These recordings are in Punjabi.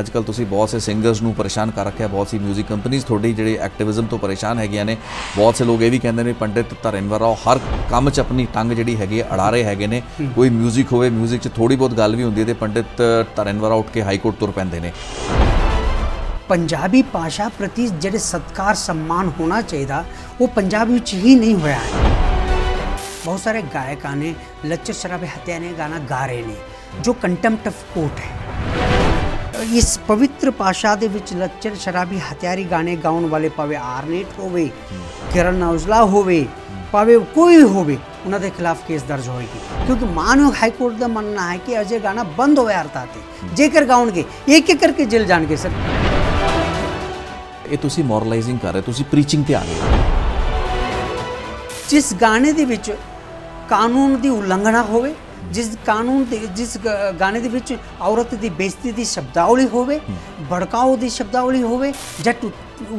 ਅੱਜ ਕੱਲ ਤੁਸੀਂ ਬਹੁਤ ਸੇ ਸਿੰਗਰਸ ਨੂੰ ਪਰੇਸ਼ਾਨ ਕਰ ਰੱਖਿਆ ਬਹੁਤ ਸੀ 뮤직 ਕੰਪਨੀਆਂ ਤੁਹਾਡੀ ਜਿਹੜੇ ਐਕਟਿਵਿਜ਼ਮ ਤੋਂ ਪਰੇਸ਼ਾਨ ਹੈਗੀਆਂ ਨੇ ਬਹੁਤ ਸੇ ਲੋਕ ਇਹ ਵੀ ਕਹਿੰਦੇ ਨੇ ਪੰਡਿਤ ਧਰਨਵਰ ਰਾਓ ਹਰ ਕੰਮ 'ਚ ਆਪਣੀ ਟੰਗ ਜਿਹੜੀ ਹੈਗੀ ਅੜਾ ਰਹੇ ਹੈਗੇ ਨੇ ਕੋਈ 뮤직 ਹੋਵੇ 뮤직 'ਚ ਥੋੜੀ ਬਹੁਤ ਗੱਲ ਵੀ ਹੁੰਦੀ ਹੈ ਤੇ ਪੰਡਿਤ ਧਰਨਵਰ ਆਉਟ ਉੱਠ ਕੇ ਹਾਈ ਕੋਰਟ ਤੁਰ ਪੈਂਦੇ ਨੇ ਪੰਜਾਬੀ ਭਾਸ਼ਾ ਪ੍ਰਤੀ ਜਿਹੜੇ ਸਤਕਾਰ ਸਨਮਾਨ ਹੋਣਾ ਚਾਹੀਦਾ ਉਹ ਪੰਜਾਬ ਵਿੱਚ ਹੀ ਨਹੀਂ ਹੋਇਆ ਬਹੁਤ ਸਾਰੇ ਗਾਇਕਾਂ ਨੇ ਲੱਚਰ ਸ਼ਰਾਬੇ ਹੱਤਿਆ ਨੇ ਗਾਣਾ ਗਾ ਰਹੇ ਨੇ ਜੋ ਕੰਟੈਂਪਟ ਆਫ ਕੋਰਟ ਹੈ ਇਸ ਪਵਿੱਤਰ ਪਾਸ਼ਾ ਦੇ ਵਿੱਚ ਲੱਚਰ ਸ਼ਰਾਬੀ ਹਥਿਆਰੀ ਗਾਣੇ ਗਾਉਣ ਵਾਲੇ ਪਾਵੇ ਆਰਨੇਟ ਹੋਵੇ ਕਿਰਨ ਔਜਲਾ ਹੋਵੇ ਪਾਵੇ ਕੋਈ ਹੋਵੇ ਉਹਨਾਂ ਦੇ ਖਿਲਾਫ ਕੇਸ ਦਰਜ ਹੋਏਗੀ ਕਿਉਂਕਿ ਮਾਨਯੋਗ ਹਾਈ ਕੋਰਟ ਦਾ ਮੰਨਣਾ ਹੈ ਕਿ ਅਜੇ ਗਾਣਾ ਬੰਦ ਹੋਇਆ ਅਰਤਾ ਤੇ ਜੇਕਰ ਗਾਉਣਗੇ ਇੱਕ ਇੱਕ ਕਰਕੇ ਜਿਲ ਜਾਣਗੇ ਸਰ ਇਹ ਤੁਸੀਂ ਮੋਰਲਾਈਜ਼ਿੰਗ ਕਰ ਰਹੇ ਤੁਸੀਂ ਪ੍ਰੀਚਿੰਗ ਤੇ ਆ ਗਏ ਜਿਸ ਗਾਣੇ ਦੇ ਵਿੱਚ ਕਾਨੂੰਨ ਦੀ ਉਲੰਘਣਾ ਹੋਵੇ ਜਿਸ ਕਾਨੂੰਨ ਦੇ ਜਿਸ ਗਾਣੇ ਦੇ ਵਿੱਚ ਔਰਤ ਦੀ ਬੇਇੱਜ਼ਤੀ ਦੀ ਸ਼ਬਦਾਵਲੀ ਹੋਵੇ ਭੜਕਾਓ ਦੀ ਸ਼ਬਦਾਵਲੀ ਹੋਵੇ ਜੱਟ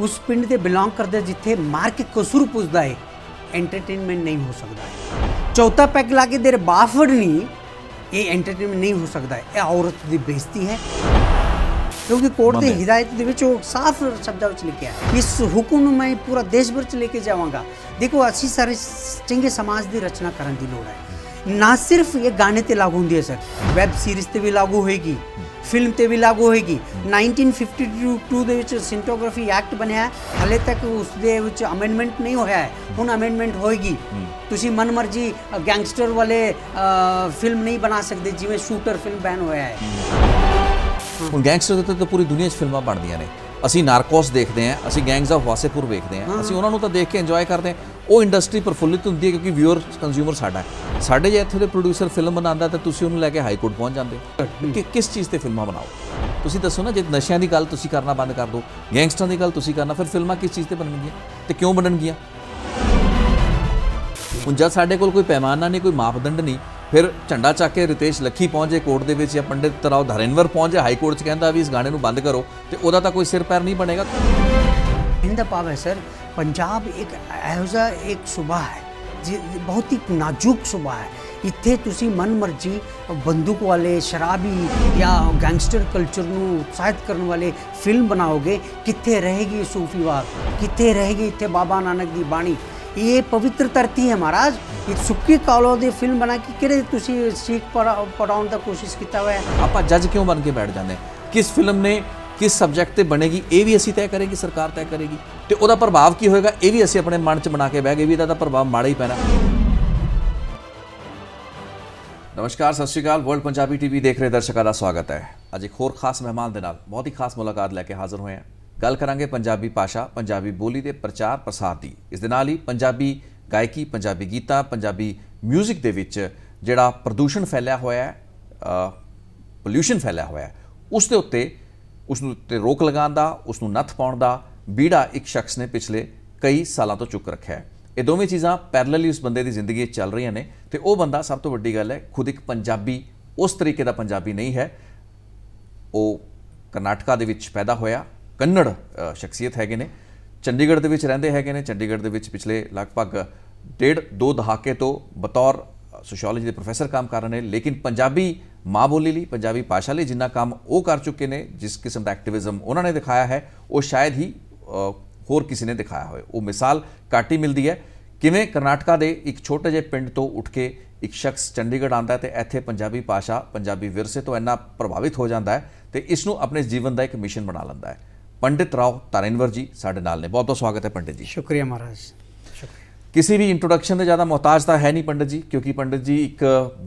ਉਸ ਪਿੰਡ ਦੇ ਬਿਲੋਂਗ ਕਰਦਾ ਜਿੱਥੇ ਮਾਰ ਕੇ ਕਸੂਰ ਪੁੱਜਦਾ ਹੈ ਐਂਟਰਟੇਨਮੈਂਟ ਨਹੀਂ ਹੋ ਸਕਦਾ ਹੈ ਚੌਥਾ ਪੈਗ ਲਾ ਕੇ ਦੇਰ ਬਾਫੜ ਨਹੀਂ ਇਹ ਐਂਟਰਟੇਨਮੈਂਟ ਨਹੀਂ ਹੋ ਸਕਦਾ ਇਹ ਔਰਤ ਦੀ ਬੇਇੱਜ਼ਤੀ ਹੈ ਕਿਉਂਕਿ ਕੋਰਟ ਦੀ ਹਿਦਾਇਤ ਦੇ ਵਿੱਚ ਉਹ ਸਾਫ਼ ਸ਼ਬਦਾਂ ਵਿੱਚ ਲਿਖਿਆ ਇਸ ਹੁਕਮ ਨੂੰ ਮੈਂ ਪੂਰਾ ਦੇਸ਼ ਭਰ ਚ ਲੈ ਕੇ ਜਾਵਾਂਗਾ ਦੇਖੋ ਅਸੀਂ ਸਾਰੇ ਚੰਗੇ ਸਮਾਜ ਦੀ ਰਚਨਾ ਕਰਨ ਦੀ ਲੋੜ ਹੈ ਨਾ ਸਿਰਫ ਇਹ ਗਾਣੇ ਤੇ ਲਾਗੂ ਹੁੰਦੀ ਹੈ ਸਰ ਵੈਬ ਸੀਰੀਜ਼ ਤੇ ਵੀ ਲਾਗੂ ਹੋਏਗੀ ਫਿਲਮ ਤੇ ਵੀ ਲਾਗੂ ਹੋਏਗੀ 1952 ਦੇ ਵਿੱਚ ਸਿੰਟੋਗ੍ਰਾਫੀ ਐਕਟ ਬਣਿਆ ਹਲੇ ਤੱਕ ਉਸ ਦੇ ਵਿੱਚ ਅਮੈਂਡਮੈਂਟ ਨਹੀਂ ਹੋਇਆ ਹੈ ਹੁਣ ਅਮੈਂਡਮੈਂਟ ਹੋਏਗੀ ਤੁਸੀਂ ਮਨਮਰਜ਼ੀ ਗੈਂਗਸਟਰ ਵਾਲੇ ਫਿਲਮ ਨਹੀਂ ਬਣਾ ਸਕਦੇ ਜਿਵੇਂ ਸ਼ੂਟਰ ਫਿਲਮ ਬੈਨ ਹੋਇਆ ਹੈ ਹੁਣ ਗੈਂਗਸਟਰ ਤੇ ਤਾਂ ਪੂਰੀ ਦੁਨੀਆ 'ਚ ਫਿਲਮਾਂ ਬਣਦੀਆਂ ਨੇ ਅਸੀਂ ਨਾਰਕੋਸ ਦੇਖਦੇ ਆਂ ਅਸੀਂ ਗੈਂਗਸ ਆਫ ਵਾਸੇਪੁਰ ਵੇਖਦੇ ਆਂ ਅਸੀਂ ਉਹਨਾਂ ਨੂੰ ਤਾਂ ਦੇਖ ਕੇ ਇੰਜੋਏ ਕਰਦੇ ਆਂ ਉਹ ਇੰਡਸਟਰੀ ਪ੍ਰਫੁੱਲਿਤ ਹੁੰਦੀ ਹੈ ਕਿਉਂਕਿ ਵਿਊਅਰ ਕੰਜ਼ਿਊਮਰ ਸਾਡਾ ਹੈ ਸਾਡੇ ਜੇ ਇੱਥੇ ਦੇ ਪ੍ਰੋਡਿਊਸਰ ਫਿਲਮ ਬਣਾਉਂਦਾ ਤਾਂ ਤੁਸੀਂ ਉਹਨੂੰ ਲੈ ਕੇ ਹਾਈ ਕੋਰਟ ਪਹੁੰਚ ਜਾਂਦੇ ਕਿ ਕਿਸ ਚੀਜ਼ ਤੇ ਫਿਲਮਾਂ ਬਣਾਓ ਤੁਸੀਂ ਦੱਸੋ ਨਾ ਜੇ ਨਸ਼ਿਆਂ ਦੀ ਗੱਲ ਤੁਸੀਂ ਕਰਨਾ ਬੰਦ ਕਰ ਦੋ ਗੈਂਗਸਟਰਾਂ ਦੀ ਗੱਲ ਤੁਸੀਂ ਕਰਨਾ ਫਿਰ ਫਿਲਮਾਂ ਕਿਸ ਚੀਜ਼ ਤੇ ਬਣਨਗੀਆਂ ਤੇ ਕਿਉਂ ਬਣਨਗੀਆਂ ਹੁਣ ਜਦ ਸਾਡੇ ਕੋਲ ਕੋਈ ਪੈਮਾਨਾ ਨਹੀਂ ਕੋਈ ਮਾਪਦੰਡ ਨਹੀਂ ਫਿਰ ਝੰਡਾ ਚੱਕ ਕੇ ਰਿਤੇਸ਼ ਲੱਖੀ ਪਹੁੰਚੇ ਕੋਰਟ ਦੇ ਵਿੱਚ ਜਾਂ ਪੰਡਿਤ ਤਰਾਉ ਧਰਨਵਰ ਪਹੁੰਚੇ ਹਾਈ ਕੋਰਟ 'ਚ ਕਹਿੰਦਾ ਵੀ ਇਸ ਗਾਣੇ ਨੂੰ ਬੰਦ ਕਰੋ ਤੇ ਉਹਦਾ ਤਾਂ ਕੋਈ ਸਿਰ ਪੈਰ ਨਹੀਂ ਬਣੇਗਾ in the power sir Punjab ਇੱਕ ਐਸਾ ਇੱਕ ਸੁਭਾ ਹੈ ਜੀ ਬਹੁਤ ਹੀ ਨਾਜ਼ੁਕ ਸੁਭਾ ਹੈ ਇੱਥੇ ਤੁਸੀਂ ਮਨਮਰਜ਼ੀ ਬੰਦੂਕ ਵਾਲੇ ਸ਼ਰਾਬੀ ਜਾਂ ਗੈਂਗਸਟਰ ਕਲਚਰ ਨੂੰ ਉਤਸ਼ਾਹਿਤ ਕਰਨ ਵਾਲੇ ਫਿਲਮ ਬਣਾਓਗੇ ਕਿੱਥੇ ਰਹੇਗੀ ਸੂਫੀਵਾਦ ਕਿੱਥੇ ਰਹੇਗੀ ਇੱਥੇ ਬਾਬਾ ਨਾਨਕ ਦੀ ਬਾਣੀ ਇਹ ਪਵਿੱਤਰ ਧਰਤੀ ਹੈ ਮਹਾਰਾਜ ਇਹ ਸੁੱਕੀ ਕਾਲੋ ਦੀ ਫਿਲਮ ਬਣਾ ਕੇ ਕਿਹੜੇ ਤੁਸੀਂ ਸਿੱਖ ਪੜਾਉਣ ਦਾ ਕੋਸ਼ਿਸ਼ ਕੀਤਾ ਹੋਇਆ ਆਪਾਂ ਜੱਜ ਕਿਉਂ ਬਣ ਕੇ ਬੈਠ ਜਾਂਦੇ ਕਿਸ ਫਿਲਮ ਨੇ ਕਿਸ ਸਬਜੈਕਟ ਤੇ ਬਣੇਗੀ ਇਹ ਵੀ ਅਸੀਂ ਤੈਅ ਕਰੇਗੀ ਸਰਕਾਰ ਤੈਅ ਕਰੇਗੀ ਤੇ ਉਹਦਾ ਪ੍ਰਭਾਵ ਕੀ ਹੋਏਗਾ ਇਹ ਵੀ ਅਸੀਂ ਆਪਣੇ ਮਨ 'ਚ ਬਣਾ ਕੇ ਬਹਿ ਗਏ ਵੀ ਇਹਦਾ ਤਾਂ ਪ੍ਰਭਾਵ ਮਾੜਾ ਹੀ ਪੈਣਾ ਨਮਸਕਾਰ ਸਤਿ ਸ਼੍ਰੀ ਅਕਾਲ ਵਰਲਡ ਪੰਜਾਬੀ ਟੀਵੀ ਦੇਖ ਰਹੇ ਦਰਸ਼ਕਾਂ ਦਾ ਸਵਾਗਤ ਹੈ ਅੱਜ ਇੱਕ ਹੋਰ ਖਾਸ ਮਹਿਮਾਨ ਦੇ ਨਾਲ ਬਹੁਤ ਹੀ ਖਾਸ ਮੁਲਾਕਾਤ ਲੈ ਕੇ ਹਾਜ਼ਰ ਹੋਏ ਹਾਂ ਗੱਲ ਕਰਾਂਗੇ ਪੰਜਾਬੀ ਭਾਸ਼ਾ ਪੰਜਾਬੀ ਬੋਲੀ ਦੇ ਪ੍ਰਚਾਰ ਪ੍ਰਸਾਰ ਦੀ ਇਸ ਦੇ ਨਾਲ ਹੀ ਪੰਜਾਬੀ ਗਾਇਕੀ ਪੰਜਾਬੀ ਗੀਤਾਂ ਪੰਜਾਬੀ 뮤직 ਦੇ ਵਿੱਚ ਜਿਹੜਾ ਪ੍ਰਦੂਸ਼ਣ ਫੈਲਿਆ ਹੋਇਆ ਹੈ ਪੋਲੂਸ਼ਨ ਫੈਲਿਆ ਹੋਇਆ ਹੈ ਉਸ ਦੇ ਉੱਤੇ ਉਸ ਨੂੰ ਤੇ ਰੋਕ ਲਗਾਉਣ ਦਾ ਉਸ ਨੂੰ ਨੱਥ ਪਾਉਣ ਦਾ ਬੀੜਾ ਇੱਕ ਸ਼ਖਸ ਨੇ ਪਿਛਲੇ ਕਈ ਸਾਲਾਂ ਤੋਂ ਚੁੱਕ ਰੱਖਿਆ ਹੈ ਇਹ ਦੋਵੇਂ ਚੀਜ਼ਾਂ ਪੈਰਲਲੀ ਉਸ ਬੰਦੇ ਦੀ ਜ਼ਿੰਦਗੀ ਚੱਲ ਰਹੀਆਂ ਨੇ ਤੇ ਉਹ ਬੰਦਾ ਸਭ ਤੋਂ ਵੱਡੀ ਗੱਲ ਹੈ ਖੁਦ ਇੱਕ ਪੰਜਾਬੀ ਉਸ ਤਰੀਕੇ ਦਾ ਪੰਜਾਬੀ ਨਹੀਂ ਹੈ ਉਹ ਕਰਨਾਟਕਾ ਦੇ ਵਿੱਚ ਪੈਦਾ ਹੋਇਆ ਕੰਨੜ ਸ਼ਖਸੀਅਤ ਹੈਗੇ ਨੇ ਚੰਡੀਗੜ੍ਹ ਦੇ ਵਿੱਚ ਰਹਿੰਦੇ ਹੈਗੇ ਨੇ ਚੰਡੀਗੜ੍ਹ ਦੇ ਵਿੱਚ ਪਿਛਲੇ ਲਗਭਗ ਡੇਢ ਦੋ ਦਹਾਕੇ ਤੋਂ ਬਤੌਰ ਸੋਸ਼ੀਓਲੋਜੀ ਦੇ ਪ੍ਰੋਫੈਸਰ ਕੰਮ ਕਰ ਰਹੇ ਨੇ ਲੇਕਿਨ ਪੰਜਾਬੀ ਮਾਂ ਬੋਲੀ ਲਈ ਪੰਜਾਬੀ ਭਾਸ਼ਾ ਲਈ ਜਿੰਨਾ ਕੰਮ ਉਹ ਕਰ ਚੁੱਕੇ ਨੇ ਜਿਸ ਕਿਸਮ ਦਾ ਐਕਟਿਵਿਜ਼ਮ ਉਹਨਾਂ ਨੇ ਦਿਖਾਇਆ ਹੈ ਉਹ ਸ਼ਾਇਦ ਹੀ ਹੋਰ ਕਿਸੇ ਨੇ ਦਿਖਾਇਆ ਹੋਵੇ ਉਹ ਮਿਸਾਲ ਕਾਟੀ ਮਿਲਦੀ ਹੈ ਕਿਵੇਂ ਕਰਨਾਟਕਾ ਦੇ ਇੱਕ ਛੋਟੇ ਜਿਹੇ ਪਿੰਡ ਤੋਂ ਉੱਠ ਕੇ ਇੱਕ ਸ਼ਖਸ ਚੰਡੀਗੜ੍ਹ ਆਂਦਾ ਤੇ ਇੱਥੇ ਪੰਜਾਬੀ ਭਾਸ਼ਾ ਪੰਜਾਬੀ ਵਿਰਸੇ ਤੋਂ ਇੰਨਾ ਪ੍ਰਭਾਵਿਤ ਹੋ ਜਾਂਦਾ ਹੈ ਤੇ ਇਸ ਨੂੰ ਆਪਣੇ ਜੀਵਨ ਦਾ ਇੱਕ ਮਿਸ਼ਨ ਬਣਾ ਲੈਂਦਾ ਹੈ ਪੰਡਿਤ ਰਾਓ ਤਰਨਵਰ ਜੀ ਸਾਡੇ ਨਾਲ ਨੇ ਬਹੁਤ ਬਹੁਤ ਸਵਾਗਤ ਹੈ ਪੰਡਿਤ ਜੀ ਸ਼ੁਕਰੀਆ ਮਹਾਰਾਜ ਸ਼ੁਕਰੀਆ ਕਿਸੇ ਵੀ ਇੰਟਰੋਡਕਸ਼ਨ ਦੇ ਜ਼ਿਆਦਾ ਮਹਤਾਜ ਤਾਂ ਹੈ ਨਹੀਂ ਪੰਡਿਤ ਜੀ ਕਿਉਂਕਿ ਪੰਡਿਤ ਜੀ ਇੱਕ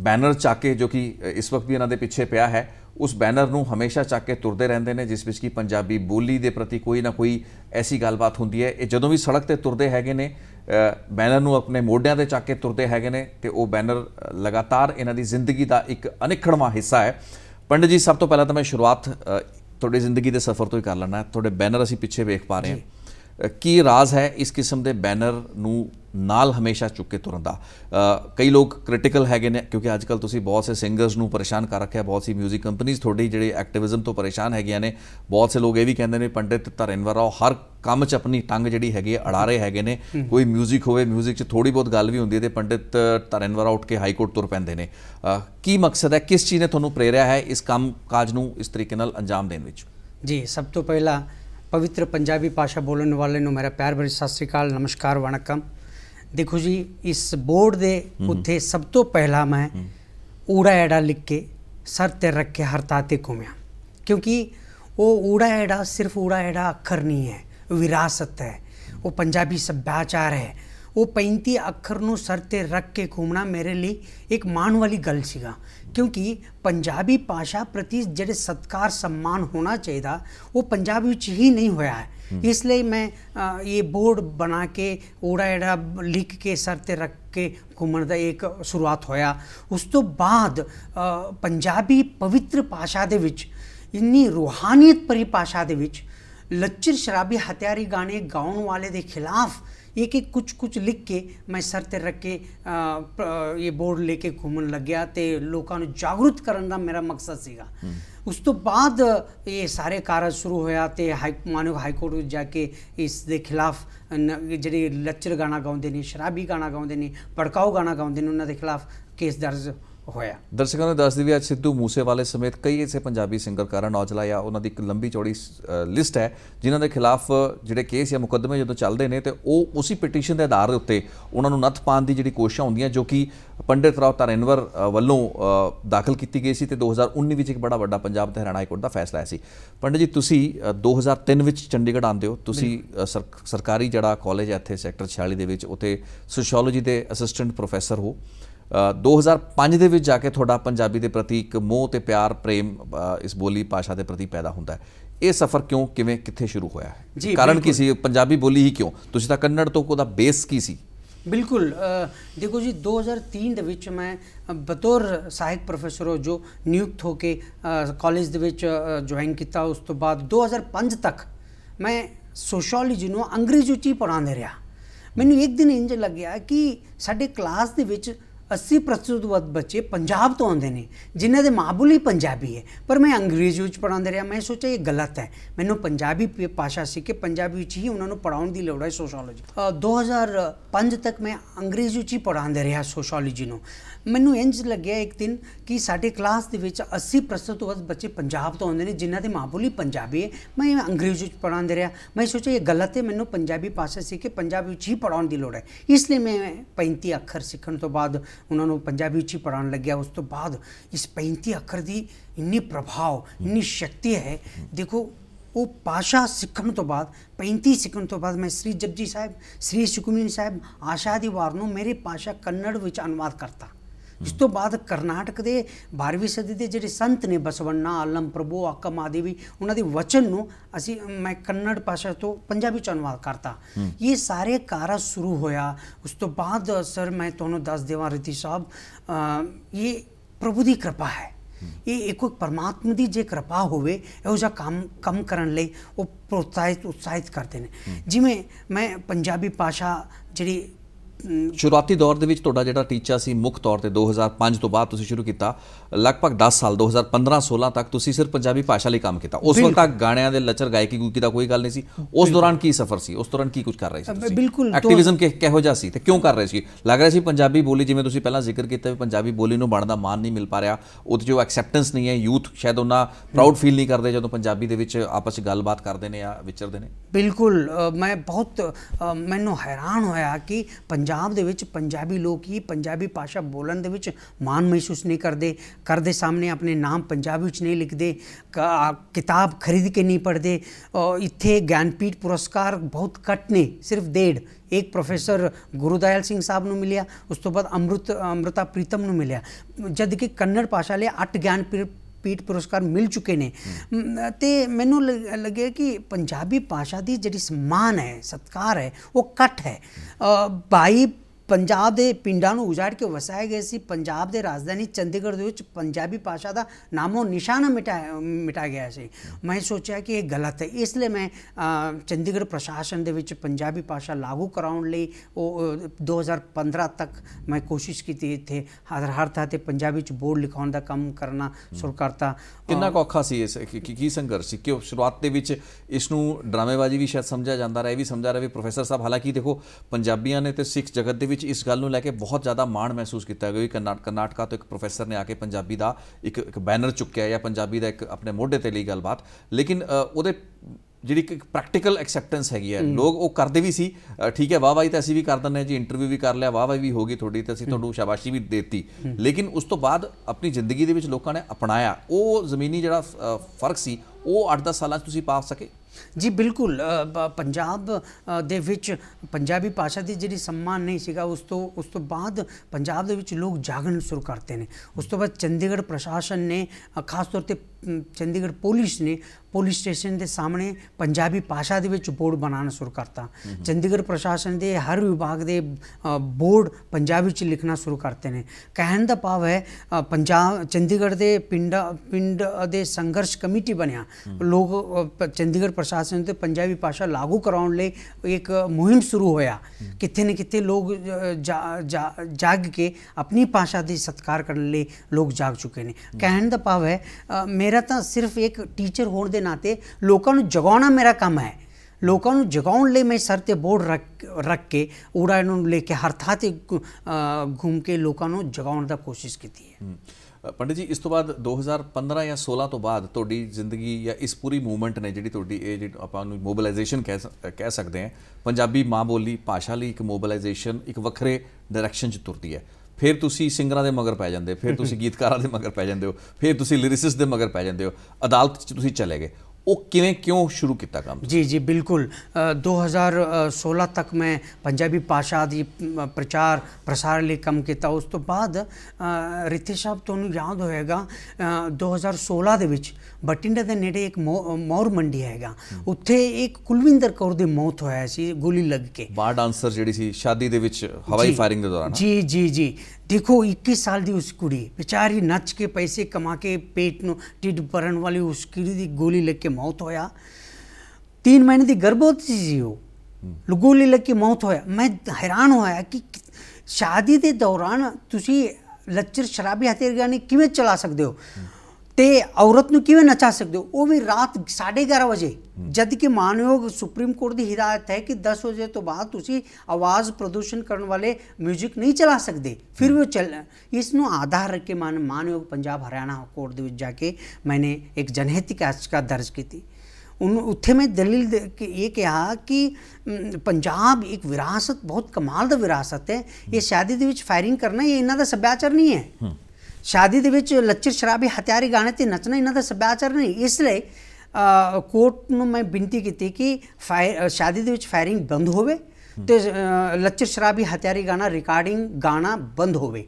ਬੈਨਰ ਚੱਕ ਕੇ ਜੋ ਕਿ ਇਸ ਵਕਤ ਵੀ ਇਹਨਾਂ ਦੇ ਪਿੱਛੇ ਪਿਆ ਹੈ ਉਸ ਬੈਨਰ ਨੂੰ ਹਮੇਸ਼ਾ ਚੱਕ ਕੇ ਤੁਰਦੇ ਰਹਿੰਦੇ ਨੇ ਜਿਸ ਵਿੱਚ ਕੀ ਪੰਜਾਬੀ ਬੋਲੀ ਦੇ ਪ੍ਰਤੀ ਕੋਈ ਨਾ ਕੋਈ ਐਸੀ ਗੱਲਬਾਤ ਹੁੰਦੀ ਹੈ ਇਹ ਜਦੋਂ ਵੀ ਸੜਕ ਤੇ ਤੁਰਦੇ ਹੈਗੇ ਨੇ ਬੈਨਰ ਨੂੰ ਆਪਣੇ ਮੋਢਿਆਂ ਤੇ ਚੱਕ ਕੇ ਤੁਰਦੇ ਹੈਗੇ ਨੇ ਤੇ ਉਹ ਬੈਨਰ ਲਗਾਤਾਰ ਇਹਨਾਂ ਦੀ ਜ਼ਿੰਦਗੀ ਦਾ ਇੱਕ ਅਨਿਖੜਵਾ ਹਿੱਸਾ ਹੈ ਪੰਡਿਤ ਜੀ ਸਭ ਤੋਂ ਪਹਿਲਾਂ ਤਾਂ ਮੈਂ ਸ਼ੁਰੂਆਤ ਤੁਹਾਡੀ ਜ਼ਿੰਦਗੀ ਦੇ ਸਫ਼ਰ ਤੋਂ ਹੀ ਕਰ ਲੈਣਾ ਤੁਹਾਡੇ ਬੈਨਰ ਅਸੀਂ ਪਿੱਛੇ ਵੇਖ ਪਾ ਰਹੇ ਹਾਂ ਕੀ ਰਾਜ਼ ਹੈ ਇਸ ਕਿਸਮ ਦੇ ਬੈਨਰ ਨੂੰ ਨਾਲ ਹਮੇਸ਼ਾ ਚੁੱਕ ਕੇ ਤੁਰਨ ਦਾ ਕਈ ਲੋਕ ਕ੍ਰਿਟੀਕਲ ਹੈਗੇ ਨੇ ਕਿਉਂਕਿ ਅੱਜ ਕੱਲ ਤੁਸੀਂ ਬਹੁਤ ਸੇ ਸਿੰਗਰਸ ਨੂੰ ਪਰੇਸ਼ਾਨ ਕਰ ਰੱਖਿਆ ਬਹੁਤ ਸੀ 뮤직 ਕੰਪਨੀਆਂ ਤੁਹਾਡੀ ਜਿਹੜੇ ਐਕਟਿਵਿਜ਼ਮ ਤੋਂ ਪਰੇਸ਼ਾਨ ਹੈਗੀਆਂ ਨੇ ਬਹੁਤ ਸੇ ਲੋਕ ਇਹ ਵੀ ਕਹਿੰਦੇ ਨੇ ਪੰਡਿਤ ਧਰਨਵਰ ਰਾਓ ਹਰ ਕੰਮ 'ਚ ਆਪਣੀ ਟੰਗ ਜਿਹੜੀ ਹੈਗੀ ਅੜਾ ਰਹੇ ਹੈਗੇ ਨੇ ਕੋਈ 뮤직 ਹੋਵੇ 뮤직 'ਚ ਥੋੜੀ ਬਹੁਤ ਗੱਲ ਵੀ ਹੁੰਦੀ ਹੈ ਤੇ ਪੰਡਿਤ ਧਰਨਵਰ ਆਊਟ ਉੱਠ ਕੇ ਹਾਈ ਕੋਰਟ ਤੁਰ ਪੈਂਦੇ ਨੇ ਕੀ ਮਕਸਦ ਹੈ ਕਿਸ ਚੀਜ਼ ਨੇ ਤੁਹਾਨੂੰ ਪ੍ਰੇਰਿਆ ਹੈ ਇਸ ਕੰਮ ਕਾਜ ਨੂੰ ਇਸ ਤਰੀਕੇ ਨਾਲ ਅੰਜਾਮ ਦੇਣ ਵਿੱਚ ਜੀ ਸਭ ਤੋਂ ਪਹਿਲਾਂ पवित्र पंजाबी भाषा बोलने वाले ਨੂੰ ਮੇਰਾ ਪਿਆਰ ਭਰੀ ਸਤਿ ਸ੍ਰੀ ਅਕਾਲ ਨਮਸਕਾਰ ਵਣਕਮ ਦੇਖੋ ਜੀ ਇਸ ਬੋਰਡ ਦੇ ਉੱਤੇ ਸਭ ਤੋਂ ਪਹਿਲਾ ਮੈਂ ਊੜਾ ਐੜਾ ਲਿਖ ਕੇ ਸਰ ਤੇ ਰੱਖ ਕੇ ਹਰਤਾਤੇ ਘੁੰਮਿਆ ਕਿਉਂਕਿ ਉਹ ਊੜਾ ਐੜਾ ਸਿਰਫ ਊੜਾ ਐੜਾ ਅੱਖਰ ਨਹੀਂ ਹੈ ਵਿਰਾਸਤ ਹੈ ਉਹ ਪੰਜਾਬੀ ਸੱਭਿਆਚਾਰ ਹੈ ਉਹ 35 ਅੱਖਰ ਨੂੰ ਸਰ ਤੇ ਰੱਖ ਕੇ ਘੁੰਮਣਾ ਮੇਰੇ ਲਈ ਇੱਕ ਮਾਣ ਵਾਲੀ ਗੱਲ ਸੀਗਾ ਕਿਉਂਕਿ ਪੰਜਾਬੀ ਭਾਸ਼ਾ ਪ੍ਰਤੀ ਜਿਹੜੇ ਸਤਕਾਰ ਸਨਮਾਨ ਹੋਣਾ ਚਾਹੀਦਾ ਉਹ ਪੰਜਾਬ ਵਿੱਚ ਹੀ ਨਹੀਂ ਹੋਇਆ ਹੈ ਇਸ ਲਈ ਮੈਂ ਇਹ ਬੋਰਡ ਬਣਾ ਕੇ ਓੜਾ ਏੜਾ ਲਿਖ ਕੇ ਸਰ ਤੇ ਰੱਖ ਕੇ ਘੁੰਮਣ ਦਾ ਇੱਕ ਸ਼ੁਰੂਆਤ ਹੋਇਆ ਉਸ ਤੋਂ ਬਾਅਦ ਪੰਜਾਬੀ ਪਵਿੱਤਰ ਭਾਸ਼ਾ ਦੇ ਵਿੱਚ ਇੰਨੀ ਰੂਹਾਨੀਅਤ ਭਰੀ ਦੇ ਵਿੱਚ ਲੱਚਰ ਸ਼ਰਾਬੀ ਹਤਿਆਰੀ ਗਾਣੇ ਗਾਉਣ ਵਾਲੇ ਦੇ ਖਿਲਾਫ एक एक ਕੁਝ ਕੁਝ ਲਿਖ ਕੇ ਮੈਂ ਸਰ ਤੇ ਰੱਖ ਕੇ ਇਹ ਬੋਰਡ ਲੈ ਕੇ ਘੁੰਮਣ ਲੱਗਿਆ ਤੇ ਲੋਕਾਂ ਨੂੰ ਜਾਗਰੂਕ ਕਰਨ ਦਾ ਮੇਰਾ ਮਕਸਦ ਸੀਗਾ ਉਸ ਤੋਂ ਬਾਅਦ ਇਹ ਸਾਰੇ ਕਾਰਜ ਸ਼ੁਰੂ ਹੋਇਆ ਤੇ ਹਾਈ ਮਾਨੋ ਹਾਈ ਕੋਰਟ ਜਾ ਕੇ ਇਸ ਦੇ ਖਿਲਾਫ ਜਿਹੜੇ ਲੱਚਰ ਗਾਣਾ ਗਾਉਂਦੇ ਨੇ ਸ਼ਰਾਬੀ ਗਾਣਾ ਗਾਉਂਦੇ ਨੇ ਭੜਕਾਊ ਗਾਣਾ ਗਾਉਂਦੇ ਨੇ ਉਹਨਾਂ ਦੇ ਖਿਲਾਫ ਕੇਸ ਦਰਜ ਹੋਇਆ ਦਰਸ਼ਕਾਂ ਨੂੰ ਦੱਸ ਵੀ ਅੱਜ ਸਿੱਧੂ ਮੂਸੇਵਾਲੇ ਸਮੇਤ ਕਈ ਐਸੇ ਪੰਜਾਬੀ ਸਿੰਗਰ ਕਾਰਨ ਔਜਲਾ ਆ ਉਹਨਾਂ ਦੀ ਇੱਕ ਲੰਬੀ ਚੌੜੀ ਲਿਸਟ ਹੈ ਜਿਨ੍ਹਾਂ ਦੇ ਖਿਲਾਫ ਜਿਹੜੇ ਕੇਸ ਜਾਂ ਮੁਕੱਦਮੇ ਜਦੋਂ ਚੱਲਦੇ ਨੇ ਤੇ ਉਹ ਉਸੇ ਪਟੀਸ਼ਨ ਦੇ ਆਧਾਰ ਦੇ ਉੱਤੇ ਉਹਨਾਂ ਨੂੰ ਨੱਥ ਪਾਣ ਦੀ ਜਿਹੜੀ ਕੋਸ਼ਿਸ਼ਾਂ ਹੁੰਦੀਆਂ ਜੋ ਕਿ ਪੰਡਿਤ ਰਾਓ ਤਰਨਵਰ ਵੱਲੋਂ ਦਾਖਲ ਕੀਤੀ ਗਈ ਸੀ ਤੇ 2019 ਵਿੱਚ ਇੱਕ ਬੜਾ ਵੱਡਾ ਪੰਜਾਬ ਤੇ ਹਰਿਆਣਾ ਹਾਈ ਕੋਰਟ ਦਾ ਫੈਸਲਾ ਆਇਆ ਸੀ ਪੰਡਿਤ ਜੀ ਤੁਸੀਂ 2003 ਵਿੱਚ ਚੰਡੀਗੜ੍ਹ ਆਂਦੇ ਹੋ ਤੁਸੀਂ ਸਰਕਾਰੀ ਜਿਹੜਾ ਕਾਲਜ ਹੈ ਇੱਥੇ ਸੈਕਟਰ 46 ਦੇ ਵਿੱਚ ਉੱਥੇ ਸੋਸ਼ੀਓਲੋਜੀ ਦੇ ਅਸਿਸਟੈਂਟ ਪ੍ਰੋਫੈਸਰ ਹੋ 2005 ਦੇ ਵਿੱਚ ਜਾ ਕੇ ਤੁਹਾਡਾ ਪੰਜਾਬੀ ਦੇ ਪ੍ਰਤੀ ਇੱਕ ਮੋਹ ਤੇ ਪਿਆਰ ਪ੍ਰੇਮ ਇਸ ਬੋਲੀ ਭਾਸ਼ਾ ਦੇ ਪ੍ਰਤੀ ਪੈਦਾ ਹੁੰਦਾ ਹੈ ਇਹ ਸਫ਼ਰ ਕਿਉਂ ਕਿਵੇਂ ਕਿੱਥੇ ਸ਼ੁਰੂ ਹੋਇਆ ਹੈ ਕਾਰਨ ਕੀ ਸੀ ਪੰਜਾਬੀ ਬੋਲੀ ਹੀ ਕਿਉਂ ਤੁਸੀਂ ਤਾਂ ਕੰਨੜ ਤੋਂ ਉਹਦਾ ਬੇਸ ਕੀ ਸੀ ਬਿਲਕੁਲ ਦੇਖੋ ਜੀ 2003 ਦੇ ਵਿੱਚ ਮੈਂ ਬਤੌਰ ਸਹਾਇਕ ਪ੍ਰੋਫੈਸਰ ਜੋ ਨਿਯੁਕਤ ਹੋ ਕੇ ਕਾਲਜ ਦੇ ਵਿੱਚ ਜੁਆਇਨ ਕੀਤਾ ਉਸ ਤੋਂ ਬਾਅਦ 2005 ਤੱਕ ਮੈਂ ਸੋਸ਼ੀਓਲੋਜੀ ਨੂੰ ਅੰਗਰੇਜ਼ੀ ਚ ਪੜਾਉਂਦੇ ਰਿਹਾ ਮੈਨੂੰ ਇੱਕ ਦਿਨ ਇੰਜ ਲੱਗਿਆ ਕਿ ਸਾਡੇ ਕਲਾਸ ਦੇ ਵਿੱਚ 80% ਵੱਧ ਬੱਚੇ ਪੰਜਾਬ ਤੋਂ ਆਉਂਦੇ ਨੇ ਜਿਨ੍ਹਾਂ ਦੇ ਮਾਬੂਲੀ ਪੰਜਾਬੀ ਹੈ ਪਰ ਮੈਂ ਅੰਗਰੇਜ਼ੀ ਵਿੱਚ ਪੜਾਉਂਦੇ ਰਿਹਾ ਮੈਂ ਸੋਚਿਆ ਇਹ ਗਲਤ ਹੈ ਮੈਨੂੰ ਪੰਜਾਬੀ ਭਾਸ਼ਾ ਸਿੱਖ ਕੇ ਪੰਜਾਬੀ ਵਿੱਚ ਹੀ ਉਹਨਾਂ ਨੂੰ ਪੜਾਉਣ ਦੀ ਲੋੜ ਹੈ ਸੋਸ਼ੀਓਲੋਜੀ 2005 ਤੱਕ ਮੈਂ ਅੰਗਰੇਜ਼ੀ ਵਿੱਚ ਹੀ ਪੜਾਉਂਦੇ ਰਿਹਾ ਸੋਸ਼ੀਓਲੋਜੀ ਨੂੰ ਮੈਨੂੰ ਇੰਜ ਲੱਗਿਆ ਇੱਕ ਦਿਨ ਕਿ ਸਾਡੇ ਕਲਾਸ ਦੇ ਵਿੱਚ 80% ਤੋਂ ਵੱਧ ਬੱਚੇ ਪੰਜਾਬ ਤੋਂ ਆਉਂਦੇ ਨੇ ਜਿਨ੍ਹਾਂ ਦੀ ਮਾਂ ਬੋਲੀ ਪੰਜਾਬੀ ਹੈ ਮੈਂ ਅੰਗਰੇਜ਼ੀ ਵਿੱਚ ਪੜਾਉਂਦੇ ਰਿਹਾ ਮੈਂ ਸੋਚਿਆ ਇਹ ਗਲਤ ਹੈ ਮੈਨੂੰ ਪੰਜਾਬੀ ਭਾਸ਼ਾ ਸਿੱਖ ਕੇ ਪੰਜਾਬੀ ਵਿੱਚ ਹੀ ਪੜਾਉਣ ਦੀ ਲੋੜ ਹੈ ਇਸ ਲਈ ਮੈਂ 35 ਅੱਖਰ ਸਿੱਖਣ ਤੋਂ ਬਾਅਦ ਉਹਨਾਂ ਨੂੰ ਪੰਜਾਬੀ ਵਿੱਚ ਹੀ ਪੜਾਉਣ ਲੱਗਿਆ ਉਸ ਤੋਂ ਬਾਅਦ ਇਸ 35 ਅੱਖਰ ਦੀ ਇੰਨੀ ਪ੍ਰਭਾਵ ਇੰਨੀ ਸ਼ਕਤੀ ਹੈ ਦੇਖੋ ਉਹ ਪਾਸ਼ਾ ਸਿੱਖਣ ਤੋਂ ਬਾਅਦ 35 ਸਿੱਖਣ ਤੋਂ ਬਾਅਦ ਮੈਂ ਸ੍ਰੀ ਜਪਜੀ ਸਾਹਿਬ ਸ੍ਰੀ ਸੁਖਮਨੀ ਸਾਹਿਬ ਆਸ਼ਾ ਦੀ ਵਾਰ ਨੂੰ ਮੇਰੇ ਪਾਸ਼ਾ ਕੰਨੜ ਵਿੱਚ ਅਨੁਵਾਦ ਕਰਤਾ ਇਸ ਤੋਂ ਬਾਅਦ ਕਰਨਾਟਕ ਦੇ 12ਵੀਂ ਸਦੀ ਦੇ ਜਿਹੜੇ ਸੰਤ ਨੇ ਬਸਵੰਨਾ ਆਲਮ ਪ੍ਰਭੂ ਆਕਾ ਦੇਵੀ ਉਹਨਾਂ ਦੇ ਵਚਨ ਨੂੰ ਅਸੀਂ ਮੈਂ ਕੰਨੜ ਭਾਸ਼ਾ ਤੋਂ ਪੰਜਾਬੀ ਚ ਅਨੁਵਾਦ ਕਰਤਾ ਇਹ ਸਾਰੇ ਕਾਰਜ ਸ਼ੁਰੂ ਹੋਇਆ ਉਸ ਤੋਂ ਬਾਅਦ ਸਰ ਮੈਂ ਤੁਹਾਨੂੰ ਦੱਸ ਦੇਵਾਂ ਰਿਤੀ ਸਾਹਿਬ ਇਹ ਪ੍ਰਭੂ ਦੀ ਕਿਰਪਾ ਹੈ ਇਹ ਇੱਕੋ ਪਰਮਾਤਮਾ ਦੀ ਜੇ ਕਿਰਪਾ ਹੋਵੇ ਇਹੋ ਜਿਹਾ ਕੰਮ ਕੰਮ ਕਰਨ ਲਈ ਉਹ ਪ੍ਰੋਤਸਾਹਿਤ ਉਤਸ਼ਾਹਿਤ ਕਰਦੇ ਨੇ ਜਿਵੇਂ ਮੈਂ ਪੰਜਾਬੀ ਭਾਸ਼ਾ ਜਿਹੜੀ ਸ਼ੁਰੂਆਤੀ ਦੌਰ ਦੇ ਵਿੱਚ ਤੁਹਾਡਾ ਜਿਹੜਾ ਟੀਚਾ ਸੀ ਮੁੱਖ ਤੌਰ ਤੇ 2005 ਤੋਂ ਬਾਅਦ ਤੁਸੀਂ ਸ਼ੁਰੂ ਕੀਤਾ ਲਗਭਗ 10 ਸਾਲ 2015-16 ਤੱਕ ਤੁਸੀਂ ਸਿਰਫ ਪੰਜਾਬੀ ਭਾਸ਼ਾ ਲਈ ਕੰਮ ਕੀਤਾ ਉਸ ਵਕਤ ਤੱਕ ਗਾਣਿਆਂ ਦੇ ਲਚਰ ਗਾਇਕੀ ਗੁਕੀ ਦਾ ਕੋਈ ਗੱਲ ਨਹੀਂ ਸੀ ਉਸ ਦੌਰਾਨ ਕੀ ਸਫ਼ਰ ਸੀ ਉਸ ਦੌਰਾਨ ਕੀ ਕੁਝ ਕਰ ਰਹੇ ਸੀ ਤੁਸੀਂ ਬਿਲਕੁਲ ਐਕਟਿਵਿਜ਼ਮ ਕਿਹੋ ਜਿਹਾ ਸੀ ਤੇ ਕਿਉਂ ਕਰ ਰਹੇ ਸੀ ਲੱਗ ਰਿਹਾ ਸੀ ਪੰਜਾਬੀ ਬੋਲੀ ਜਿਵੇਂ ਤੁਸੀਂ ਪਹਿਲਾਂ ਜ਼ਿਕਰ ਕੀਤਾ ਵੀ ਪੰਜਾਬੀ ਬੋਲੀ ਨੂੰ ਬਣਦਾ ਮਾਨ ਨਹੀਂ ਮਿਲ ਪਾ ਰਿਹਾ ਤੇ ਜੋ ਐਕਸੈਪਟੈਂਸ ਨਹੀਂ ਹੈ ਯੂਥ ਸ਼ਾਇਦ ਉਹਨਾਂ ਪ੍ਰਾਊਡ ਫੀਲ ਨਹੀਂ ਕਰਦੇ ਜਦੋਂ ਪੰਜਾਬੀ ਦੇ ਵਿੱਚ ਆਪਸ ਵਿੱਚ ਗੱਲਬਾਤ ਕਰਦੇ ਨੇ ਆ ਵਿਚਰਦੇ ਨੇ ਬਿਲਕੁਲ ਮੈਂ ਬਹੁਤ ਮੈਨੂੰ ਹੈਰਾਨ ਹੋਇਆ ਕਿ ਪੰਜਾਬ ਦੇ ਵਿੱਚ ਪੰਜਾਬੀ ਲੋਕ ਹੀ ਪੰਜਾਬੀ ਭਾਸ਼ਾ ਬੋਲਣ ਦੇ ਵਿੱਚ ਮਾਣ ਮਹਿਸੂਸ ਨਹੀਂ ਕਰਦੇ ਕਰਦੇ ਸਾਹਮਣੇ ਆਪਣੇ ਨਾਮ ਪੰਜਾਬੀ ਵਿੱਚ ਨਹੀਂ ਲਿਖਦੇ ਕਿਤਾਬ ਖਰੀਦ ਕੇ ਨਹੀਂ ਪੜ੍ਹਦੇ ਇੱਥੇ ਗਿਆਨਪੀਠ ਪੁਰਸਕਾਰ ਬਹੁਤ ਘੱਟ ਨੇ ਸਿਰਫ ਡੇਢ ਇੱਕ ਪ੍ਰੋਫੈਸਰ ਗੁਰੂਦਾਇਲ ਸਿੰਘ ਸਾਹਿਬ ਨੂੰ ਮਿਲਿਆ ਉਸ ਤੋਂ ਬਾਅਦ ਅਮਰਤ ਅਮਰਤਾ ਪ੍ਰੀਤਮ ਨੂੰ ਮਿਲਿਆ ਜਦ ਕਿ ਕੰਨੜ ਭਾਸ਼ਾ ਲਈ 8 ਗਿਆਨਪੀਠ ਪੀਟ ਪੁਰਸਕਾਰ ਮਿਲ ਚੁੱਕੇ ਨੇ ਤੇ ਮੈਨੂੰ ਲੱਗਿਆ ਕਿ ਪੰਜਾਬੀ ਭਾਸ਼ਾ ਦੀ ਜਿਹੜੀ ਸਨਮਾਨ ਹੈ ਸਤਕਾਰ ਹੈ ਉਹ ਕੱਟ ਹੈ ਬਾਈ ਪੰਜਾਬ ਦੇ ਪਿੰਡਾਂ ਨੂੰ ਉਜਾੜ ਕੇ ਵਸਾਏ ਗਏ ਸੀ ਪੰਜਾਬ ਦੇ ਰਾਜਧਾਨੀ ਚੰਡੀਗੜ੍ਹ ਦੇ ਵਿੱਚ ਪੰਜਾਬੀ ਭਾਸ਼ਾ ਦਾ ਨਾਮੋ ਨਿਸ਼ਾਨਾ ਮਿਟਾਇਆ ਮਿਟਾ ਗਿਆ ਸੀ ਮੈਂ ਸੋਚਿਆ ਕਿ ਇਹ ਗਲਤ ਹੈ ਇਸ ਲਈ ਮੈਂ ਚੰਡੀਗੜ੍ਹ ਪ੍ਰਸ਼ਾਸਨ ਦੇ ਵਿੱਚ ਪੰਜਾਬੀ ਭਾਸ਼ਾ ਲਾਗੂ ਕਰਾਉਣ ਲਈ ਉਹ 2015 ਤੱਕ ਮੈਂ ਕੋਸ਼ਿਸ਼ ਕੀਤੀ ਇੱਥੇ ਹਰ ਹਰ ਥਾਂ ਤੇ ਪੰਜਾਬੀ ਵਿੱਚ ਬੋਰਡ ਲਿਖਾਉਣ ਦਾ ਕੰਮ ਕਰਨਾ ਸ਼ੁਰੂ ਕਰਤਾ ਕਿੰਨਾ ਔਖਾ ਸੀ ਇਸ ਕੀ ਸੰਘਰਸ਼ ਸੀ ਕਿ ਸ਼ੁਰੂਆਤ ਦੇ ਵਿੱਚ ਇਸ ਨੂੰ ਡਰਾਮੇਬਾਜ਼ੀ ਵੀ ਸ਼ਾਇਦ ਸਮਝਿਆ ਜਾਂਦਾ ਰਿਹਾ ਇਹ ਵੀ ਸਮਝਾ ਰਿਹਾ ਵੀ ਪ੍ਰੋਫੈਸਰ ਸਾਹਿਬ ਹਾਲਾਂਕਿ ਦੇਖੋ ਪੰਜਾਬੀਆਂ ਨੇ ਤੇ ਸਿੱਖ ਜਗਤ ਦੇ ਵਿੱਚ ਇਸ ਗੱਲ ਨੂੰ ਲੈ ਕੇ ਬਹੁਤ ਜ਼ਿਆਦਾ ਮਾਣ ਮਹਿਸੂਸ ਕੀਤਾ ਗਿਆ ਕਿ ਕਰਨਾਟਕਾ ਤੋਂ ਇੱਕ ਪ੍ਰੋਫੈਸਰ ਨੇ ਆ ਕੇ ਪੰਜਾਬੀ ਦਾ ਇੱਕ ਇੱਕ ਬੈਨਰ ਚੁੱਕਿਆ ਜਾਂ ਪੰਜਾਬੀ ਦਾ ਇੱਕ ਆਪਣੇ ਮੋਢੇ ਤੇ ਲਈ ਗੱਲਬਾਤ ਲੇਕਿਨ ਉਹਦੇ ਜਿਹੜੀ ਇੱਕ ਪ੍ਰੈਕਟੀਕਲ ਐਕਸੈਪਟੈਂਸ ਹੈਗੀ ਹੈ ਲੋਕ ਉਹ ਕਰਦੇ ਵੀ ਸੀ ਠੀਕ ਹੈ ਵਾਹ ਵਾਹੀ ਤਾਂ ਅਸੀਂ ਵੀ ਕਰ ਆ ਜੀ ਇੰਟਰਵਿਊ ਵੀ ਕਰ ਲਿਆ ਵਾਹ ਵਾਹੀ ਵੀ ਹੋ ਗਈ ਤੁਹਾਡੀ ਤਾਂ ਅਸੀਂ ਤੁਹਾਨੂੰ ਸ਼ਾਬਾਸ਼ੀ ਵੀ ਦਿੱਤੀ ਲੇਕਿਨ ਉਸ ਤੋਂ ਬਾਅਦ ਆਪਣੀ ਜ਼ਿੰਦਗੀ ਦੇ ਵਿੱਚ ਲੋਕਾਂ ਨੇ ਅਪਣਾਇਆ ਉਹ ਜ਼ਮੀਨੀ ਜਿਹੜਾ ਫਰਕ ਸੀ ਉਹ 8-10 ਸਾਲਾਂ 'ਚ ਤੁਸੀਂ ਪਾ ਸਕੇ ਜੀ ਬਿਲਕੁਲ ਪੰਜਾਬ ਦੇ ਵਿੱਚ ਪੰਜਾਬੀ ਭਾਸ਼ਾ ਦੀ ਜਿਹੜੀ ਸਨਮਾਨ ਨਹੀਂ ਸੀਗਾ ਉਸ ਤੋਂ ਉਸ ਤੋਂ ਬਾਅਦ ਪੰਜਾਬ ਦੇ ਵਿੱਚ ਲੋਕ ਜਾਗਣ ਸ਼ੁਰੂ ਕਰਦੇ ਨੇ ਉਸ ਤੋਂ ਬਾਅਦ ਚੰਡੀਗੜ੍ਹ ਪ੍ਰਸ਼ਾਸਨ ਨੇ ਖਾਸ ਤੌਰ ਤੇ ਚੰਡੀਗੜ੍ਹ ਪੁਲਿਸ ਨੇ ਪੁਲਿਸ ਸਟੇਸ਼ਨ ਦੇ ਸਾਹਮਣੇ ਪੰਜਾਬੀ ਭਾਸ਼ਾ ਦੇ ਵਿੱਚ ਬੋਰਡ ਬਣਾਉਣਾ ਸ਼ੁਰੂ ਕਰਤਾ ਚੰਡੀਗੜ੍ਹ ਪ੍ਰਸ਼ਾਸਨ ਦੇ ਹਰ ਵਿਭਾਗ ਦੇ ਬੋਰਡ ਪੰਜਾਬੀ ਵਿੱਚ ਲਿਖਣਾ ਸ਼ੁਰੂ ਕਰਤੇ ਨੇ ਕਹਿਣ ਦਾ ਭਾਵ ਹੈ ਪੰਜਾਬ ਚੰਡੀਗੜ੍ਹ ਦੇ ਪਿੰਡ ਪਿੰਡ ਦੇ ਸੰਘਰਸ਼ ਕਮੇਟੀ ਬਣਿਆ ਲੋਕ ਚੰਡੀਗੜ੍ਹ ਪ੍ਰਸ਼ਾਸਨ ਤੇ ਪੰਜਾਬੀ ਭਾਸ਼ਾ ਲਾਗੂ ਕਰਾਉਣ ਲਈ ਇੱਕ ਮੁਹਿੰਮ ਸ਼ੁਰੂ ਹੋਇਆ ਕਿੱਥੇ ਨੇ ਕਿੱਥੇ ਲੋਕ ਜਾਗ ਕੇ ਆਪਣੀ ਭਾਸ਼ਾ ਦੀ ਸਤਿਕਾਰ ਕਰਨ ਲਈ ਲੋਕ ਜਾਗ ਚੁੱਕੇ ਨੇ ਕਹਿਣ ਦਾ ਭਾਵ ਹੈ ਮੇਰਾ ਮੇਰਾ ਤਾਂ ਸਿਰਫ ਇੱਕ ਟੀਚਰ ਹੋਣ ਦੇ ਨਾਤੇ ਲੋਕਾਂ ਨੂੰ ਜਗਾਉਣਾ ਮੇਰਾ ਕੰਮ ਹੈ ਲੋਕਾਂ ਨੂੰ ਜਗਾਉਣ ਲਈ ਮੈਂ ਸਰ ਤੇ ਬੋਰਡ ਰੱਖ ਕੇ ਉੜਾ ਨੂੰ ਲੈ ਕੇ ਹਰ ਥਾਂ ਤੇ ਘੁੰਮ ਕੇ ਲੋਕਾਂ ਨੂੰ ਜਗਾਉਣ ਦਾ ਕੋਸ਼ਿਸ਼ ਕੀਤੀ ਹੈ ਪੰਡਿਤ ਜੀ ਇਸ ਤੋਂ ਬਾਅਦ 2015 ਜਾਂ 16 ਤੋਂ ਬਾਅਦ ਤੁਹਾਡੀ ਜ਼ਿੰਦਗੀ ਜਾਂ ਇਸ ਪੂਰੀ ਮੂਵਮੈਂਟ ਨੇ ਜਿਹੜੀ ਤੁਹਾਡੀ ਇਹ ਜਿਹੜੀ ਆਪਾਂ ਨੂੰ ਮੋਬਿਲਾਈਜੇਸ਼ਨ ਕਹਿ ਸਕਦੇ ਹਾਂ ਪੰਜਾਬੀ ਮਾਂ ਬੋਲੀ ਭਾਸ਼ਾ ਲਈ ਇੱਕ ਮੋਬਿਲਾਈਜੇਸ਼ਨ ਇੱਕ ਵੱਖਰੇ ਡਾਇਰੈਕਸ਼ਨ 'ਚ ਤੁਰਦੀ ਹੈ ਫਿਰ ਤੁਸੀਂ ਸਿੰਗਰਾਂ ਦੇ ਮਗਰ ਪੈ ਜਾਂਦੇ ਫਿਰ ਤੁਸੀਂ ਗੀਤਕਾਰਾਂ ਦੇ ਮਗਰ ਪੈ ਜਾਂਦੇ ਹੋ ਫਿਰ ਤੁਸੀਂ ਲਿਰਿਸਿਸ ਦੇ ਮਗਰ ਪੈ ਜਾਂਦੇ ਹੋ ਅਦਾਲਤ 'ਚ ਤੁਸੀਂ ਚਲੇ ਗਏ ਉਹ ਕਿਵੇਂ ਕਿਉਂ ਸ਼ੁਰੂ ਕੀਤਾ ਕੰਮ ਜੀ ਜੀ ਬਿਲਕੁਲ 2016 ਤੱਕ ਮੈਂ ਪੰਜਾਬੀ ਪਾਸ਼ਾ ਦੀ ਪ੍ਰਚਾਰ ਪ੍ਰਸਾਰ ਲਈ ਕੰਮ ਕੀਤਾ ਉਸ ਤੋਂ ਬਾਅਦ ਰਿਤੇਸ਼ ਸਾਹਿਬ ਤੁਹਾਨੂੰ ਯਾਦ ਹੋਏਗਾ 2016 ਦੇ ਵਿੱਚ ਬਟਿੰਡਾ ਦੇ ਨੇੜੇ ਇੱਕ ਮੌਰ ਮੰਡੀ ਹੈਗਾ ਉੱਥੇ ਇੱਕ ਕੁਲਵਿੰਦਰ ਕੌਰ ਦੀ ਮੌਤ ਹੋਇਆ ਸੀ ਗੋਲੀ ਲੱਗ ਕੇ ਬਾਰ ਡਾਂਸਰ ਜਿਹੜੀ ਸੀ ਸ਼ਾਦੀ ਦੇ ਵਿੱਚ ਹਵਾਈ ਫਾਇਰਿੰਗ ਦੇ ਦੌਰਾਨ ਜੀ ਜੀ ਜੀ ਦੇਖੋ 21 ਸਾਲ ਦੀ ਉਸ ਕੁੜੀ ਵਿਚਾਰੀ ਨੱਚ ਕੇ ਪੈਸੇ ਕਮਾ ਕੇ ਪੇਟ ਨੂੰ ਢਿੱਡ ਭਰਨ ਵਾਲੀ ਉਸ ਕੁੜੀ ਦੀ ਗੋਲੀ ਲੱਗ ਕੇ ਮੌਤ ਹੋਇਆ 3 ਮਹੀਨੇ ਦੀ ਗਰਭਵਤੀ ਸੀ ਉਹ ਗੋਲੀ ਲੱਗ ਕੇ ਮੌਤ ਹੋਇਆ ਮੈਂ ਹੈਰਾਨ ਹੋਇਆ ਕਿ ਸ਼ਾਦੀ ਦੇ ਦੌਰਾਨ ਤੁਸੀਂ ਲੱਚਰ ਸ਼ਰਾਬੀ ਗਾਨੀ ਕਿਵੇਂ ਚਲਾ ਸਕਦੇ ਹੋ ਤੇ ਔਰਤ ਨੂੰ ਕਿਵੇਂ ਨਚਾ ਸਕਦੇ ਹੋ ਉਹ ਵੀ ਰਾਤ 11:30 ਵਜੇ ਜਦ ਕਿ ਮਾਨਯੋਗ ਸੁਪਰੀਮ ਕੋਰਟ ਦੀ ਹਿਦਾਇਤ ਹੈ ਕਿ 10 ਵਜੇ ਤੋਂ ਬਾਅਦ ਤੁਸੀਂ ਆਵਾਜ਼ ਪ੍ਰਦੂਸ਼ਣ ਕਰਨ ਵਾਲੇ 뮤직 ਨਹੀਂ ਚਲਾ ਸਕਦੇ ਫਿਰ ਵੀ ਉਹ ਚੱਲ ਇਸ ਨੂੰ ਆਧਾਰ ਰੱਖ ਕੇ ਮਾਨ ਮਾਨਯੋਗ ਪੰਜਾਬ ਹਰਿਆਣਾ ਕੋਰਟ ਦੇ ਵਿੱਚ ਜਾ ਕੇ ਮੈਨੇ ਇੱਕ ਜਨਹਿਤਕ ਯਾਚਕਾ ਦਰਜ ਕੀਤੀ ਉੱਥੇ ਮੈਂ ਦਲੀਲ ਕਿ ਇਹ ਕਿਹਾ ਕਿ ਪੰਜਾਬ ਇੱਕ ਵਿਰਾਸਤ ਬਹੁਤ ਕਮਾਲ ਦਾ ਵਿਰਾਸਤ ਹੈ ਇਹ ਸ਼ਾਦੀ ਦੇ ਵਿੱਚ ਫਾਇਰਿੰਗ ਕਰਨਾ ਇਹ ਇਹਨਾਂ ਦਾ ਸੱਭਿਆਚਾਰ ਨਹੀਂ ਹੈ ਸ਼ਾਦੀ ਦੇ ਵਿੱਚ ਲੱਚਰ ਸ਼ਰਾਬੀ ਹਥਿਆਰੀ ਗਾਣੇ ਤੇ ਨੱਚਣਾ ਇਹਨਾਂ ਦਾ ਸੱਭਿਆਚਾਰ ਨਹੀਂ ਇਸ ਲਈ ਕੋਰਟ ਨੂੰ ਮੈਂ ਬੇਨਤੀ ਕੀਤੀ ਕਿ ਸ਼ਾਦੀ ਦੇ ਵਿੱਚ ਫਾਇਰਿੰਗ ਬੰਦ ਹੋਵੇ ਤੇ ਲੱਚਰ ਸ਼ਰਾਬੀ ਹਥਿਆਰੀ ਗਾਣਾ ਰਿਕਾਰਡਿੰਗ ਗਾਣਾ ਬੰਦ ਹੋਵੇ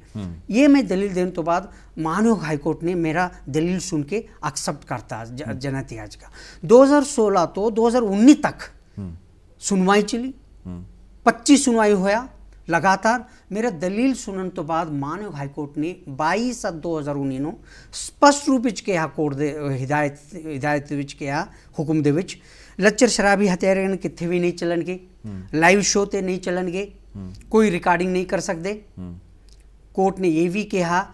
ਇਹ ਮੈਂ ਦਲੀਲ ਦੇਣ ਤੋਂ ਬਾਅਦ ਮਾਨਯੋਗ ਹਾਈ ਕੋਰਟ ਨੇ ਮੇਰਾ ਦਲੀਲ ਸੁਣ ਕੇ ਐਕਸੈਪਟ ਕਰਤਾ ਜਨਤੀ ਅੱਜ ਦਾ 2016 ਤੋਂ 2019 ਤੱਕ ਸੁਣਵਾਈ ਚਲੀ 25 ਸੁਣਵਾਈ ਹੋਇਆ ਲਗਾਤਾਰ ਮੇਰੇ ਦਲੀਲ ਸੁਣਨ ਤੋਂ ਬਾਅਦ ਮਾਨਯੋਗ ਹਾਈ ਕੋਰਟ ਨੇ 22 ਸਤ 2019 ਨੂੰ ਸਪਸ਼ਟ ਰੂਪ ਵਿੱਚ ਕਿਹਾ ਕੋਰਟ ਦੇ ਹਿਦਾਇਤ ਹਿਦਾਇਤ ਵਿੱਚ ਕਿਹਾ ਹੁਕਮ ਦੇ ਵਿੱਚ ਲੱਚਰ ਸ਼ਰਾਬੀ ਹਥਿਆਰੇ ਕਿੱਥੇ ਵੀ ਨਹੀਂ ਚੱਲਣਗੇ ਲਾਈਵ ਸ਼ੋਅ ਤੇ ਨਹੀਂ ਚੱਲਣਗੇ ਕੋਈ ਰਿਕਾਰਡਿੰਗ ਨਹੀਂ ਕਰ ਸਕਦੇ ਕੋਰਟ ਨੇ ਇਹ ਵੀ ਕਿਹਾ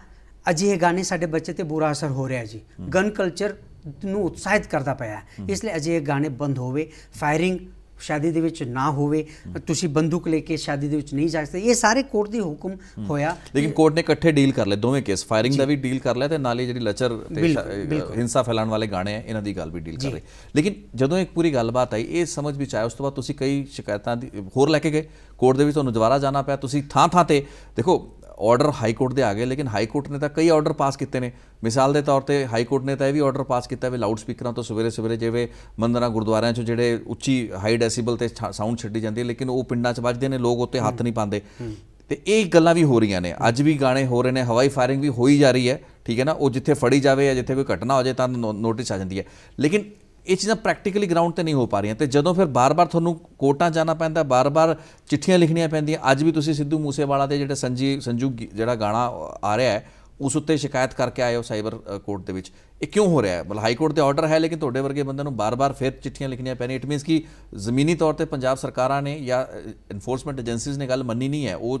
ਅਜਿਹੇ ਗਾਣੇ ਸਾਡੇ ਬੱਚੇ ਤੇ ਬੁਰਾ ਅਸਰ ਹੋ ਰਿਹਾ ਜੀ ਗਨ ਕਲਚਰ ਨੂੰ ਉਤਸ਼ਾਹਿਤ ਕਰਦਾ ਪਿਆ ਇਸ ਲਈ ਅਜਿਹੇ ਗਾਣੇ ਬੰਦ ਹੋਵੇ ਫਾਇਰਿੰਗ ਸ਼ਾਦੀ ਦੇ ਵਿੱਚ ਨਾ ਹੋਵੇ ਤੁਸੀਂ ਬੰਦੂਕ ਲੈ ਕੇ ਸ਼ਾਦੀ ਦੇ ਵਿੱਚ ਨਹੀਂ ਜਾ ਸਕਦੇ ਇਹ ਸਾਰੇ ਕੋਰਟ ਦੇ ਹੁਕਮ ਹੋਇਆ ਲੇਕਿਨ ਕੋਰਟ ਨੇ ਇਕੱਠੇ ਡੀਲ ਕਰ ਲਏ ਦੋਵੇਂ ਕੇਸ ਫਾਇਰਿੰਗ ਦਾ ਵੀ ਡੀਲ ਕਰ ਲਿਆ ਤੇ ਨਾਲ ਹੀ ਜਿਹੜੀ ਲਚਰ ਤੇ ਹਿੰਸਾ ਫੈਲਾਉਣ ਵਾਲੇ ਗਾਣੇ ਆ ਇਹਨਾਂ ਦੀ ਗੱਲ ਵੀ ਡੀਲ ਕਰ ਰਹੇ ਲੇਕਿਨ ਜਦੋਂ ਇੱਕ ਪੂਰੀ ਗੱਲਬਾਤ ਆਈ ਇਹ ਸਮਝ ਵਿੱਚ ਆਇਆ ਉਸ ਤੋਂ ਬਾਅਦ ਤੁਸੀਂ ਕਈ ਸ਼ਿਕਾਇਤਾਂ ਦੀ ਹੋਰ ਲੈ ਕੇ ਗਏ ਕੋਰਟ ਦੇ ਵੀ ਤੁਹਾਨੂੰ ਦੁਬਾਰਾ ਜਾਣਾ ਪਿਆ ਤੁਸੀਂ ਥਾਂ ਥਾਂ ਤੇ ਦੇਖੋ ਆਰਡਰ ਹਾਈ ਕੋਰਟ ਦੇ ਆ ਗਏ ਲੇਕਿਨ ਹਾਈ ਕੋਰਟ ਨੇ ਤਾਂ ਕਈ ਆਰਡਰ ਪਾਸ ਕੀਤੇ ਨੇ ਮਿਸਾਲ ਦੇ ਤੌਰ ਤੇ ਹਾਈ ਕੋਰਟ ਨੇ ਤਾਂ ਇਹ ਵੀ ਆਰਡਰ ਪਾਸ ਕੀਤਾ ਵੀ ਲਾਊਡ ਸਪੀਕਰਾਂ ਤੋਂ ਸਵੇਰੇ ਸਵੇਰੇ ਜਿਵੇਂ ਮੰਦਰਾਂ ਗੁਰਦੁਆਰਿਆਂ 'ਚ ਜਿਹੜੇ ਉੱਚੀ ਹਾਈ ਡੈਸੀਬਲ ਤੇ ਸਾਊਂਡ ਛੱਡੀ ਜਾਂਦੀ ਹੈ ਲੇਕਿਨ ਉਹ ਪਿੰਡਾਂ 'ਚ ਵੱਜਦੇ ਨੇ ਲੋਕ ਉੱਤੇ ਹੱਥ ਨਹੀਂ ਪਾਉਂਦੇ ਤੇ ਇਹ ਗੱਲਾਂ ਵੀ ਹੋ ਰਹੀਆਂ ਨੇ ਅੱਜ ਵੀ ਗਾਣੇ ਹੋ ਰਹੇ ਨੇ ਹਵਾਈ ਫਾਇਰਿੰਗ ਵੀ ਹੋਈ ਜਾ ਰਹੀ ਹੈ ਠੀਕ ਹੈ ਨਾ ਉਹ ਜਿੱਥੇ ਫੜੀ ਜਾਵੇ ਜਾਂ ਜਿੱਥੇ ਕੋਈ ਘਟਨਾ ਹੋ ਜਾਏ ਤਾਂ ਨੋਟਿਸ ਆ ਜਾਂਦੀ ਹੈ ਲੇਕਿਨ ਇਹ ਚੀਜ਼ਾਂ ਪ੍ਰੈਕਟੀਕਲੀ ਗਰਾਊਂਡ ਤੇ ਨਹੀਂ ਹੋ ਪਾ ਰਹੀਆਂ ਤੇ ਜਦੋਂ ਫਿਰ ਬਾਰ-ਬਾਰ ਤੁਹਾਨੂੰ ਕੋਟਾਂ ਜਾਣਾ ਪੈਂਦਾ ਬਾਰ-ਬਾਰ ਚਿੱਠੀਆਂ ਲਿਖਣੀਆਂ ਪੈਂਦੀਆਂ ਅੱਜ ਵੀ ਤੁਸੀਂ ਸਿੱਧੂ ਮੂਸੇਵਾਲਾ ਦੇ ਜਿਹੜੇ ਸੰਜੀ ਸੰਜੂ ਜਿਹੜਾ ਗਾਣਾ ਆ ਰਿਹਾ ਹੈ ਉਸ ਉੱਤੇ ਸ਼ਿਕਾਇਤ ਕਰਕੇ ਆਏ ਹੋ ਸਾਈਬਰ ਕੋਰਟ ਦੇ ਵਿੱਚ ਇਹ ਕਿਉਂ ਹੋ ਰਿਹਾ ਹੈ ਮਤਲਬ ਹਾਈ ਕੋਰਟ ਦੇ ਆਰਡਰ ਹੈ ਲੇਕਿਨ ਤੁਹਾਡੇ ਵਰਗੇ ਬੰਦੇ ਨੂੰ ਬਾਰ-ਬਾਰ ਫਿਰ ਚਿੱਠੀਆਂ ਲਿਖਣੀਆਂ ਪੈਣ ਇਟ ਮੀਨਸ ਕਿ ਜ਼ਮੀਨੀ ਤੌਰ ਤੇ ਪੰਜਾਬ ਸਰਕਾਰਾਂ ਨੇ ਜਾਂ ਇਨਫੋਰਸਮੈਂਟ ਏਜੰਸੀਜ਼ ਨੇ ਗੱਲ ਮੰਨੀ ਨਹੀਂ ਹੈ ਉਹ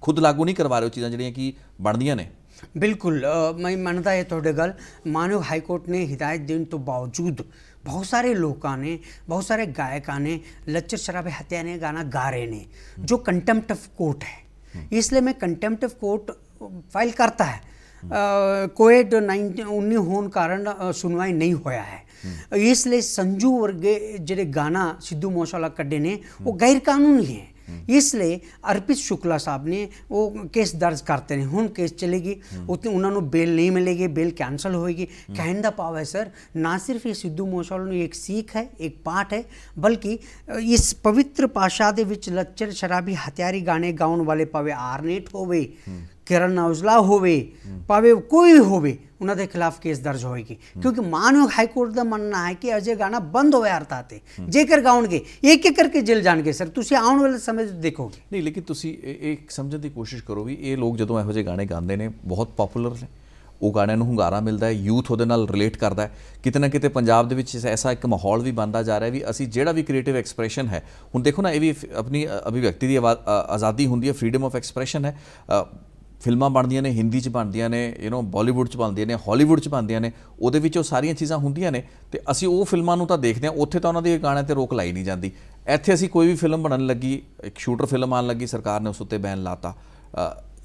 ਖੁਦ ਲਾਗੂ ਨਹੀਂ ਕਰਵਾ ਰਹੇ ਉਹ ਚੀਜ਼ਾਂ ਜਿਹੜੀਆਂ ਕਿ ਬਣਦੀਆਂ ਨੇ ਬਿਲਕੁਲ ਮੈਂ ਮੰਨਦਾ ਇਹ ਤੁਹਾਡੇ ਗੱਲ ਮਾਨਵ ਹਾਈ ਕੋਰਟ ਨੇ ਹਿਦਾਇਤ ਦੇਣ ਤੋਂ ਬਾਵਜੂਦ बहुत सारे लोगों ने बहुत सारे गायक ने लच्चर शराब हत्या ने गाना गा रहे ने जो कंटेम्प्ट ऑफ कोर्ट है इसलिए मैं कंटेम्प्ट ऑफ कोर्ट फाइल करता है कोविड नाइनटीन उन्नीस होने कारण सुनवाई नहीं होया है इसलिए संजू वर्गे जे गाना सिद्धू मूसेवाला कड्डे ने वो गैरकानूनी है ਇਸ ਲਈ ਅਰਪਿਤ ਸ਼ੁਕਲਾ ਸਾਹਿਬ ਨੇ ਉਹ ਕੇਸ ਦਰਜ ਕਰਤੇ ਨੇ ਹੁਣ ਕੇਸ ਚਲੇਗੀ ਉਤੇ ਉਹਨਾਂ ਨੂੰ ਬੇਲ ਨਹੀਂ ਮਿਲੇਗੀ ਬੇਲ ਕੈਨਸਲ ਹੋਏਗੀ ਕਹਿਣ ਦਾ ਭਾਵ ਹੈ ਸਰ ਨਾ ਸਿਰਫ ਇਹ ਸਿੱਧੂ ਮੂਸੇਵਾਲਾ ਨੂੰ ਇੱਕ ਸਿੱਖ ਹੈ ਇੱਕ ਪਾਠ ਹੈ ਬਲਕਿ ਇਸ ਪਵਿੱਤਰ ਪਾਸ਼ਾ ਦੇ ਵਿੱਚ ਲੱਚਰ ਸ਼ਰਾਬੀ ਹਤਿਆਰੀ ਗਾਣੇ ਗਾਉਣ ਵਾਲੇ ਭਾਵੇਂ ਆਰਨੇਟ ਹੋਵੇ ਕਿਰਨ ਔਜਲਾ ਹੋਵੇ ਭਾਵੇਂ ਕੋਈ ਹੋਵੇ ਉਹਨਾਂ ਦੇ ਖਿਲਾਫ ਕੇਸ ਦਰਜ ਹੋਏਗੀ ਕਿਉਂਕਿ ਮਾਨਯੋਗ ਹਾਈ ਕੋਰਟ ਦਾ ਮੰਨਣਾ ਹੈ ਕਿ ਅਜੇ ਗਾਣਾ ਬੰਦ ਹੋਇਆ ਅਰਥ ਤੇ ਜੇਕਰ ਗਾਉਣਗੇ ਇੱਕ ਇੱਕ ਕਰਕੇ ਜਿਲ ਜਾਣਗੇ ਸਰ ਤੁਸੀਂ ਆਉਣ ਵਾਲੇ ਸਮੇਂ ਵਿੱਚ ਦੇਖੋਗੇ ਨਹੀਂ ਲੇਕਿਨ ਤੁਸੀਂ ਇਹ ਸਮਝਣ ਦੀ ਕੋਸ਼ਿਸ਼ ਕਰੋ ਵੀ ਇਹ ਲੋਕ ਜਦੋਂ ਇਹੋ ਜਿਹੇ ਗਾਣੇ ਗਾਉਂਦੇ ਨੇ ਬਹੁਤ ਪਪੂਲਰ ਨੇ ਉਹ ਗਾਣਿਆਂ ਨੂੰ ਹੁੰਗਾਰਾ ਮਿਲਦਾ ਹੈ ਯੂਥ ਉਹਦੇ ਨਾਲ ਰਿਲੇਟ ਕਰਦਾ ਹੈ ਕਿਤੇ ਨਾ ਕਿਤੇ ਪੰਜਾਬ ਦੇ ਵਿੱਚ ਐਸਾ ਇੱਕ ਮਾਹੌਲ ਵੀ ਬਣਦਾ ਜਾ ਰਿਹਾ ਵੀ ਅਸੀਂ ਜਿਹੜਾ ਵੀ ਕ੍ਰੀਏਟਿਵ ਐਕਸਪ੍ਰੈਸ਼ਨ ਹੈ ਹੁਣ ਦੇਖੋ ਨਾ ਇਹ ਵੀ ਆਪਣੀ ਅਭਿਵਿਅਕਤੀ ਦੀ ਆਜ਼ਾਦੀ ਹੁੰਦੀ ਹੈ ਫਰੀडम ਆਫ ਐਕਸਪ੍ਰੈਸ਼ਨ ਹੈ ਫਿਲਮਾਂ ਬਣਦੀਆਂ ਨੇ ਹਿੰਦੀ ਚ ਬਣਦੀਆਂ ਨੇ ਯੂ نو ਬਾਲੀਵੁੱਡ ਚ ਬਣਦੀਆਂ ਨੇ ਹਾਲੀਵੁੱਡ ਚ ਬਣਦੀਆਂ ਨੇ ਉਹਦੇ ਵਿੱਚ ਉਹ ਸਾਰੀਆਂ ਚੀਜ਼ਾਂ ਹੁੰਦੀਆਂ ਨੇ ਤੇ ਅਸੀਂ ਉਹ ਫਿਲਮਾਂ ਨੂੰ ਤਾਂ ਦੇਖਦੇ ਆ ਉੱਥੇ ਤਾਂ ਉਹਨਾਂ ਦੇ ਗਾਣਿਆਂ ਤੇ ਰੋਕ ਲਾਈ ਨਹੀਂ ਜਾਂਦੀ ਇੱਥੇ ਅਸੀਂ ਕੋਈ ਵੀ ਫਿਲਮ ਬਣਨ ਲੱਗੀ ਇੱਕ ਸ਼ੂਟਰ ਫਿਲਮ ਆਣ ਲੱਗੀ ਸਰਕਾਰ ਨੇ ਉਸ ਉੱਤੇ ਬੈਨ ਲਾਤਾ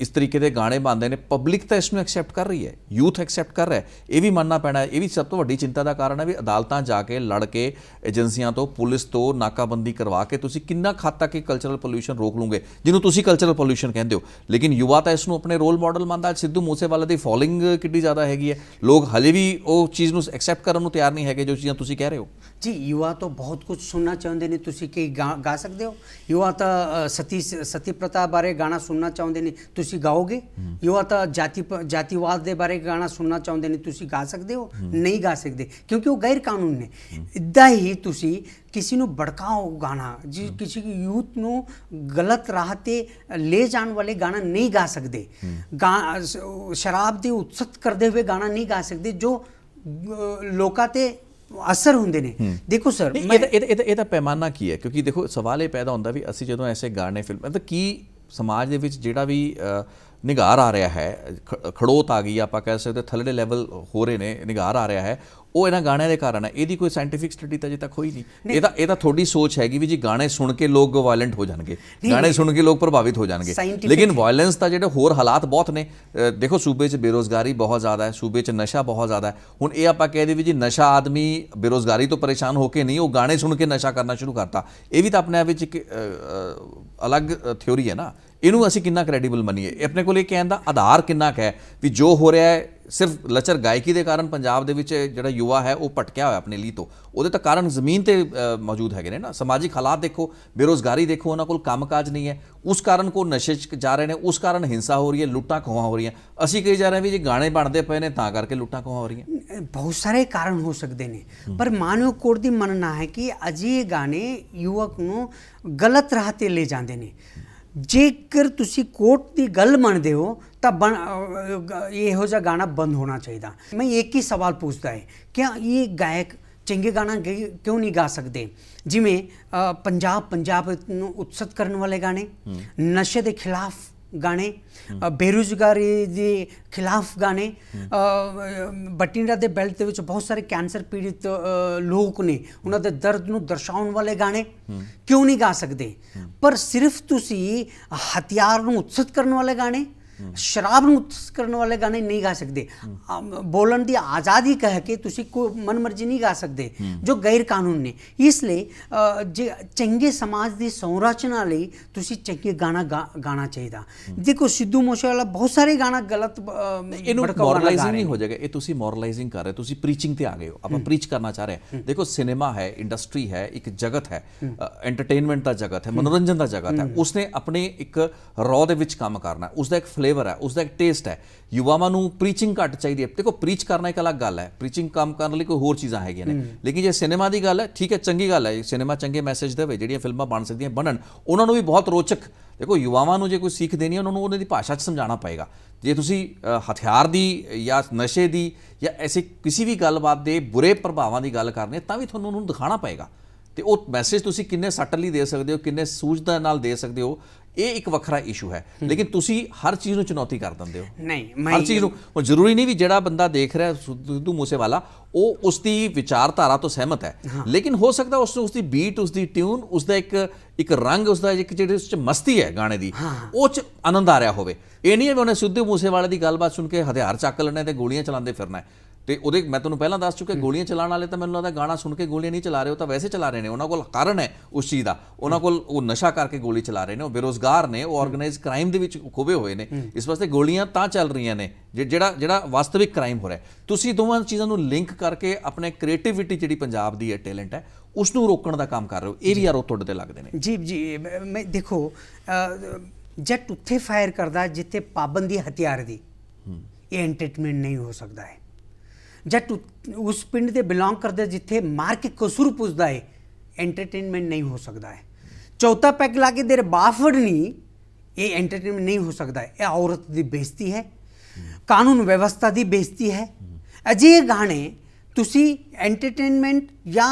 ਇਸ ਤਰੀਕੇ ਦੇ ਗਾਣੇ ਬੰਦੇ ਨੇ ਪਬਲਿਕ ਤਾਂ ਇਸ ਨੂੰ ਐਕਸੈਪਟ ਕਰ ਰਹੀ ਹੈ ਯੂਥ ਐਕਸੈਪਟ ਕਰ ਰਿਹਾ ਹੈ ਇਹ ਵੀ ਮੰਨਣਾ ਪੈਣਾ ਇਹ ਵੀ ਸਭ ਤੋਂ ਵੱਡੀ ਚਿੰਤਾ ਦਾ ਕਾਰਨ ਹੈ ਵੀ ਅਦਾਲਤਾਂ ਜਾ ਕੇ ਲੜ ਕੇ ਏਜੰਸੀਆਂ ਤੋਂ ਪੁਲਿਸ ਤੋਂ ਨਾਕਾਬੰਦੀ ਕਰਵਾ ਕੇ ਤੁਸੀਂ ਕਿੰਨਾ ਖਾਤ ਤੱਕ ਇਹ ਕਲਚਰਲ ਪੋਲੂਸ਼ਨ ਰੋਕ ਲੂਗੇ ਜਿਹਨੂੰ ਤੁਸੀਂ ਕਲਚਰਲ ਪੋਲੂਸ਼ਨ ਕਹਿੰਦੇ ਹੋ ਲੇਕਿਨ ਯੁਵਾ ਤਾਂ ਇਸ ਨੂੰ ਆਪਣੇ ਰੋਲ ਮਾਡਲ ਮੰਨਦਾ ਸਿੱਧੂ ਮੂਸੇਵਾਲਾ ਦੀ ਫੋਲੋਇੰਗ ਕਿੰਨੀ ਜ਼ਿਆਦਾ ਹੈਗੀ ਹੈ ਲੋਕ ਹਲੇ ਵੀ ਉਹ ਚੀਜ਼ ਨੂੰ ਐਕਸੈਪਟ ਕਰਨ ਨੂੰ ਤਿਆਰ ਨਹੀਂ ਹੈਗੇ ਜੋ ਚੀਜ਼ਾਂ ਤੁਸੀਂ ਕਹਿ ਰਹੇ ਹੋ ਜੀ ਯੁਵਾ ਤੋਂ ਬਹੁਤ ਕੁਝ ਸੁਣਨਾ ਚਾਹੁੰਦੇ ਨੇ ਤੁਸੀਂ ਕੀ ਗਾ ਸਕਦੇ ਹੋ ਯੁਵਾ ਤਾਂ ਸਤੀ ਸਤੀ ਪ੍ਰਤਾ ਬਾਰੇ ਗਾਣਾ ਸੁਣਨਾ ਚਾਹੁੰਦੇ ਨੇ ਤੁਸੀਂ ਗਾਓਗੇ ਯੁਵਾ ਤਾਂ ਜਾਤੀ ਜਾਤੀਵਾਦ ਦੇ ਬਾਰੇ ਗਾਣਾ ਸੁਣਨਾ ਚਾਹੁੰਦੇ ਨੇ ਤੁਸੀਂ ਗਾ ਸਕਦੇ ਹੋ ਨਹੀਂ ਗਾ ਸਕਦੇ ਕਿਉਂਕਿ ਉਹ ਗੈਰ ਕਾਨੂੰਨ ਨੇ ਇਦਾਂ ਹੀ ਤੁਸੀਂ ਕਿਸੇ ਨੂੰ ਭੜਕਾਓ ਗਾਣਾ ਜੀ ਕਿਸੇ ਯੂਥ ਨੂੰ ਗਲਤ ਰਾਹ ਤੇ ਲੈ ਜਾਣ ਵਾਲੇ ਗਾਣਾ ਨਹੀਂ ਗਾ ਸਕਦੇ ਸ਼ਰਾਬ ਦੇ ਉਤਸਤ ਕਰਦੇ ਹੋਏ ਗਾਣਾ ਨਹੀਂ ਗਾ ਸਕਦੇ ਜੋ ਲੋਕਾਂ ਤੇ ਅਸਰ ਹੁੰਦੇ ਨੇ ਦੇਖੋ ਸਰ ਇਹ ਇਹ ਇਹ ਪੈਮਾਨਾ ਕੀ ਹੈ ਕਿਉਂਕਿ ਦੇਖੋ ਸਵਾਲ ਇਹ ਪੈਦਾ ਹੁੰਦਾ ਵੀ ਅਸੀਂ ਜਦੋਂ ਐਸੇ ਗਾਣੇ ਫਿਲਮ ਮਤਲਬ ਕੀ ਸਮਾਜ ਦੇ ਵਿੱਚ ਜਿਹੜਾ ਵੀ ਨਿਗਾਰ ਆ ਰਿਹਾ ਹੈ ਖੜੋਤ ਆ ਗਈ ਆਪਾਂ ਕਹਿ ਸਕਦੇ ਥੱਲੜੇ ਲੈਵਲ ਹੋ ਰਹੇ ਨੇ ਨਿਗਾਰ ਆ ਰਿਹਾ ਹੈ ਉਹ ਇਹਨਾਂ ਗਾਣਿਆਂ ਦੇ ਕਾਰਨ ਹੈ ਇਹਦੀ ਕੋਈ ਸਾਇੰਟਿਫਿਕ ਸਟੱਡੀ ਤਾਂ ਅਜੇ ਤੱਕ ਹੋਈ ਨਹੀਂ ਇਹ ਤਾਂ ਇਹ ਤਾਂ ਥੋੜੀ ਸੋਚ ਹੈਗੀ ਵੀ ਜੀ ਗਾਣੇ ਸੁਣ ਕੇ ਲੋਕ ਵਾਇਲੈਂਟ ਹੋ ਜਾਣਗੇ ਗਾਣੇ ਸੁਣ ਕੇ ਲੋਕ ਪ੍ਰਭਾਵਿਤ ਹੋ ਜਾਣਗੇ ਲੇਕਿਨ ਵਾਇਲੈਂਸ ਤਾਂ ਜਿਹੜੇ ਹੋਰ ਹਾਲਾਤ ਬਹੁਤ ਨੇ ਦੇਖੋ ਸੂਬੇ 'ਚ ਬੇਰੋਜ਼ਗਾਰੀ ਬਹੁਤ ਜ਼ਿਆਦਾ ਹੈ ਸੂਬੇ 'ਚ ਨਸ਼ਾ ਬਹੁਤ ਜ਼ਿਆਦਾ ਹੈ ਹੁਣ ਇਹ ਆਪਾਂ ਕਹਿ ਦੇ ਵੀ ਜੀ ਨਸ਼ਾ ਆਦਮੀ ਬੇਰੋਜ਼ਗਾਰੀ ਤੋਂ ਪਰੇਸ਼ਾਨ ਹੋ ਕੇ ਨਹੀਂ ਉਹ ਗਾਣੇ ਸੁਣ ਕੇ ਨਸ਼ਾ ਕਰਨਾ ਸ਼ੁਰੂ ਕਰਤਾ ਇਹ ਵੀ ਤਾਂ ਆਪਣੇ ਆਪ ਵਿੱਚ ਇੱਕ ਅਲੱਗ ਥਿਉਰੀ ਹੈ ਨਾ ਇਹਨੂੰ ਅਸੀਂ ਕਿੰਨਾ ਕ੍ਰੈਡੀਬਲ ਮੰਨੀਏ ਆਪਣੇ ਕੋਲ ਇਹ ਕਹਿਣ ਦਾ ਆਧਾਰ ਕਿੰਨਾ ਹੈ ਵੀ ਜੋ ਹੋ ਰਿਹਾ ਹੈ ਸਿਰਫ ਲਚਰ ਗਾਇਕੀ ਦੇ ਕਾਰਨ ਪੰਜਾਬ ਦੇ ਵਿੱਚ ਜਿਹੜਾ ਯੁਵਾ ਹੈ ਉਹ ਭਟਕਿਆ ਹੋਇਆ ਆਪਣੇ ਲਈ ਤੋਂ ਉਹਦੇ ਤਾਂ ਕਾਰਨ ਜ਼ਮੀਨ ਤੇ ਮੌਜੂਦ ਹੈਗੇ ਨੇ ਨਾ ਸਮਾਜਿਕ ਹਾਲਾਤ ਦੇਖੋ ਬੇਰੋਜ਼ਗਾਰੀ ਦੇਖੋ ਉਹਨਾਂ ਕੋਲ ਕੰਮਕਾਜ ਨਹੀਂ ਹੈ ਉਸ ਕਾਰਨ ਕੋ ਨਸ਼ੇ 'ਚ ਜਾ ਰਹੇ ਨੇ ਉਸ ਕਾਰਨ ਹਿੰਸਾ ਹੋ ਰਹੀ ਹੈ ਲੁੱਟਾਂ ਖੋਹਾਂ ਹੋ ਰਹੀਆਂ ਅਸੀਂ ਕਹੀ ਜਾ ਰਹੇ ਵੀ ਜੇ ਗਾਣੇ ਬਣਦੇ ਪਏ ਨੇ ਤਾਂ ਕਰਕੇ ਲੁੱਟਾਂ ਖੋਹਾਂ ਹੋ ਰਹੀਆਂ ਬਹੁਤ ਸਾਰੇ ਕਾਰਨ ਹੋ ਸਕਦੇ ਨੇ ਪਰ ਮਾਨਵ ਕੋਰ ਦੀ ਮੰਨਣਾ ਹੈ ਕਿ ਅਜੀ ਗਾਣੇ ਯੁਵਕ ਨੂੰ ਗਲਤ ਰਾਹ ਤੇ ਲੈ ਜਾਂਦੇ ਨੇ ਜੇਕਰ ਤੁਸੀਂ ਕੋਰਟ ਦੀ ਗੱਲ ਮੰਨਦੇ ਹੋ ਤਾਂ ਇਹੋ ਜਿਹਾ ਗਾਣਾ ਬੰਦ ਹੋਣਾ ਚਾਹੀਦਾ ਮੈਂ ਇੱਕ ਹੀ ਸਵਾਲ ਪੁੱਛਦਾ ਹਾਂ ਕਿ ਇਹ ਗਾਇਕ ਚੰਗੇ ਗਾਣਾ ਕਿਉਂ ਨਹੀਂ ਗਾ ਸਕਦੇ ਜਿਵੇਂ ਪੰਜਾਬ ਪੰਜਾਬ ਨੂੰ ਉਤਸਤ ਕਰਨ ਵਾਲੇ ਗਾਣੇ ਨਸ਼ੇ ਦੇ ਖਿਲਾਫ ਗਾਣੇ ਬੇਰੁਜ਼ਗਾਰੀ ਦੇ ਖਿਲਾਫ ਗਾਣੇ ਬਟਿੰਡਾ ਦੇ ਬੈਲਟ ਦੇ ਵਿੱਚ ਬਹੁਤ ਸਾਰੇ ਕੈਂਸਰ ਪੀੜਿਤ ਲੋਕ ਨੇ ਉਹਨਾਂ ਦੇ ਦਰਦ ਨੂੰ ਦਰਸਾਉਣ ਵਾਲੇ ਗਾਣੇ ਕਿਉਂ ਨਹੀਂ ਗਾ ਸਕਦੇ ਪਰ ਸਿਰਫ ਤੁਸੀਂ ਹਥਿਆਰ ਨੂੰ ਉਤਸਤ ਕਰਨ ਵਾਲੇ ਗਾਣੇ ਸ਼ਰਾਬ ਨੂੰ ਕਰਨ ਵਾਲੇ ਗਾਣੇ ਨਹੀਂ ਗਾ ਸਕਦੇ ਬੋਲਣ ਦੀ ਆਜ਼ਾਦੀ ਕਹਿ ਕੇ ਤੁਸੀਂ ਕੋ ਮਨਮਰਜ਼ੀ ਨਹੀਂ ਗਾ ਸਕਦੇ ਜੋ ਗੈਰ ਕਾਨੂੰਨ ਨੇ ਇਸ ਲਈ ਜੇ ਚੰਗੇ ਸਮਾਜ ਦੀ ਸੰਰਚਨਾ ਲਈ ਤੁਸੀਂ ਚੰਗੇ ਗਾਣਾ ਗਾਣਾ ਚਾਹੀਦਾ ਦੇਖੋ ਸਿੱਧੂ ਮੂਸੇਵਾਲਾ ਬਹੁਤ ਸਾਰੇ ਗਾਣਾ ਗਲਤ ਇਹਨੂੰ ਮੋਰਲਾਈਜ਼ਿੰਗ ਨਹੀਂ ਹੋ ਜਾਏਗਾ ਇਹ ਤੁਸੀਂ ਮੋਰਲਾਈਜ਼ਿੰਗ ਕਰ ਰਹੇ ਤੁਸੀਂ ਪ੍ਰੀਚਿੰਗ ਤੇ ਆ ਗਏ ਹੋ ਆਪਾਂ ਪ੍ਰੀਚ ਕਰਨਾ ਚਾਹ ਰਹੇ ਹਾਂ ਦੇਖੋ ਸਿਨੇਮਾ ਹੈ ਇੰਡਸਟਰੀ ਹੈ ਇੱਕ ਜਗਤ ਹੈ ਐਂਟਰਟੇਨਮੈਂਟ ਦਾ ਜਗਤ ਹੈ ਮਨੋਰੰਜਨ ਦਾ ਜਗਤ ਹੈ ਉਸਨੇ ਆਪਣੇ ਇੱਕ ਰੋ ਦੇ ਵਿੱਚ ਕੰਮ ਕਰਨਾ ਉਸ ਦਾ ਇੱਕ ਫਲੇਵਰ ਹੈ ਉਸ ਦਾ ਇੱਕ ਟੇਸਟ ਹੈ ਯੁਵਾਵਾਂ ਨੂੰ ਪ੍ਰੀਚਿੰਗ ਘੱਟ ਚਾਹੀਦੀ ਹੈ ਦੇਖੋ ਪ੍ਰੀਚ ਕਰਨਾ ਇੱਕ ਅਲੱਗ ਗੱਲ ਹੈ ਪ੍ਰੀਚਿੰਗ ਕੰਮ ਕਰਨ ਲਈ ਕੋਈ ਹੋਰ ਚੀਜ਼ਾਂ ਹੈਗੀਆਂ ਨੇ ਲੇਕਿਨ ਜੇ ਸਿਨੇਮਾ ਦੀ ਗੱਲ ਹੈ ਠੀਕ ਹੈ ਚੰਗੀ ਗੱਲ ਹੈ ਸਿਨੇਮਾ ਚੰਗੇ ਮੈਸੇਜ ਦੇਵੇ ਜਿਹੜੀਆਂ ਫਿਲਮਾਂ ਬਣ ਸਕਦੀਆਂ ਬਣਨ ਉਹਨਾਂ ਨੂੰ ਵੀ ਬਹੁਤ ਰੋਚਕ ਦੇਖੋ ਯੁਵਾਵਾਂ ਨੂੰ ਜੇ ਕੋਈ ਸਿੱਖ ਦੇਣੀ ਹੈ ਉਹਨਾਂ ਨੂੰ ਉਹਨਾਂ ਦੀ ਭਾਸ਼ਾ 'ਚ ਸਮਝਾਉਣਾ ਪਏਗਾ ਜੇ ਤੁਸੀਂ ਹਥਿਆਰ ਦੀ ਜਾਂ ਨਸ਼ੇ ਦੀ ਜਾਂ ਐਸੀ ਕਿਸੇ ਵੀ ਗੱਲਬਾਤ ਦੇ ਬੁਰੇ ਪ੍ਰਭਾਵਾਂ ਦੀ ਗੱਲ ਕਰਨੀ ਤਾਂ ਵੀ ਤੁਹਾਨੂੰ ਉਹਨਾਂ ਨੂੰ ਦਿਖਾਣਾ ਪਏਗਾ ਤੇ ਉਹ ਮੈਸੇਜ ਤੁਸੀਂ ਕਿੰਨੇ ਸਟਲੀ ਦੇ ਸਕਦੇ ਹੋ ਕਿੰਨੇ ਸੂਝਦਾ ਨਾਲ ਦੇ ਸਕਦੇ ਹੋ ਇਹ ਇੱਕ ਵੱਖਰਾ ਇਸ਼ੂ ਹੈ ਲੇਕਿਨ ਤੁਸੀਂ ਹਰ ਚੀਜ਼ ਨੂੰ ਚੁਣੌਤੀ ਕਰ ਦਿੰਦੇ ਹੋ ਨਹੀਂ ਮੈਂ ਹਰ ਚੀਜ਼ ਨੂੰ ਉਹ ਜ਼ਰੂਰੀ ਨਹੀਂ ਵੀ ਜਿਹੜਾ ਬੰਦਾ ਦੇਖ ਰਿਹਾ ਸਿੱਧੂ ਮੂਸੇਵਾਲਾ ਉਹ ਉਸ ਦੀ ਵਿਚਾਰਧਾਰਾ ਤੋਂ ਸਹਿਮਤ ਹੈ ਲੇਕਿਨ ਹੋ ਸਕਦਾ ਉਸ ਉਸ ਦੀ ਬੀਟ ਉਸ ਦੀ ਟਿਊਨ ਉਸ ਦਾ ਇੱਕ ਇੱਕ ਰੰਗ ਉਸ ਦਾ ਇੱਕ ਜਿਹੜੇ ਉਸ ਚ ਮਸਤੀ ਹੈ ਗਾਣੇ ਦੀ ਉਹ ਚ ਆਨੰਦ ਆ ਰਿਹਾ ਹੋਵੇ ਇਹ ਨਹੀਂ ਹੈ ਵੀ ਉਹਨੇ ਸਿੱਧੂ ਮੂਸੇਵਾਲੇ ਦੀ ਗੱਲਬਾਤ ਸੁਣ ਕੇ ਹਥਿਆਰ ਚੱਕ ਲੈਣੇ ਤੇ ਗੋਲੀਆਂ ਚਲਾਉਂਦੇ ਫਿਰਨਾ ਹੈ ਤੇ ਉਹਦੇ ਮੈਂ ਤੁਹਾਨੂੰ ਪਹਿਲਾਂ ਦੱਸ ਚੁੱਕਿਆ ਗੋਲੀਆਂ ਚਲਾਉਣ ਵਾਲੇ ਤਾਂ ਮੈਨੂੰ ਲੱਗਦਾ ਗਾਣਾ ਸੁਣ ਕੇ ਗੋਲੀਆਂ ਨਹੀਂ ਚਲਾ ਰਹੇ ਉਹ ਤਾਂ ਵੈਸੇ ਚਲਾ ਰਹੇ ਨੇ ਉਹਨਾਂ ਕੋਲ ਕਾਰਨ ਹੈ ਉਸ ਚੀਜ਼ ਦਾ ਉਹਨਾਂ ਕੋਲ ਉਹ ਨਸ਼ਾ ਕਰਕੇ ਗੋਲੀ ਚਲਾ ਰਹੇ ਨੇ ਉਹ ਬੇਰੋਜ਼ਗਾਰ ਨੇ ਉਹ ਆਰਗੇਨਾਈਜ਼ ਕ੍ਰਾਈਮ ਦੇ ਵਿੱਚ ਖੋਵੇ ਹੋਏ ਨੇ ਇਸ ਵਾਸਤੇ ਗੋਲੀਆਂ ਤਾਂ ਚੱਲ ਰਹੀਆਂ ਨੇ ਜਿਹੜਾ ਜਿਹੜਾ ਵਾਸਤਵਿਕ ਕ੍ਰਾਈਮ ਹੋ ਰਿਹਾ ਤੁਸੀਂ ਦੋਵਾਂ ਚੀਜ਼ਾਂ ਨੂੰ ਲਿੰਕ ਕਰਕੇ ਆਪਣੇ ਕ੍ਰੀਏਟੀਵਿਟੀ ਜਿਹੜੀ ਪੰਜਾਬ ਦੀ ਹੈ ਟੈਲੈਂਟ ਹੈ ਉਸ ਨੂੰ ਰੋਕਣ ਦਾ ਕੰਮ ਕਰ ਰਹੇ ਹੋ ਇਹ ਵੀ ਉਹ ਤੁਹਾਡੇ ਤੇ ਲੱਗਦੇ ਨੇ ਜੀ ਜੀ ਮੈਂ ਦੇਖੋ ਜੱਟ ਉੱਥੇ ਫਾਇਰ ਕਰਦਾ ਜਿੱਥੇ ਪਾਬੰਦੀ ਹਥਿਆਰ ਦੀ ਇਹ ਐਂਟਰਟੇਨਮੈਂਟ ਨਹੀਂ ਹੋ ਸਕਦਾ ਹੈ ਜਾਂ ਉਸ ਪਿੰਡ ਦੇ ਬਿਲੋਂਗ ਕਰਦੇ ਜਿੱਥੇ ਮਾਰ ਕੇ ਕਸੂਰ ਪੁੱਜਦਾ ਹੈ ਐਂਟਰਟੇਨਮੈਂਟ ਨਹੀਂ ਹੋ ਸਕਦਾ ਹੈ ਚੌਥਾ ਪੈਗ ਲਾ ਕੇ ਦੇਰ ਬਾਫੜ ਨਹੀਂ ਇਹ ਐਂਟਰਟੇਨਮੈਂਟ ਨਹੀਂ ਹੋ ਸਕਦਾ ਇਹ ਔਰਤ ਦੀ ਬੇਇੱਜ਼ਤੀ ਹੈ ਕਾਨੂੰਨ ਵਿਵਸਥਾ ਦੀ ਬੇਇੱਜ਼ਤੀ ਹੈ ਅਜੇ ਗਾਣੇ ਤੁਸੀਂ ਐਂਟਰਟੇਨਮੈਂਟ ਜਾਂ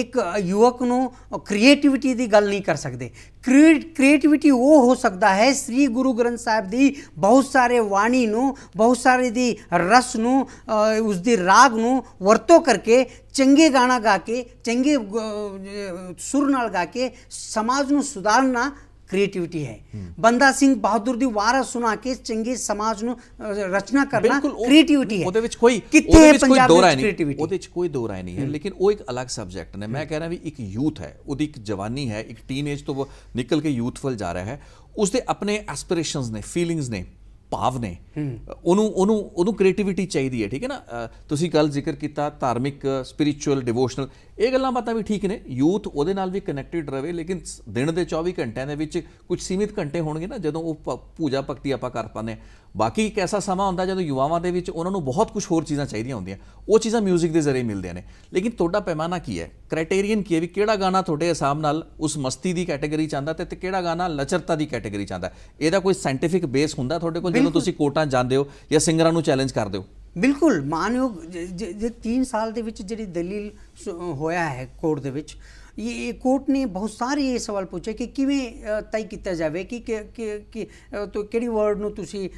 ਇੱਕ ਯੁਵਕ ਨੂੰ ਕ੍ਰੀਏਟੀਵਿਟੀ ਦੀ ਗੱਲ ਨਹੀਂ ਕਰ ਸਕਦੇ ਕ੍ਰੀਏਟੀਵਿਟੀ ਉਹ ਹੋ ਸਕਦਾ ਹੈ ਸ੍ਰੀ ਗੁਰੂ ਗ੍ਰੰਥ ਸਾਹਿਬ ਦੀ ਬਹੁਤ ਸਾਰੇ ਬਾਣੀ ਨੂੰ ਬਹੁਤ ਸਾਰੇ ਦੀ ਰਸ ਨੂੰ ਉਸ ਦੀ ਰਾਗ ਨੂੰ ਵਰਤੋਂ ਕਰਕੇ ਚੰਗੇ ਗਾਣਾ ਗਾ ਕੇ ਚੰਗੇ ਸੁਰ ਨਾਲ ਗਾ ਕੇ ਸਮਾਜ ਨੂੰ ਸੁਧਾਰਨਾ ਕ੍ਰੀਏਟੀਵਿਟੀ ਹੈ ਬੰਦਾ ਸਿੰਘ ਬਹਾਦਰ ਦੀ ਵਾਰਾ ਸੁਣਾ ਕੇ ਚੰਗੇ ਸਮਾਜ ਨੂੰ ਰਚਨਾ ਕਰਨਾ ਕ੍ਰੀਏਟੀਵਿਟੀ ਹੈ ਉਹਦੇ ਵਿੱਚ ਕੋਈ ਉਹਦੇ ਵਿੱਚ ਕੋਈ ਦੋਰਾ ਨਹੀਂ ਉਹਦੇ ਵਿੱਚ ਕੋਈ ਦੋਰਾ ਨਹੀਂ ਹੈ ਲੇਕਿਨ ਉਹ ਇੱਕ ਅਲੱਗ ਸਬਜੈਕਟ ਨੇ ਮੈਂ ਕਹਿ ਰਿਹਾ ਵੀ ਇੱਕ ਯੂਥ ਹੈ ਉਹਦੀ ਇੱਕ ਜਵਾਨੀ ਹੈ ਇੱਕ ਟੀਨੇਜ ਤੋਂ ਉਹ ਨਿਕਲ ਕੇ ਯੂਥਫੁਲ ਜਾ ਰਿਹਾ ਹੈ ਉਸਦੇ ਆਪਣੇ ਐਸਪੀਰੇਸ਼ਨਸ ਨੇ ਫੀਲਿੰਗਸ ਨੇ ਭਾਵ ਨੇ ਉਹਨੂੰ ਉਹਨੂੰ ਉਹਨੂੰ ਕ੍ਰੀਏਟੀਵਿਟੀ ਚਾਹੀਦੀ ਹੈ ਠੀਕ ਹੈ ਨਾ ਤੁਸੀਂ ਕੱਲ ਜ਼ਿਕਰ ਕੀਤਾ ਧਾਰਮਿਕ ਸਪਿਰਚੁਅਲ ਡਿਵੋਸ਼ਨਲ ਇਹ ਗੱਲਾਂ ਬਾਤਾਂ ਵੀ ਠੀਕ ਨੇ ਯੂਥ ਉਹਦੇ ਨਾਲ ਵੀ ਕਨੈਕਟਡ ਰਵੇ ਲੇਕਿਨ ਦਿਨ ਦੇ 24 ਘੰਟਿਆਂ ਦੇ ਵਿੱਚ ਕੁਝ ਸੀਮਿਤ ਘੰਟੇ ਹੋਣਗੇ ਨਾ ਜਦੋਂ ਉਹ ਪੂਜਾ ਭਗਤੀ ਆਪਾਂ ਕਰ ਪਾਉਂਦੇ ਬਾਕੀ ਇੱਕ ਐਸਾ ਸਮਾਂ ਹੁੰਦਾ ਜਦੋਂ ਯੁਵਾਵਾਂ ਦੇ ਵਿੱਚ ਉਹਨਾਂ ਨੂੰ ਬਹੁਤ ਕੁਝ ਹੋਰ ਚੀਜ਼ਾਂ ਚਾਹੀਦੀਆਂ ਹੁੰਦੀਆਂ ਉਹ ਚੀਜ਼ਾਂ 뮤직 ਦੇ ਜ਼ਰੀਏ ਮਿਲਦੀਆਂ ਨੇ ਲੇਕਿਨ ਤੁਹਾਡਾ ਪੈਮਾਨਾ ਕੀ ਹੈ ਕ੍ਰਾਈਟੇਰੀਅਨ ਕੀ ਹੈ ਵੀ ਕਿਹੜਾ ਗਾਣਾ ਤੁਹਾਡੇ ਹਿਸਾਬ ਨਾਲ ਉਸ ਮਸਤੀ ਦੀ ਕੈਟਾਗਰੀ ਚ ਆਂਦਾ ਤੇ ਕਿਹੜਾ ਗਾਣਾ ਲਚਰਤਾ ਦੀ ਕੈਟਾਗਰੀ ਚ ਆਂਦਾ ਇਹਦਾ ਕੋਈ ਸਾਇੰਟਿਫਿਕ ਬੇਸ ਹੁੰਦਾ ਤੁਹਾਡੇ ਕੋਲ ਜਦੋਂ ਤੁਸੀਂ ਕੋਟਾਂ ਜਾਂਦੇ ਹੋ ਜਾਂ ਸਿੰਗਰਾਂ ਨੂੰ ਚੈਲੰਜ ਕਰਦੇ ਹੋ ਬਿਲਕੁਲ ਮਾਨਯੋਗ ਜੇ 3 ਸਾਲ ਦੇ ਵਿੱਚ ਜਿਹੜੀ ਦਲੀਲ ਹੋਇਆ ਹੈ ਕੋਰਟ ਦੇ ਵਿੱਚ ਇਹ ਕੋਰਟ ਨੇ ਬਹੁਤ ਸਾਰੇ ਇਹ ਸਵਾਲ ਪੁੱਛੇ ਕਿ ਕਿਵੇਂ ਤੈਅ ਕੀਤਾ ਜਾਵੇ ਕਿ ਕਿ ਤੋ ਕਿਹੜੀ ਵਰਡ ਨੂੰ ਤੁਸੀਂ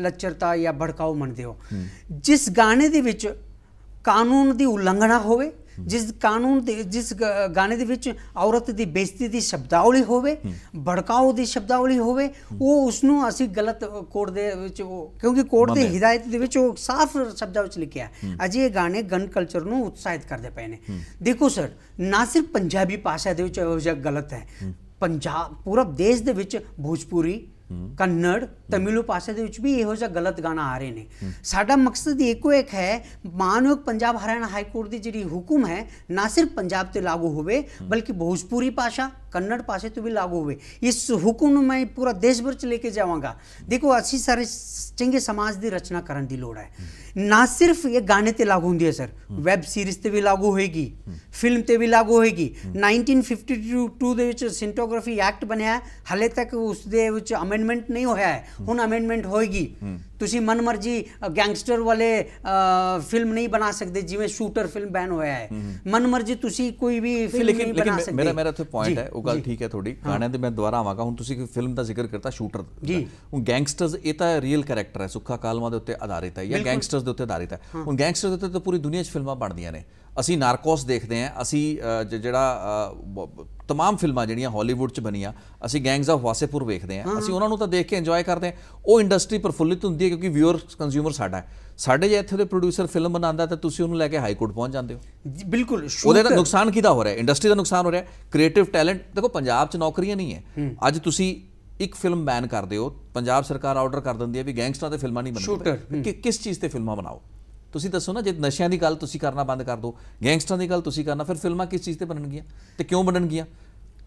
ਲੱਚਰਤਾ ਜਾਂ ਭੜਕਾਉ ਮੰਨਦੇ ਹੋ ਜਿਸ ਗਾਣੇ ਦੇ ਵਿੱਚ ਕਾਨੂੰਨ ਦੀ ਉਲੰਘਣਾ ਹੋਵੇ ਜਿਸ ਕਾਨੂੰਨ ਦੇ ਜਿਸ ਗਾਣੇ ਦੇ ਵਿੱਚ ਔਰਤ ਦੀ ਬੇਇੱਜ਼ਤੀ ਦੀ ਸ਼ਬਦਾਵਲੀ ਹੋਵੇ ਭੜਕਾਉ ਦੀ ਸ਼ਬਦਾਵਲੀ ਹੋਵੇ ਉਹ ਉਸ ਨੂੰ ਅਸੀਂ ਗਲਤ ਕੋਡ ਦੇ ਵਿੱਚ ਉਹ ਕਿਉਂਕਿ ਕੋਡ ਦੀ ਹਿਦਾਇਤ ਦੇ ਵਿੱਚ ਉਹ ਸਾਫ਼ ਸ਼ਬਦਾਂ ਵਿੱਚ ਲਿਖਿਆ ਅਜੇ ਇਹ ਗਾਣੇ ਗਨ ਕਲਚਰ ਨੂੰ ਉਤਸ਼ਾਹਿਤ ਕਰਦੇ ਪਏ ਨੇ ਦੇਖੋ ਸਰ ਨਾ ਸਿਰਫ ਪੰਜਾਬੀ ਭਾਸ਼ਾ ਦੇ ਵਿੱਚ ਉਹ ਗਲਤ ਹੈ ਪੰਜਾਬ ਪੂਰਬ ਦੇਸ਼ ਦੇ ਵਿੱਚ ਭੋਜਪੂਰੀ ਕੰਨੜ ਤਮਿਲੂ ਭਾਸ਼ਾ ਦੇ ਵਿੱਚ ਵੀ ਇਹੋ ਜਿਹਾ ਗਲਤ ਗਾਣਾ ਆ ਰਹੇ ਨੇ ਸਾਡਾ ਮਕਸਦ ਇੱਕੋ ਇੱਕ ਹੈ ਮਾਨਯੋਗ ਪੰਜਾਬ ਹਰਿਆਣਾ ਹਾਈ ਕੋਰਟ ਦੀ ਜਿਹੜੀ ਹੁਕਮ ਹੈ ਨਾ ਸਿਰਫ ਪੰਜਾਬ ਤੇ ਲਾਗੂ ਹੋਵੇ ਬਲਕਿ ਭੋਜਪੂਰੀ ਪਾਸ਼ਾ ਕੰਨੜ ਪਾਸੇ ਤੇ ਵੀ ਲਾਗੂ ਹੋਵੇ ਇਸ ਹੁਕਮ ਨੂੰ ਮੈਂ ਪੂਰਾ ਦੇਸ਼ ਭਰ ਚ ਲੈ ਕੇ ਜਾਵਾਂਗਾ ਦੇਖੋ ਅਸੀਂ ਸਾਰੇ ਚੰਗੇ ਸਮਾਜ ਦੀ ਰਚਨਾ ਕਰਨ ਦੀ ਲੋੜ ਹੈ ਨਾ ਸਿਰਫ ਇਹ ਗਾਣੇ ਤੇ ਲਾਗੂ ਹੁੰਦੀ ਹੈ ਸਰ ਵੈਬ ਸੀਰੀਜ਼ ਤੇ ਵੀ ਲਾਗੂ ਹੋਏਗੀ ਫਿਲਮ ਤੇ ਵੀ ਲਾਗੂ ਹੋਏਗੀ 1952 ਦੇ ਵਿੱਚ ਸਿੰਟੋਗ੍ਰਾਫੀ ਐਕਟ ਬਣਿਆ ਹਲੇ ਤੱਕ ਉਸ ਦੇ ਵਿੱਚ ਅਮੈਂਡਮੈਂਟ ਨਹੀਂ ਹੋਇਆ ਹੈ ਹੁਣ ਅਮੈਂਡਮੈਂਟ ਹੋਏਗੀ ਤੁਸੀਂ ਮਨਮਰਜੀ ਗੈਂਗਸਟਰ ਵਾਲੇ ਫਿਲਮ ਨਹੀਂ ਬਣਾ ਸਕਦੇ ਜਿਵੇਂ ਸ਼ੂਟਰ ਫਿਲਮ ਬੈਨ ਹੋਇਆ ਹੈ ਮਨਮਰਜੀ ਤੁਸੀਂ ਕੋਈ ਵੀ ਫਿਲਮ ਨਹੀਂ ਬਣਾ ਸਕਦੇ ਮੇਰਾ ਮੇਰਾ ਤੇ ਪੁਆਇੰਟ ਹੈ ਉਹ ਗੱਲ ਠੀਕ ਹੈ ਤੁਹਾਡੀ ਗਾਣੇ ਤੇ ਮੈਂ ਦੁਬਾਰਾ ਆਵਾਂਗਾ ਹੁਣ ਤੁਸੀਂ ਫਿਲਮ ਦਾ ਜ਼ਿਕਰ ਕਰਤਾ ਸ਼ੂਟਰ ਜੀ ਗੈਂਗਸਟਰਸ ਇਹ ਤਾਂ ਰੀਅਲ ਕੈਰੈਕਟਰ ਹੈ ਸੁੱਖਾ ਕਾਲਮਾ ਦੇ ਉੱਤੇ ਆਧਾਰਿਤ ਹੈ ਜਾਂ ਗੈਂਗਸਟਰਸ ਦੇ ਉੱਤੇ ਆਧਾਰਿਤ ਹੈ ਹੁਣ ਗੈਂਗਸਟਰ ਦੇ ਉੱਤੇ ਤਾਂ ਪੂਰੀ ਦੁਨੀਆ 'ਚ ਫਿਲਮਾਂ ਬਣਦੀਆਂ ਨੇ ਅਸੀਂ ਨਾਰਕੋਸ ਦੇਖਦੇ ਹਾਂ ਅਸੀਂ ਜਿਹੜਾ ਤਮਾਮ ਫਿਲਮਾਂ ਜਿਹੜੀਆਂ ਹਾਲੀਵੁੱਡ 'ਚ ਬਣੀਆਂ ਅਸੀਂ ਗੈਂਗਸ ਆਫ ਵਾਸੇਪੁਰ ਵੇਖਦੇ ਆ ਅਸੀਂ ਉਹਨਾਂ ਨੂੰ ਤਾਂ ਦੇਖ ਕੇ ਇੰਜੋਏ ਕਰਦੇ ਆ ਉਹ ਇੰਡਸਟਰੀ ਪਰਫੁੱਲਿਤ ਹੁੰਦੀ ਹੈ ਕਿਉਂਕਿ ਵਿਊਅਰ ਕੰਜ਼ਿਊਮਰ ਸਾਡਾ ਹੈ ਸਾਡੇ ਜੇ ਇੱਥੇ ਦੇ ਪ੍ਰੋਡਿਊਸਰ ਫਿਲਮ ਬਣਾਉਂਦਾ ਤਾਂ ਤੁਸੀਂ ਉਹਨੂੰ ਲੈ ਕੇ ਹਾਈ ਕੋਰਟ ਪਹੁੰਚ ਜਾਂਦੇ ਹੋ ਬਿਲਕੁਲ ਉਹਦੇ ਦਾ ਨੁਕਸਾਨ ਕਿਦਾ ਹੋ ਰਿਹਾ ਇੰਡਸਟਰੀ ਦਾ ਨੁਕਸਾਨ ਹੋ ਰਿਹਾ ਕ੍ਰੀਏਟਿਵ ਟੈਲੈਂਟ ਦੇਖੋ ਪੰਜਾਬ 'ਚ ਨੌਕਰੀਆਂ ਨਹੀਂ ਹੈ ਅੱਜ ਤੁਸੀਂ ਇੱਕ ਫਿਲਮ ਬੈਨ ਕਰਦੇ ਹੋ ਪੰਜਾਬ ਸਰਕਾਰ ਆਰਡਰ ਕਰ ਦਿੰਦੀ ਹੈ ਵੀ ਗੈਂਗਸਟਰਾਂ ਤੇ ਫਿਲਮਾਂ ਨਹੀਂ ਬਣਦੀਆਂ ਕਿਸ ਚੀਜ਼ ਤੇ ਫਿਲਮਾਂ ਬਣਾਓ ਤੁਸੀਂ ਦੱਸੋ ਨਾ ਜੇ ਨਸ਼ਿਆਂ ਦੀ ਗੱਲ ਤੁਸੀਂ ਕਰਨਾ ਬੰਦ ਕਰ ਦਿਓ ਗੈਂਗਸਟਰਾਂ ਦੀ ਗੱਲ ਤੁਸੀਂ ਕਰਨਾ ਫਿਰ ਫਿਲਮਾਂ ਕਿਸ ਚੀਜ਼ ਤੇ ਬਣਨਗੀਆਂ ਤੇ ਕਿਉਂ ਬਣਨਗੀਆਂ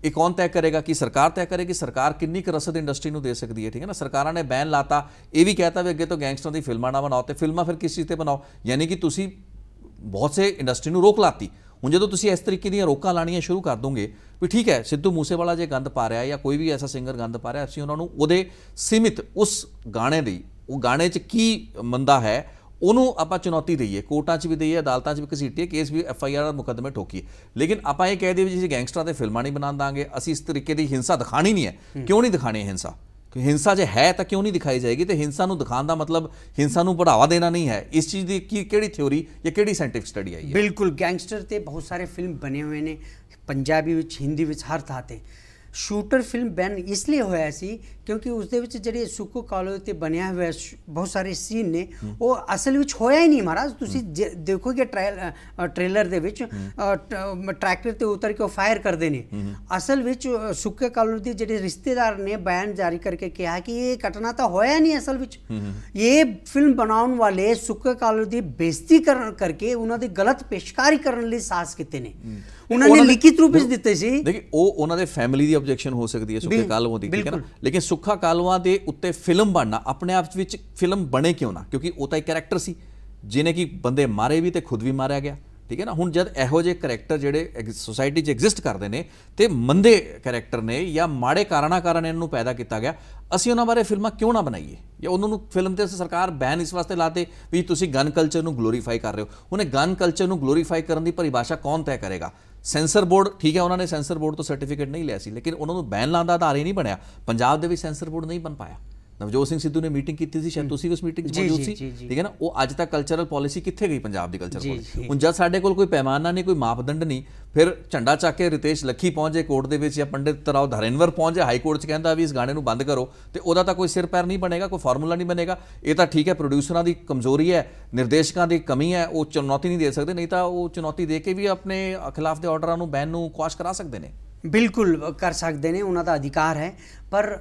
ਇਹ ਕੌਣ ਤੈਅ ਕਰੇਗਾ ਕਿ ਸਰਕਾਰ ਤੈਅ ਕਰੇਗੀ ਸਰਕਾਰ ਕਿੰਨੀ ਕੁ ਰਸਦ ਇੰਡਸਟਰੀ ਨੂੰ ਦੇ ਸਕਦੀ ਹੈ ਠੀਕ ਹੈ ਨਾ ਸਰਕਾਰਾਂ ਨੇ ਬੈਨ ਲਾਤਾ ਇਹ ਵੀ ਕਹਤਾ ਵੀ ਅੱਗੇ ਤੋਂ ਗੈਂਗਸਟਰਾਂ ਦੀ ਫਿਲਮਾਂ ਨਾ ਬਣਾਓ ਤੇ ਫਿਲਮਾਂ ਫਿਰ ਕਿਸ ਚੀਜ਼ ਤੇ ਬਣਾਓ ਯਾਨੀ ਕਿ ਤੁਸੀਂ ਬਹੁਤ ਸੇ ਇੰਡਸਟਰੀ ਨੂੰ ਰੋਕ ਲਾਤੀ ਹੁਣ ਜਦੋਂ ਤੁਸੀਂ ਇਸ ਤਰੀਕੇ ਦੀਆਂ ਰੋਕਾਂ ਲਾਣੀਆਂ ਸ਼ੁਰੂ ਕਰ ਦੋਗੇ ਵੀ ਠੀਕ ਹੈ ਸਿੱਧੂ ਮੂਸੇਵਾਲਾ ਜੇ ਗੰਦ ਪਾ ਰਿਹਾ ਜਾਂ ਕੋਈ ਵੀ ਐਸਾ ਸਿੰਗਰ ਗੰਦ ਪਾ ਰਿਹਾ ਅਸੀਂ ਉਹਨਾਂ ਨੂੰ ਉਹਦੇ ਸੀਮਿਤ ਉਸ ਗਾਣੇ ਦੀ ਉਹ ਗਾਣੇ 'ਚ ਕੀ ਮੰਦਾ ਹੈ ਉਹਨੂੰ ਆਪਾਂ ਚੁਣੌਤੀ ਦਈਏ ਕੋਰਟਾਂ 'ਚ ਵੀ ਦਈਏ ਅਦਾਲਤਾਂ 'ਚ ਵੀ ਘਸੀਟੀਏ ਕੇਸ ਵੀ ਐਫ ਆਈ ਆਰ ਦਾ ਮੁਕਦਮੇ ਠੋਕੀਏ ਲੇਕਿਨ ਆਪਾਂ ਇਹ ਕਹਿ ਦਈਏ ਵੀ ਜੀ ਗੈਂਗਸਟਰਾਂ ਤੇ ਫਿਲਮਾਂ ਨਹੀਂ ਬਣਾਉਣ ਦਾਂਗੇ ਅਸੀਂ ਇਸ ਤਰੀਕੇ ਦੀ ਹਿੰਸਾ ਦਿਖਾਣੀ ਨਹੀਂ ਹੈ ਕਿਉਂ ਨਹੀਂ ਦਿਖਾਣੀ ਹੈ ਹਿੰਸਾ ਕਿ ਹਿੰਸਾ ਜੇ ਹੈ ਤਾਂ ਕਿਉਂ ਨਹੀਂ ਦਿਖਾਈ ਜਾਏਗੀ ਤੇ ਹਿੰਸਾ ਨੂੰ ਦਿਖਾਉਣ ਦਾ ਮਤਲਬ ਹਿੰਸਾ ਨੂੰ ਬੜਾਵਾ ਦੇਣਾ ਨਹੀਂ ਹੈ ਇਸ ਚੀਜ਼ ਦੀ ਕੀ ਕਿਹੜੀ ਥਿਉਰੀ ਜਾਂ ਕਿਹੜੀ ਸਾਇੰਟਿਫਿਕ ਸਟੱਡੀ ਆਈ ਹੈ ਬਿਲਕੁਲ ਗੈਂਗਸਟਰ ਤੇ ਬਹੁਤ ਸਾਰੇ ਫਿਲਮ ਬਣੇ ਹੋਏ ਨੇ ਪੰਜਾਬੀ ਵਿੱਚ ਹਿੰਦੀ ਵਿੱਚ ਹਰ ਥਾਂ ਤੇ ਸ਼ੂਟਰ ਫਿਲਮ ਬੈਨ ਇਸ ਲਈ ਹੋਇਆ ਸੀ ਕਿਉਂਕਿ ਉਸ ਦੇ ਵਿੱਚ ਜਿਹੜੇ ਸੁਕੂ ਕਾਲੋ ਤੇ ਬਣਿਆ ਹੋਇਆ ਬਹੁਤ ਸਾਰੇ ਸੀਨ ਨੇ ਉਹ ਅਸਲ ਵਿੱਚ ਹੋਇਆ ਹੀ ਨਹੀਂ ਮਹਾਰਾਜ ਤੁਸੀਂ ਦੇਖੋਗੇ ਟ੍ਰੇਲਰ ਦੇ ਵਿੱਚ ਟਰੈਕਟਰ ਤੇ ਉਤਰ ਕੇ ਉਹ ਫਾਇਰ ਕਰਦੇ ਨੇ ਅਸਲ ਵਿੱਚ ਸੁਕੇ ਕਾਲੋ ਦੇ ਜਿਹੜੇ ਰਿਸ਼ਤੇਦਾਰ ਨੇ ਬਿਆਨ ਜਾਰੀ ਕਰਕੇ ਕਿਹਾ ਕਿ ਇਹ ਘਟਨਾ ਤਾਂ ਹੋਇਆ ਨਹੀਂ ਅਸਲ ਵਿੱਚ ਇਹ ਫਿਲਮ ਬਣਾਉਣ ਵਾਲੇ ਸੁਕੇ ਕਾਲੋ ਦੀ ਬੇਇੱਜ਼ਤੀ ਕਰਨ ਕਰਕੇ ਉਹਨਾਂ ਦੀ ਗਲਤ ਪੇਸ਼ਕਾਰੀ ਕਰਨ ਲਈ ਸਾਜ਼ ਕੀਤੇ ਨੇ ਉਹਨਾਂ ਨੇ ਲਿਖਿਤ ਰੂਪ ਵਿੱਚ ਦਿੱਤੇ ਸੀ ਦੇਖੀ ਉਹ ਉਹਨਾਂ ਦੇ ਫੈਮਿਲੀ ਦੀ ਆਬਜੈਕਸ਼ਨ ਹੋ ਸਕਦੀ ਹੈ ਸੁੱਕੇ ਕਾਲਵਾਂ ਦੀ ਠੀਕ ਹੈ ਨਾ ਲੇਕਿਨ ਸੁੱਖਾ ਕਾਲਵਾਂ ਦੇ ਉੱਤੇ ਫਿਲਮ ਬਣਨਾ ਆਪਣੇ ਆਪ ਵਿੱਚ ਫਿਲਮ ਬਣੇ ਕਿਉਂ ਨਾ ਕਿਉਂਕਿ ਉਹ ਤਾਂ ਇੱਕ ਕੈਰੈਕਟਰ ਸੀ ਜਿਹਨੇ ਕਿ ਬੰਦੇ ਮਾਰੇ ਵੀ ਤੇ ਖੁਦ ਵੀ ਮਾਰਿਆ ਗਿਆ ਠੀਕ ਹੈ ਨਾ ਹੁਣ ਜਦ ਇਹੋ ਜਿਹੇ ਕੈਰੈਕਟਰ ਜਿਹੜੇ ਸੋਸਾਇਟੀ 'ਚ ਐਗਜ਼ਿਸਟ ਕਰਦੇ ਨੇ ਤੇ ਮੰਦੇ ਕੈਰੈਕਟਰ ਨੇ ਜਾਂ ਮਾੜੇ ਕਾਰਨਾਂ ਕਾਰਨ ਇਹਨਾਂ ਨੂੰ ਪੈਦਾ ਕੀਤਾ ਗਿਆ ਅਸੀਂ ਉਹਨਾਂ ਬਾਰੇ ਫਿਲਮਾਂ ਕਿਉਂ ਨਾ ਬਣਾਈਏ ਜਾਂ ਉਹਨਾਂ ਨੂੰ ਫਿਲਮ ਤੇ ਸਰਕਾਰ ਬੈਨ ਇਸ ਵਾਸਤੇ ਲਾਤੇ ਵੀ ਤੁਸੀਂ ਗਨ ਕਲਚਰ ਨੂੰ ਗਲੋਰੀਫਾਈ ਕਰ ਰਹੇ ਹੋ ਉਹਨੇ ਗਨ ਕਲਚਰ ਨੂੰ ਗਲੋਰੀਫਾਈ ਕਰਨ ਦੀ ਪਰਿਭਾਸ਼ਾ ਕੌਣ ਤੈਅ ਕਰੇਗਾ ਸੈਂਸਰ ਬੋਰਡ ਠੀਕ ਹੈ ਉਹਨਾਂ ਨੇ ਸੈਂਸਰ ਬੋਰਡ ਤੋਂ ਸਰਟੀਫਿਕੇਟ ਨਹੀਂ ਲਿਆ ਸੀ ਲੇਕਿਨ ਉਹਨਾਂ ਨੂੰ ਬੈਨ ਲਾਉਣ ਦਾ ਆਧਾਰ ਹੀ ਨਹੀਂ ਬਣਿਆ ਪੰਜਾਬ ਦੇ ਵੀ ਸੈਂਸਰ ਬੋਰਡ ਨਹੀਂ ਬਣ ਪਾਇਆ ਨਵਜੋਤ ਸਿੰਘ ਸਿੱਧੂ ਨੇ ਮੀਟਿੰਗ ਕੀਤੀ ਸੀ ਸ਼ਾਇਦ ਤੁਸੀਂ ਉਸ ਮੀਟਿੰਗ 'ਚ ਮੌਜੂਦ ਸੀ ਠੀਕ ਹੈ ਨਾ ਉਹ ਅੱਜ ਤੱਕ ਕਲਚਰਲ ਪਾਲਿਸੀ ਕਿੱਥੇ ਗਈ ਪੰਜਾਬ ਦੀ ਕਲਚਰਲ ਪਾਲਿਸੀ ਹੁਣ ਜਦ ਸਾਡੇ ਕੋਲ ਕੋਈ ਪੈਮਾਨਾ ਨਹੀਂ ਕੋਈ ਮਾਪਦੰਡ ਨਹੀਂ ਫਿਰ ਝੰਡਾ ਚੱਕ ਕੇ ਰਿਤੇਸ਼ ਲੱਖੀ ਪਹੁੰਚੇ ਕੋਰਟ ਦੇ ਵਿੱਚ ਜਾਂ ਪੰਡਿਤ ਤਰਾਓ ਧਰਨਵਰ ਪਹੁੰਚੇ ਹਾਈ ਕੋਰਟ 'ਚ ਕਹਿੰਦਾ ਵੀ ਇਸ ਗਾਣੇ ਨੂੰ ਬੰਦ ਕਰੋ ਤੇ ਉਹਦਾ ਤਾਂ ਕੋਈ ਸਿਰ ਪੈਰ ਨਹੀਂ ਬਣੇਗਾ ਕੋਈ ਫਾਰਮੂਲਾ ਨਹੀਂ ਬਣੇਗਾ ਇਹ ਤਾਂ ਠੀਕ ਹੈ ਪ੍ਰੋਡਿਊਸਰਾਂ ਦੀ ਕਮਜ਼ੋਰੀ ਹੈ ਨਿਰਦੇਸ਼ਕਾਂ ਦੀ ਕਮੀ ਹੈ ਉਹ ਚੁਣੌਤੀ ਨਹੀਂ ਦੇ ਸਕਦੇ ਨਹੀਂ ਤਾਂ ਉਹ ਚੁਣੌਤੀ ਦੇ ਕੇ ਵੀ ਆਪਣੇ ਖਿਲਾਫ ਦੇ ਆਰਡਰਾਂ ਨੂੰ ਬੈਨ ਨੂੰ ਕੁਆਸ਼ ਕਰਾ ਸਕਦੇ ਨੇ ਬਿਲਕੁਲ ਕਰ ਸਕਦੇ ਨੇ ਉਹਨਾਂ ਦਾ ਅਧਿਕਾਰ ਹੈ ਪਰ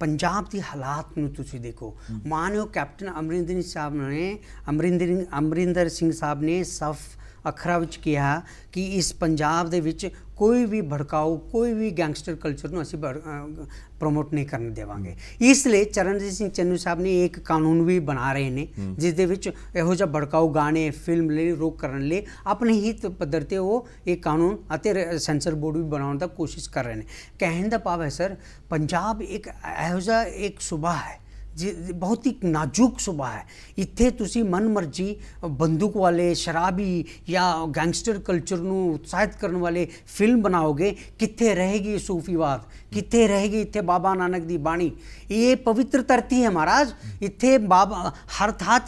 ਪੰਜਾਬ ਦੀ ਹਾਲਾਤ ਨੂੰ ਤੁਸੀਂ ਦੇਖੋ ਮਾਨਯੋ ਕੈਪਟਨ ਅਮਰਿੰਦਰ ਸਿੰਘ ਸਾਹਿਬ ਨੇ ਅਮਰਿੰਦਰ ਅਮਰਿੰਦਰ ਸਿੰਘ ਸਾਹਿਬ ਨੇ ਸਫ ਅਖਰਾ ਵਿੱਚ ਕਿਹਾ ਕਿ ਇਸ ਪੰਜਾਬ ਦੇ ਵਿੱਚ ਕੋਈ ਵੀ ਭੜਕਾਓ ਕੋਈ ਵੀ ਗੈਂਗਸਟਰ ਕਲਚਰ ਨੂੰ ਅਸੀਂ ਪ੍ਰੋਮੋਟ ਨਹੀਂ ਕਰਨ ਦੇਵਾਂਗੇ ਇਸ ਲਈ ਚਰਨਜੀਤ ਸਿੰਘ ਚੰਨੂ ਸਾਹਿਬ ਨੇ ਇੱਕ ਕਾਨੂੰਨ ਵੀ ਬਣਾ ਰਹੇ ਨੇ ਜਿਸ ਦੇ ਵਿੱਚ ਇਹੋ ਜਿਹਾ ਭੜਕਾਉ ਗਾਣੇ ਫਿਲਮ ਲਈ ਰੋਕ ਕਰਨ ਲਈ ਆਪਣੇ ਹੀ ਪੱਧਰ ਤੇ ਉਹ ਇਹ ਕਾਨੂੰਨ ਅਤੇ ਸੈਂਸਰ ਬੋਰਡ ਵੀ ਬਣਾਉਣ ਦਾ ਕੋਸ਼ਿਸ਼ ਕਰ ਰਹੇ ਨੇ ਕਹਿਣ ਦਾ ਭਾਵ ਹੈ ਸਰ ਪੰਜਾਬ ਇੱਕ ਇਹੋ ਜਿਹਾ ਇੱਕ ਸੂਬਾ ਹੈ बहुत ही नाजुक सुभा है इतने तुम मन मर्जी बंदूक वाले शराबी या गैंगस्टर कल्चर न उत्साहित करने वाले फिल्म बनाओगे कितने रहेगी सूफीवाद कितने रहेगी इतने बाबा नानक की बाणी ये पवित्र धरती है महाराज इतने बाबा हर था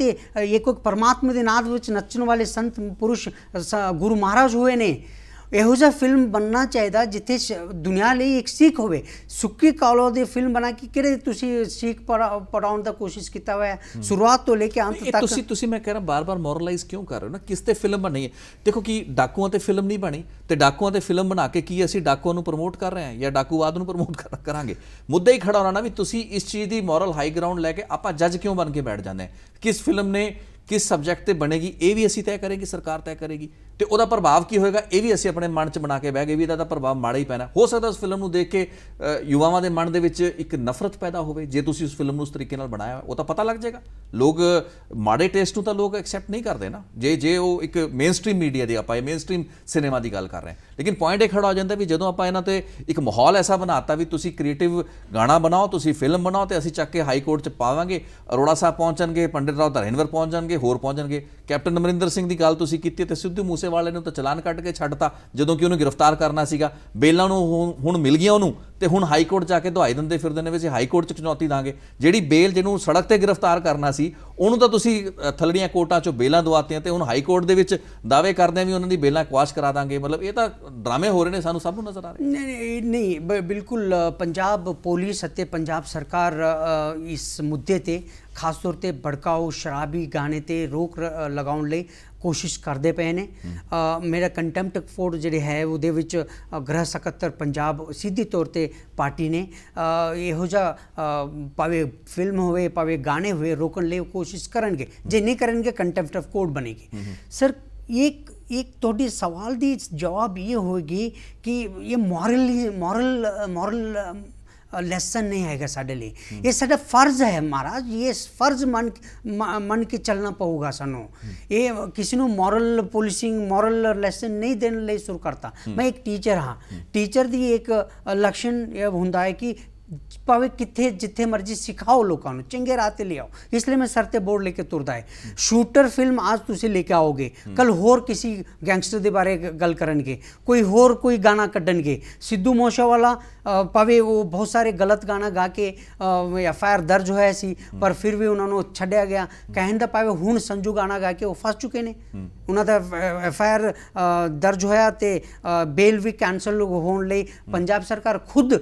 एक परमात्मा के नाद में नचण वाले संत पुरुष गुरु महाराज हुए ने ਇਹੋ ਜਿਹਾ ਫਿਲਮ ਬੰਨਣਾ ਚਾਹੀਦਾ ਜਿੱਥੇ ਦੁਨੀਆ ਲਈ ਇੱਕ ਸਿੱਖ ਹੋਵੇ ਸੁੱਕੀ ਕਾਲੋ ਦੀ ਫਿਲਮ ਬਣਾ ਕੇ ਕਿਹੜੇ ਤੁਸੀਂ ਸਿੱਖ ਪੜਾਉਣ ਦਾ ਕੋਸ਼ਿਸ਼ ਕੀਤਾ ਹੋਇਆ ਸ਼ੁਰੂਆਤ ਤੋਂ ਲੈ ਕੇ ਅੰਤ ਤੱਕ ਤੁਸੀਂ ਤੁਸੀਂ ਮੈਂ ਕਹਿ ਰਿਹਾ ਬਾਰ-ਬਾਰ ਮੋਰਲਾਈਜ਼ ਕਿਉਂ ਕਰ ਰਹੇ ਹੋ ਨਾ ਕਿਸ ਤੇ ਫਿਲਮ ਬਣੀ ਹੈ ਦੇਖੋ ਕਿ ਡਾਕੂਆਂ ਤੇ ਫਿਲਮ ਨਹੀਂ ਬਣੀ ਤੇ ਡਾਕੂਆਂ ਤੇ ਫਿਲਮ ਬਣਾ ਕੇ ਕੀ ਅਸੀਂ ਡਾਕੂਆਂ ਨੂੰ ਪ੍ਰਮੋਟ ਕਰ ਰਹੇ ਹਾਂ ਜਾਂ ਡਾਕੂਵਾਦ ਨੂੰ ਪ੍ਰਮੋਟ ਕਰਾਂਗੇ ਮੁੱਦਾ ਹੀ ਖੜਾ ਹੋਣਾ ਨਾ ਵੀ ਤੁਸੀਂ ਇਸ ਚੀਜ਼ ਦੀ ਮੋਰਲ ਹਾਈ ਗਰਾਉਂਡ ਲੈ ਕੇ ਆਪਾਂ ਜੱਜ ਕਿਉਂ ਬਣ ਕੇ ਬੈਠ ਜਾਂਦੇ ਹਾਂ ਕਿਸ ਫਿਲਮ ਨੇ ਕਿਸ ਸਬਜੈਕਟ ਤੇ ਬਣੇਗੀ ਇਹ ਵੀ ਅਸੀਂ ਤੈਅ ਕਰਾਂਗੇ ਸਰਕਾਰ ਤੈਅ ਕਰੇਗੀ ਤੇ ਉਹਦਾ ਪ੍ਰਭਾਵ ਕੀ ਹੋਏਗਾ ਇਹ ਵੀ ਅਸੀਂ ਆਪਣੇ ਮਨ 'ਚ ਬਣਾ ਕੇ ਬਹਿ ਗਏ ਵੀ ਇਹਦਾ ਤਾਂ ਪ੍ਰਭਾਵ ਮਾੜਾ ਹੀ ਪੈਣਾ ਹੋ ਸਕਦਾ ਉਸ ਫਿਲਮ ਨੂੰ ਦੇਖ ਕੇ ਯੁਵਾਵਾਂ ਦੇ ਮਨ ਦੇ ਵਿੱਚ ਇੱਕ ਨਫ਼ਰਤ ਪੈਦਾ ਹੋਵੇ ਜੇ ਤੁਸੀਂ ਉਸ ਫਿਲਮ ਨੂੰ ਉਸ ਤਰੀਕੇ ਨਾਲ ਬਣਾਇਆ ਉਹ ਤਾਂ ਪਤਾ ਲੱਗ ਜਾਏਗਾ ਲੋਕ ਮਾੜੇ ਟੇਸਟ ਨੂੰ ਤਾਂ ਲੋਕ ਐਕਸੈਪਟ ਨਹੀਂ ਕਰਦੇ ਨਾ ਜੇ ਜੇ ਉਹ ਇੱਕ ਮੇਨਸਟ੍ਰੀਮ ਮੀਡੀਆ ਦੀ ਆਪਾਂ ਇਹ ਮੇਨਸਟ੍ਰੀਮ ਸਿਨੇਮਾ ਦੀ ਗੱਲ ਕਰ ਰਹੇ ਹਾਂ ਲੇਕਿਨ ਪੁਆਇੰਟ ਇਹ ਖੜਾ ਹੋ ਜਾਂਦਾ ਵੀ ਜਦੋਂ ਆਪਾਂ ਇਹਨਾਂ ਤੇ ਇੱਕ ਮਾਹੌਲ ਐਸਾ ਬਣਾਤਾ ਵੀ ਤੁਸੀਂ ਕ੍ਰੀਏਟਿਵ ਗਾਣਾ ਬਣਾਓ ਤੁਸੀਂ ਫਿਲਮ ਬਣਾਓ ਤੇ ਅਸੀਂ ਚੱਕ ਕੇ ਹਾਈ ਕੋਰਟ 'ਚ ਪਾਵਾਂਗੇ ਅਰੋੜਾ ਸਾਹਿਬ ਪਹੁੰਚਣਗੇ ਪੰਡਿਤ ਰਾਓ ਧਰਨਵਰ ਪਹੁੰਚਣਗੇ ਹੋਰ ਪਹੁੰਚਣਗੇ ਕੈਪਟਨ ਅਮਰਿੰਦਰ ਸਿੰਘ ਦੀ ਗੱਲ ਤੁਸੀਂ ਕੀਤੀ ਤੇ ਸਿੱਧੂ ਵਾਲੇ ਨੂੰ ਤਾਂ ਚਲਾਨ ਕੱਟ ਕੇ ਛੱਡਤਾ ਜਦੋਂ ਕਿ ਉਹਨੂੰ ਗ੍ਰਿਫਤਾਰ ਕਰਨਾ ਸੀਗਾ ਬੇਲਾਂ ਨੂੰ ਹੁਣ ਮਿਲ ਗਈਆਂ ਉਹਨੂੰ ਤੇ ਹੁਣ ਹਾਈ ਕੋਰਟ ਜਾ ਕੇ ਦੁਹਾਈ ਦਿੰਦੇ ਫਿਰਦੇ ਨੇ ਵੀ ਅਸੀਂ ਹਾਈ ਕੋਰਟ 'ਚ ਚੁਣੌਤੀ ਦਾਂਗੇ ਜਿਹੜੀ ਬੇਲ ਜਿਹਨੂੰ ਸੜਕ ਤੇ ਗ੍ਰਿਫਤਾਰ ਕਰਨਾ ਸੀ ਉਹਨੂੰ ਤਾਂ ਤੁਸੀਂ ਥਲੜੀਆਂ ਕੋਰਟਾਂ 'ਚੋਂ ਬੇਲਾਂ ਦਵਾਤੀਆਂ ਤੇ ਹੁਣ ਹਾਈ ਕੋਰਟ ਦੇ ਵਿੱਚ ਦਾਅਵੇ ਕਰਦੇ ਆ ਵੀ ਉਹਨਾਂ ਦੀ ਬੇਲਾਂ ਕੁਆਸ਼ ਕਰਾ ਦਾਂਗੇ ਮਤਲਬ ਇਹ ਤਾਂ ਡਰਾਮੇ ਹੋ ਰਹੇ ਨੇ ਸਾਨੂੰ ਸਭ ਨੂੰ ਨਜ਼ਰ ਆ ਰਹੇ ਨਹੀਂ ਨਹੀਂ ਬਿਲਕੁਲ ਪੰਜਾਬ ਪੁਲਿਸ ਅਤੇ ਪੰਜਾਬ ਸਰਕਾਰ ਇਸ ਮੁੱਦੇ ਤੇ ਖਾਸ ਤੌਰ ਤੇ ਭੜਕਾਓ ਸ਼ਰਾਬੀ ਗਾਣੇ ਤੇ ਰੋਕ ਲਗਾਉਣ ਲਈ ਕੋਸ਼ਿਸ਼ ਕਰਦੇ ਪਏ ਨੇ ਮੇਰਾ ਕੰਟੈਂਪਟ ਫੋਰ ਜਿਹੜੇ ਹੈ ਉਹਦੇ ਵਿੱਚ ਗ੍ਰਹਿ ਸਕੱਤਰ ਪੰਜਾਬ ਸਿੱਧੀ ਤੌਰ ਤੇ ਪਾਰਟੀ ਨੇ ਇਹੋ ਜਿਹਾ ਪਾਵੇ ਫਿਲਮ ਹੋਵੇ ਪਾਵੇ ਗਾਣੇ ਹੋਵੇ ਰੋਕਣ ਲਈ ਕੋਸ਼ਿਸ਼ ਕਰਨਗੇ ਜੇ ਨਹੀਂ ਕਰਨਗੇ ਕੰਟੈਂਪਟ ਆਫ ਕੋਰਟ ਬਣੇਗੀ ਸਰ ਇੱਕ ਇੱਕ ਤੁਹਾਡੇ ਸਵਾਲ ਦੀ ਜਵਾਬ ਇਹ ਹੋਏਗੀ ਕਿ ਇਹ ਮੋਰਲ ਮੋਰਲ ਮੋਰਲ लैसन नहीं आएगा सडनली ये साढ़ा फर्ज है महाराज ये फर्ज मन मन के चलना पड़ेगा सनो ये किसी ने मॉरल पुलिसिंग मॉरल लैसन नहीं देने शुरू करता मैं एक टीचर हाँ टीचर हम्म। दी एक लक्षण होंगे कि ਭਾਵੇਂ ਕਿੱਥੇ ਜਿੱਥੇ ਮਰਜ਼ੀ ਸਿਖਾਓ ਲੋਕਾਂ ਨੂੰ ਚੰਗੇ ਰਾਹ ਤੇ ਲਿਆਓ ਇਸ ਲਈ ਮੈਂ ਸਰ ਤੇ ਬੋਰਡ ਲੈ ਕੇ ਤੁਰਦਾ ਹੈ ਸ਼ੂਟਰ ਫਿਲਮ ਆਜ ਤੁਸੀਂ ਲੈ ਕੇ ਆਓਗੇ ਕੱਲ ਹੋਰ ਕਿਸੇ ਗੈਂਗਸਟਰ ਦੇ ਬਾਰੇ ਗੱਲ ਕਰਨਗੇ ਕੋਈ ਹੋਰ ਕੋਈ ਗਾਣਾ ਕੱਢਣਗੇ ਸਿੱਧੂ ਮੋਸ਼ਾ ਵਾਲਾ ਭਾਵੇਂ ਉਹ ਬਹੁਤ ਸਾਰੇ ਗਲਤ ਗਾਣਾ ਗਾ ਕੇ ਐਫ ਆਰ ਦਰਜ ਹੋਇਆ ਸੀ ਪਰ ਫਿਰ ਵੀ ਉਹਨਾਂ ਨੂੰ ਛੱਡਿਆ ਗਿਆ ਕਹਿਣ ਦਾ ਭਾਵੇਂ ਹੁਣ ਸੰਜੂ ਗਾਣਾ ਗਾ ਕੇ ਉਹ ਫਸ ਚੁੱਕੇ ਨੇ ਉਹਨਾਂ ਦਾ ਐਫ ਆਰ ਦਰਜ ਹੋਇਆ ਤੇ ਬੇਲ ਵੀ ਕੈਨਸਲ ਹੋਣ ਲਈ ਪੰਜਾਬ ਸਰਕਾਰ ਖੁਦ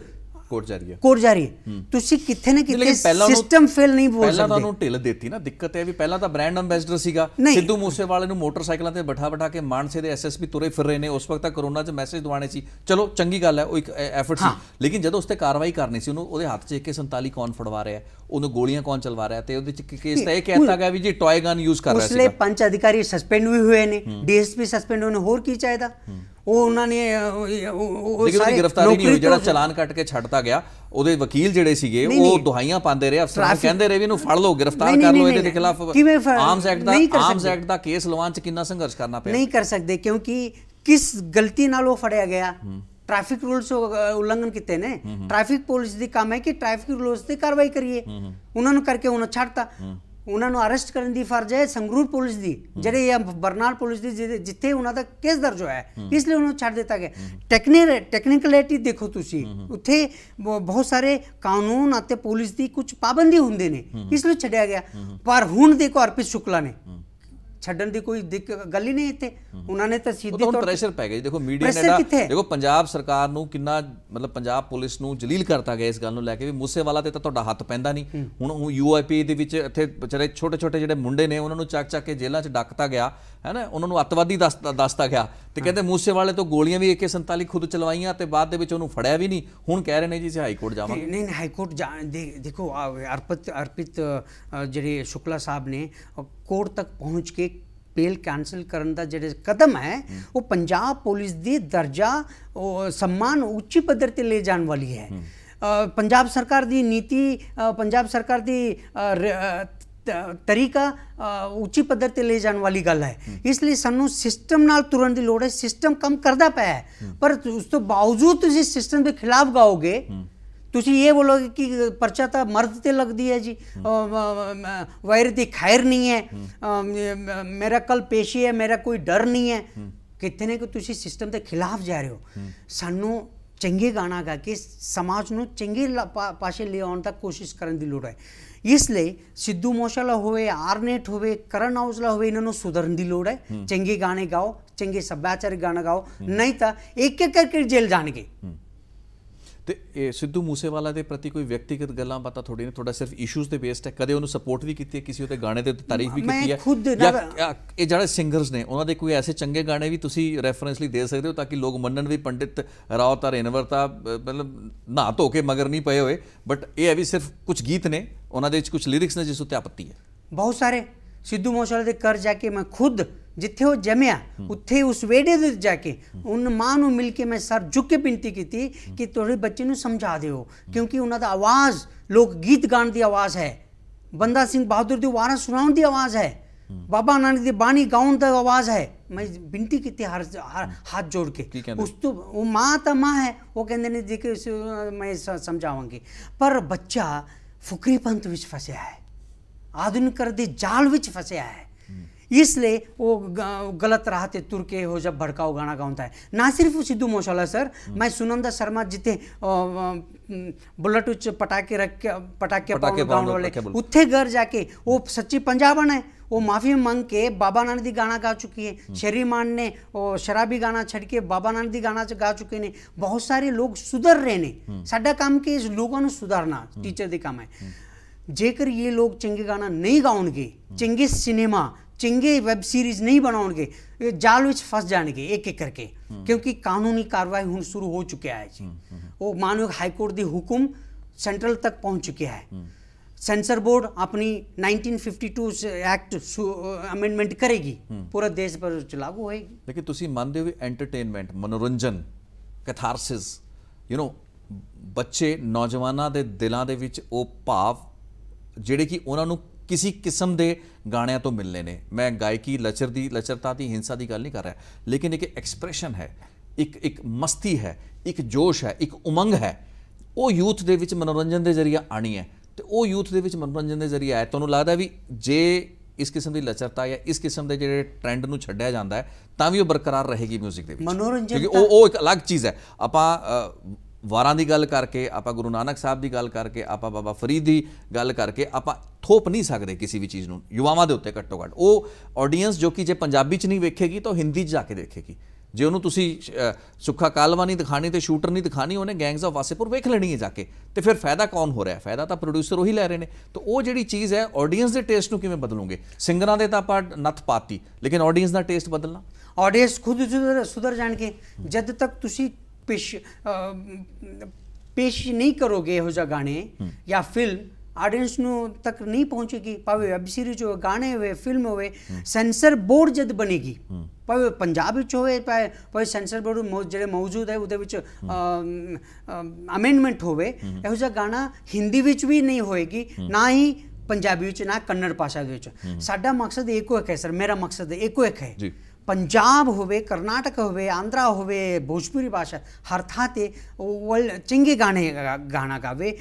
ਕੋਰ ਜਾ ਰਹੀ ਹੈ ਕੋਰ ਜਾ ਰਹੀ ਹੈ ਤੁਸੀਂ ਕਿੱਥੇ ਨਾ ਕਿੱਥੇ ਸਿਸਟਮ ਫੇਲ ਨਹੀਂ ਬੋਲ ਸਕਦੇ ਪਹਿਲਾਂ ਤੁਹਾਨੂੰ ਢਿੱਲ ਦਿੱਤੀ ਨਾ ਦਿੱਕਤ ਹੈ ਵੀ ਪਹਿਲਾਂ ਤਾਂ ਬ੍ਰਾਂਡ ਐਂਬੈਸਡਰ ਸੀਗਾ ਸਿੱਧੂ ਮੂਸੇਵਾਲੇ ਨੂੰ ਮੋਟਰਸਾਈਕਲਾਂ ਤੇ ਬਿਠਾ ਬਿਠਾ ਕੇ ਮਾਨਸੇ ਦੇ ਐਸਐਸਪੀ ਤੁਰੇ ਫਿਰ ਰਹੇ ਨੇ ਉਸ ਵਕਤ ਤਾਂ ਕਰੋਨਾ 'ਚ ਮੈਸੇਜ ਦਵਾਣੇ ਸੀ ਚਲੋ ਚੰਗੀ ਗੱਲ ਹੈ ਉਹ ਇੱਕ ਐਫਰਟ ਸੀ ਲੇਕਿਨ ਜਦੋਂ ਉਸ ਤੇ ਕਾਰਵਾਈ ਕਰਨੀ ਸੀ ਉਹਨੂੰ ਉਹਦੇ ਹੱਥ 'ਚ 47 ਕੌਣ ਫੜਵਾ ਰਿਹਾ ਉਹਨੂੰ ਗੋਲੀਆਂ ਕੌਣ ਚਲਵਾ ਰਿਹਾ ਤੇ ਉਹਦੇ 'ਚ ਕੇਸ ਤਾਂ ਇਹ ਕਹਿਤਾ ਗਿਆ ਵੀ ਜੀ ਟੌਏ ਗਨ ਯੂਜ਼ ਕਰ ਰਿਹਾ ਸੀ ਉਸਲੇ ਪੰਜ ਅਧਿਕਾਰੀ ਸਸਪੈਂਡ ਵੀ ਹੋਏ ਨੇ ਡੀਐਸਪੀ ਸਸਪੈਂਡ ਉਹਨੂੰ ਹੋਰ ਕੀ ਚਾਹੀਦਾ ਉਹ ਉਹਨਾਂ ਨੇ ਉਹ ਸਾਰੇ ਗ੍ਰਿਫਤਾਰੀ ਨਹੀਂ ਹੋਈ ਜਿਹੜਾ ਚਲਾਨ ਕੱਟ ਕੇ ਛੱਡਤਾ ਗਿਆ ਉਹਦੇ ਵਕੀਲ ਜਿਹੜੇ ਸੀਗੇ ਉਹ ਦੁਹਾਈਆਂ ਪਾਉਂਦੇ ਰਹੇ ਅਫਸਰ ਨੂੰ ਕਹਿੰਦੇ ਰਹੇ ਵੀ ਇਹਨੂੰ ਫੜ ਲਓ ਗ੍ਰਿਫਤਾਰ ਕਰ ਲਓ ਇਹਦੇ ਖਿਲਾਫ ਆਰਮਸ ਐਕਟ ਦਾ ਆਰਮਸ ਐਕਟ ਦਾ ਕੇਸ ਲਵਾਉਣ ਚ ਕਿੰਨਾ ਸੰਘਰਸ਼ ਕਰਨਾ ਪਿਆ ਨਹੀਂ ਕਰ ਸਕਦੇ ਕਿਉਂਕਿ ਕਿਸ ਗਲਤੀ ਨਾਲ ਉਹ ਫੜਿਆ ਗਿਆ ਟ੍ਰੈਫਿਕ ਰੂਲਸ ਉਲੰਘਣ ਕੀਤੇ ਨੇ ਟ੍ਰੈਫਿਕ ਪੁਲਿਸ ਦੀ ਕੰਮ ਹੈ ਕਿ ਟ੍ਰੈਫਿਕ ਰੂਲਸ ਤੇ ਕਾਰਵਾਈ ਕਰੀਏ ਉਹਨਾਂ ਨੂੰ ਕਰਕੇ ਉਹਨਾਂ ਛੱਡਤਾ ਉਹਨਾਂ ਨੂੰ ਅਰੈਸਟ ਕਰਨ ਦੀ ਫਰਜ਼ ਹੈ ਸੰਗਰੂਰ ਪੁਲਿਸ ਦੀ ਜਿਹੜੇ ਇਹ ਬਰਨਾਲ ਪੁਲਿਸ ਦੀ ਜਿੱਥੇ ਉਹਨਾਂ ਦਾ ਕੇਸ ਦਰਜ ਹੋਇਆ ਇਸ ਲਈ ਉਹਨਾਂ ਨੂੰ ਛੱਡ ਦਿੱਤਾ ਗਿਆ ਟੈਕਨੀਕਲ ਟੈਕਨੀਕਲਿਟੀ ਦੇਖੋ ਤੁਸੀਂ ਉੱਥੇ ਬਹੁਤ ਸਾਰੇ ਕਾਨੂੰਨ ਅਤੇ ਪੁਲਿਸ ਦੀ ਕੁਝ ਪਾਬੰਦੀ ਹੁੰਦੇ ਨੇ ਇਸ ਲਈ ਛੱਡਿਆ ਗਿਆ ਪਰ ਹੁਣ ਦੇਖੋ ਅਰਪਿਤ ਸ਼ੁਕਲਾ ਨੇ ਛੱਡਣ ਦੀ ਕੋਈ ਗੱਲ ਹੀ ਨਹੀਂ ਇੱਥੇ ਉਹਨਾਂ ਨੇ ਤਾਂ ਸਿੱਧੀ ਤੌਰ ਤੇ ਪ੍ਰੈਸ਼ਰ ਪੈ ਗਿਆ ਜੀ ਦੇਖੋ ਮੀਡੀਆ ਨੇ ਦਾ ਦੇਖੋ ਪੰਜਾਬ ਸਰਕਾਰ ਨੂੰ ਕਿੰਨਾ ਮਤਲਬ ਪੰਜਾਬ ਪੁਲਿਸ ਨੂੰ ਜਲੀਲ ਕਰਤਾ ਗਿਆ ਇਸ ਗੱਲ ਨੂੰ ਲੈ ਕੇ ਵੀ ਮੂਸੇਵਾਲਾ ਤੇ ਤਾਂ ਤੁਹਾਡਾ ਹੱਥ ਪੈਂਦਾ ਨਹੀਂ ਹੁਣ ਉਹ ਯੂਆਈਪੀ ਦੇ ਵਿੱਚ ਇੱਥੇ ਵਿਚਾਰੇ ਛੋਟੇ ਛੋਟੇ ਜਿਹੜੇ ਮੁੰਡੇ ਨੇ ਉਹਨਾਂ ਨੂੰ ਚੱਕ ਚੱਕ ਕੇ ਜੇਲ੍ਹਾਂ 'ਚ ਡੱਕਤਾ ਗਿਆ ਹੈ ਨਾ ਉਹਨਾਂ ਨੂੰ ਅੱਤਵਾਦੀ ਦੱਸਤਾ ਗਿਆ ਤੇ ਕਹਿੰਦੇ ਮੂਸੇਵਾਲੇ ਤੋਂ ਗੋਲੀਆਂ ਵੀ AK-47 ਖੁਦ ਚਲਵਾਈਆਂ ਤੇ ਬਾਅਦ ਦੇ ਵਿੱਚ ਉਹਨੂੰ ਫੜਿਆ ਵੀ ਨਹੀਂ ਹੁਣ ਕਹਿ ਰਹੇ ਨੇ ਜੀ ਅਸੀਂ ਹਾਈ ਕੋਰਟ ਜਾਵਾਂਗੇ ਨਹੀਂ ਨਹੀਂ ਹਾਈ ਕੋਰਟ ਦੇਖੋ ਅਰਪਿਤ ਅਰਪਿਤ ਜਿਹੜੇ ਸ਼ੁਕਲਾ ਸਾਹਿਬ ਨੇ ਕੋਰਟ ਤੱਕ ਪਹੁੰਚ ਕੇ ਬੇਲ ਕੈਨਸਲ ਕਰਨ ਦਾ ਜਿਹੜੇ ਕਦਮ ਹੈ ਉਹ ਪੰਜਾਬ ਪੁਲਿਸ ਦੀ ਦਰਜਾ ਸਨਮਾਨ ਉੱਚੀ ਪੱਧਰ ਤੇ ਲੈ ਜਾਣ ਵਾਲੀ ਹੈ ਪੰਜਾਬ ਸਰਕਾਰ ਦੀ ਨੀਤੀ ਪੰਜਾਬ ਸਰਕਾਰ ਦੀ ਤਰੀਕਾ ਉੱਚੀ ਪੱਧਰ ਤੇ ਲੈ ਜਾਣ ਵਾਲੀ ਗੱਲ ਹੈ ਇਸ ਲਈ ਸਾਨੂੰ ਸਿਸਟਮ ਨਾਲ ਤੁਰਨ ਦੀ ਲੋੜ ਹੈ ਸਿਸਟਮ ਕੰਮ ਕਰਦਾ ਪਿਆ ਪਰ ਉਸ ਤੋਂ ਬਾਵਜੂਦ ਤੁਸੀਂ ਸਿਸਟਮ ਦੇ ਖਿਲਾਫ ਗਾਓਗੇ ਤੁਸੀਂ ਇਹ ਬੋਲੋਗੇ ਕਿ ਪਰਚਾ ਤਾਂ ਮਰਦ ਤੇ ਲੱਗਦੀ ਹੈ ਜੀ ਵੈਰ ਦੀ ਖੈਰ ਨਹੀਂ ਹੈ ਮੇਰਾ ਕਲ ਪੇਸ਼ੀ ਹੈ ਮੇਰਾ ਕੋਈ ਡਰ ਨਹੀਂ ਹੈ ਕਿਤੇ ਨੇ ਕਿ ਤੁਸੀਂ ਸਿਸਟਮ ਦੇ ਖਿਲਾਫ ਜਾ ਰਹੇ ਹੋ ਸਾਨੂੰ ਚੰਗੇ ਗਾਣਾ ਗਾ ਕੇ ਸਮਾਜ ਨੂੰ ਚੰਗੇ ਪਾਸੇ ਲਿਆਉਣ ਦਾ ਕੋਸ਼ਿਸ਼ ਕਰਨ ਦੀ ਲੋੜ ਹੈ ਇਸ ਲਈ ਸਿੱਧੂ ਮੋਸ਼ਾਲਾ ਹੋਵੇ ਆਰਨੇਟ ਹੋਵੇ ਕਰਨ ਔਜਲਾ ਹੋਵੇ ਇਹਨਾਂ ਨੂੰ ਸੁਧਰਨ ਦੀ ਲੋੜ ਹੈ ਚੰਗੇ ਗਾਣੇ ਗਾਓ ਚੰਗੇ ਸੱਭਿਆਚਾਰਕ ਗਾਣਾ ਗਾਓ ਨਹੀਂ ਤਾਂ ਇੱਕ ਇੱਕ ਕਰਕੇ ਜੇਲ੍ਹ ਜਾਣਗੇ ਤੇ ਇਹ ਸਿੱਧੂ ਮੂਸੇਵਾਲਾ ਦੇ ਪ੍ਰਤੀ ਕੋਈ ਵਿਅਕਤੀਗਤ ਗੱਲਾਂ ਬਾਤਾਂ ਥੋੜੀ ਨੇ ਤੁਹਾਡਾ ਸਿਰਫ ਇਸ਼ੂਜ਼ ਤੇ ਬੇਸਡ ਹੈ ਕਦੇ ਉਹਨੂੰ ਸਪੋਰਟ ਵੀ ਕੀਤੀ ਹੈ ਕਿਸੇ ਉਹਦੇ ਗਾਣੇ ਦੇ ਤਾਰੀਫ ਵੀ ਕੀਤੀ ਹੈ ਖੁਦ ਇਹ ਜਿਹੜੇ ਸਿੰਗਰਸ ਨੇ ਉਹਨਾਂ ਦੇ ਕੋਈ ਐਸੇ ਚੰਗੇ ਗਾਣੇ ਵੀ ਤੁਸੀਂ ਰੈਫਰੈਂਸ ਲਈ ਦੇ ਸਕਦੇ ਹੋ ਤਾਂ ਕਿ ਲੋਕ ਮੰਨਣ ਵੀ ਪੰਡਿਤ ਰਾਉਤ ਆ ਰੇਨਵਰਤਾ ਮਤਲਬ ਨਾ ਧੋ ਕੇ ਮਗਰ ਨਹੀਂ ਪਏ ਹੋਏ ਬਟ ਇਹ ਹੈ ਵੀ ਸਿਰਫ ਕੁਝ ਗੀਤ ਨੇ ਉਹਨਾਂ ਦੇ ਵਿੱਚ ਕੁਝ ਲਿਰਿਕਸ ਨੇ ਜਿਸ ਉੱਤੇ ਆਪਤੀ ਹੈ ਬਹੁਤ ਸਾਰੇ ਸਿੱਧੂ ਮੋਸ਼ਾਲੇ ਦੇ ਕਰ ਜਾ ਕੇ ਮੈਂ ਖੁਦ ਜਿੱਥੇ ਉਹ ਜਮਿਆ ਉੱਥੇ ਉਸ ਵੇੜੇ ਦੇ ਜਾ ਕੇ ਉਹਨਾਂ ਮਾਂ ਨੂੰ ਮਿਲ ਕੇ ਮੈਂ ਸਰ ਝੁੱਕ ਕੇ ਬੇਨਤੀ ਕੀਤੀ ਕਿ ਤੁਹਾਡੇ ਬੱਚੇ ਨੂੰ ਸਮਝਾ ਦਿਓ ਕਿਉਂਕਿ ਉਹਨਾਂ ਦਾ ਆਵਾਜ਼ ਲੋਕ ਗੀਤ ਗਾਣ ਦੀ ਆਵਾਜ਼ ਹੈ ਬੰਦਾ ਸਿੰਘ ਬਹਾਦਰ ਦੀ ਵਾਰਾਂ ਸੁਣਾਉਣ ਦੀ ਆਵਾਜ਼ ਹੈ ਬਾਬਾ ਨਾਨਕ ਦੀ ਬਾਣੀ ਗਾਉਣ ਦਾ ਆਵਾਜ਼ ਹੈ ਮੈਂ ਬੇਨਤੀ ਕੀਤੀ ਹਰ ਹੱਥ ਜੋੜ ਕੇ ਉਸ ਤੋਂ ਉਹ ਮਾਂ ਤਾਂ ਮਾਂ ਹੈ ਉਹ ਕਹਿੰਦੇ ਨੇ ਜੀ ਕਿ ਮੈਂ ਸਮਝਾਵਾਂਗੀ ਪਰ ਬੱਚਾ ਫੁਕਰੀਪੰਤ ਵਿੱਚ ਫਸਿਆ ਹੈ ਆਧੁਨਿਕਰ ਦੇ ਜਾਲ ਵਿੱਚ ਫਸਿਆ ਹੈ इसलिए वो गलत राह थे तुर के हो जब भड़काऊ गाना गाता है ना सिर्फ सिद्धू मौसला सर मैं सुनंदा शर्मा जितने बुलेट उच्च पटाखे रख के पटाखे गाउन वाले उत्थे घर जाके वो सच्ची पंजाबन है वो माफ़ी मांग के बाबा नानदी गाना गा चुकी है शेरी मान ने और शराबी गाना छड़ के बाबा नानदी गाना ਗਾਣਾ ਚ ਗਾ ਚੁੱਕੇ ਨੇ ਬਹੁਤ ਸਾਰੇ ਲੋਕ ਸੁਧਰ ਰਹੇ ਨੇ ਸਾਡਾ ਕੰਮ ਕਿ ਇਸ ਲੋਕਾਂ ਨੂੰ ਸੁਧਾਰਨਾ ਟੀਚਰ ਦੇ ਕੰਮ ਹੈ ਜੇਕਰ ਇਹ ਲੋਕ ਚੰਗੇ ਗਾਣਾ ਨਹੀਂ ਗਾਉਣਗੇ ਚੰਗੇ ਵੈਬ ਸੀਰੀਜ਼ ਨਹੀਂ ਬਣਾਉਣਗੇ ਜਾਲ ਵਿੱਚ ਫਸ ਜਾਣਗੇ ਇੱਕ ਇੱਕ ਕਰਕੇ ਕਿਉਂਕਿ ਕਾਨੂੰਨੀ ਕਾਰਵਾਈ ਹੁਣ ਸ਼ੁਰੂ ਹੋ ਚੁੱਕਿਆ ਹੈ ਜੀ ਉਹ ਮਾਨਯੋਗ ਹਾਈ ਕੋਰਟ ਦੇ ਹੁਕਮ ਸੈਂਟਰਲ ਤੱਕ ਪਹੁੰਚ ਚੁੱਕਿਆ ਹੈ ਸੈਂਸਰ ਬੋਰਡ ਆਪਣੀ 1952 ਐਕਟ ਅਮੈਂਡਮੈਂਟ ਕਰੇਗੀ ਪੂਰਾ ਦੇਸ਼ ਪਰ ਲਾਗੂ ਹੋਏਗੀ ਲੇਕਿਨ ਤੁਸੀਂ ਮੰਨਦੇ ਹੋ ਐਂਟਰਟੇਨਮੈਂਟ ਮਨੋਰੰਜਨ ਕੈਥਾਰਸਿਸ ਯੂ نو ਬੱਚੇ ਨੌਜਵਾਨਾਂ ਦੇ ਦਿਲਾਂ ਦੇ ਵਿੱਚ ਉਹ ਭਾਵ ਜਿਹੜੇ ਕਿ ਉਹਨਾਂ ਨੂੰ ਕਿਸੇ ਕਿਸਮ ਦੇ ਗਾਣਿਆਂ ਤੋਂ ਮਿਲਨੇ ਨੇ ਮੈਂ ਗਾਇਕੀ ਲਚਰ ਦੀ ਲਚਰਤਾ ਦੀ ਹਿੰਸਾ ਦੀ ਗੱਲ ਨਹੀਂ ਕਰ ਰਿਹਾ ਲੇਕਿਨ ਇੱਕ ਐਕਸਪ੍ਰੈਸ਼ਨ ਹੈ ਇੱਕ ਇੱਕ ਮਸਤੀ ਹੈ ਇੱਕ ਜੋਸ਼ ਹੈ ਇੱਕ ਉਮੰਗ ਹੈ ਉਹ ਯੂਥ ਦੇ ਵਿੱਚ ਮਨੋਰੰਜਨ ਦੇ ਜ਼ਰੀਆ ਆਣੀ ਹੈ ਤੇ ਉਹ ਯੂਥ ਦੇ ਵਿੱਚ ਮਨੋਰੰਜਨ ਦੇ ਜ਼ਰੀਆ ਹੈ ਤੁਹਾਨੂੰ ਲੱਗਦਾ ਵੀ ਜੇ ਇਸ ਕਿਸਮ ਦੀ ਲਚਰਤਾ ਜਾਂ ਇਸ ਕਿਸਮ ਦੇ ਜਿਹੜੇ ਟ੍ਰੈਂਡ ਨੂੰ ਛੱਡਿਆ ਜਾਂਦਾ ਹੈ ਤਾਂ ਵੀ ਉਹ ਬਰਕਰਾਰ ਰਹੇਗੀ 뮤직 ਦੇ ਵਿੱਚ ਕਿਉਂਕਿ ਉਹ ਉਹ ਇੱਕ ਅਲੱਗ ਚੀਜ਼ ਹੈ ਆਪਾਂ ਵਾਰਾਂ ਦੀ ਗੱਲ ਕਰਕੇ ਆਪਾਂ ਗੁਰੂ ਨਾਨਕ ਸਾਹਿਬ ਦੀ ਗੱਲ ਕਰਕੇ ਆਪਾਂ ਬਾਬਾ ਫਰੀਦ ਦੀ ਗੱਲ ਕਰਕੇ ਆਪਾਂ ਥੋਪ ਨਹੀਂ ਸਕਦੇ ਕਿਸੇ ਵੀ ਚੀਜ਼ ਨੂੰ ਯੁਵਾਵਾਂ ਦੇ ਉੱਤੇ ਘੱਟੋ ਘੱਟ ਉਹ ਆਡੀਅנס ਜੋ ਕਿ ਜੇ ਪੰਜਾਬੀ 'ਚ ਨਹੀਂ ਵੇਖੇਗੀ ਤਾਂ ਹਿੰਦੀ 'ਚ ਜਾ ਕੇ ਦੇਖੇਗੀ ਜੇ ਉਹਨੂੰ ਤੁਸੀਂ ਸੁੱਖਾ ਕਾਲਵਾ ਨਹੀਂ ਦਿਖਾਣੀ ਤੇ ਸ਼ੂਟਰ ਨਹੀਂ ਦਿਖਾਣੀ ਉਹਨੇ ਗੈਂਗਸ ਆਫ ਵਾਸੇਪੁਰ ਵੇਖ ਲੈਣੀ ਹੈ ਜਾ ਕੇ ਤੇ ਫਿਰ ਫਾਇਦਾ ਕੌਣ ਹੋ ਰਿਹਾ ਫਾਇਦਾ ਤਾਂ ਪ੍ਰੋਡਿਊਸਰ ਉਹੀ ਲੈ ਰਹੇ ਨੇ ਤਾਂ ਉਹ ਜਿਹੜੀ ਚੀਜ਼ ਹੈ ਆਡੀਅנס ਦੇ ਟੇਸਟ ਨੂੰ ਕਿਵੇਂ ਬਦਲੋਗੇ ਸਿੰਗਰਾਂ ਦੇ ਤਾਂ ਆਪਾਂ ਨੱਥ ਪਾਤੀ ਲੇਕਿਨ ਆਡੀਅנס ਦਾ ਟੇਸਟ ਬਦਲਣਾ ਆਡੀਅנס ਖੁਦ ਸੁਧਰ ਜਾਣ ਕੇ ਜਦ ਤੱਕ ਤੁਸੀਂ पेश ਪੇਸ਼ ਨਹੀਂ ਕਰੋਗੇ ਇਹੋ ਜਿਹਾ ਗਾਣੇ ਜਾਂ ਫਿਲਮ ਆਡੀਅנס ਨੂੰ ਤੱਕ ਨਹੀਂ ਪਹੁੰਚੇਗੀ ਭਾਵੇਂ ਵੈਬ ਸੀਰੀਜ਼ ਹੋਵੇ ਗਾਣੇ ਹੋਵੇ ਫਿਲਮ ਹੋਵੇ ਸੈਂਸਰ ਬੋਰਡ ਜਦ ਬਣੇਗੀ ਭਾਵੇਂ ਪੰਜਾਬ ਵਿੱਚ ਹੋਵੇ ਭਾਵੇਂ ਸੈਂਸਰ ਬੋਰਡ ਜਿਹੜੇ ਮੌਜੂਦ ਹੈ ਉਹਦੇ ਵਿੱਚ ਅਮੈਂਡਮੈਂਟ ਹੋਵੇ ਇਹੋ ਜਿਹਾ ਗਾਣਾ ਹਿੰਦੀ ਵਿੱਚ ਵੀ ਨਹੀਂ ਹੋਏਗੀ ਨਾ ਹੀ ਪੰਜਾਬੀ ਵਿੱਚ ਨਾ ਕੰਨੜ ਭਾਸ਼ਾ ਦੇ ਵਿੱਚ ਸਾਡਾ ਮਕਸਦ ਇੱਕੋ ਇੱਕ ਹੈ ਸਰ ਮੇਰਾ ਮਕਸਦ ਇੱਕੋ ਇੱਕ ਹੈ ਜੀ ਪੰਜਾਬ ਹੋਵੇ ਕਰਨਾਟਕ ਹੋਵੇ ਆਂਧਰਾ ਹੋਵੇ ਭੋਜਪੁਰੀ ਭਾਸ਼ਾ ਹਰ ਥਾਂ ਤੇ ਚੰਗੇ ਗਾਣੇ ਗਾਣਾ ਗਾਵੇ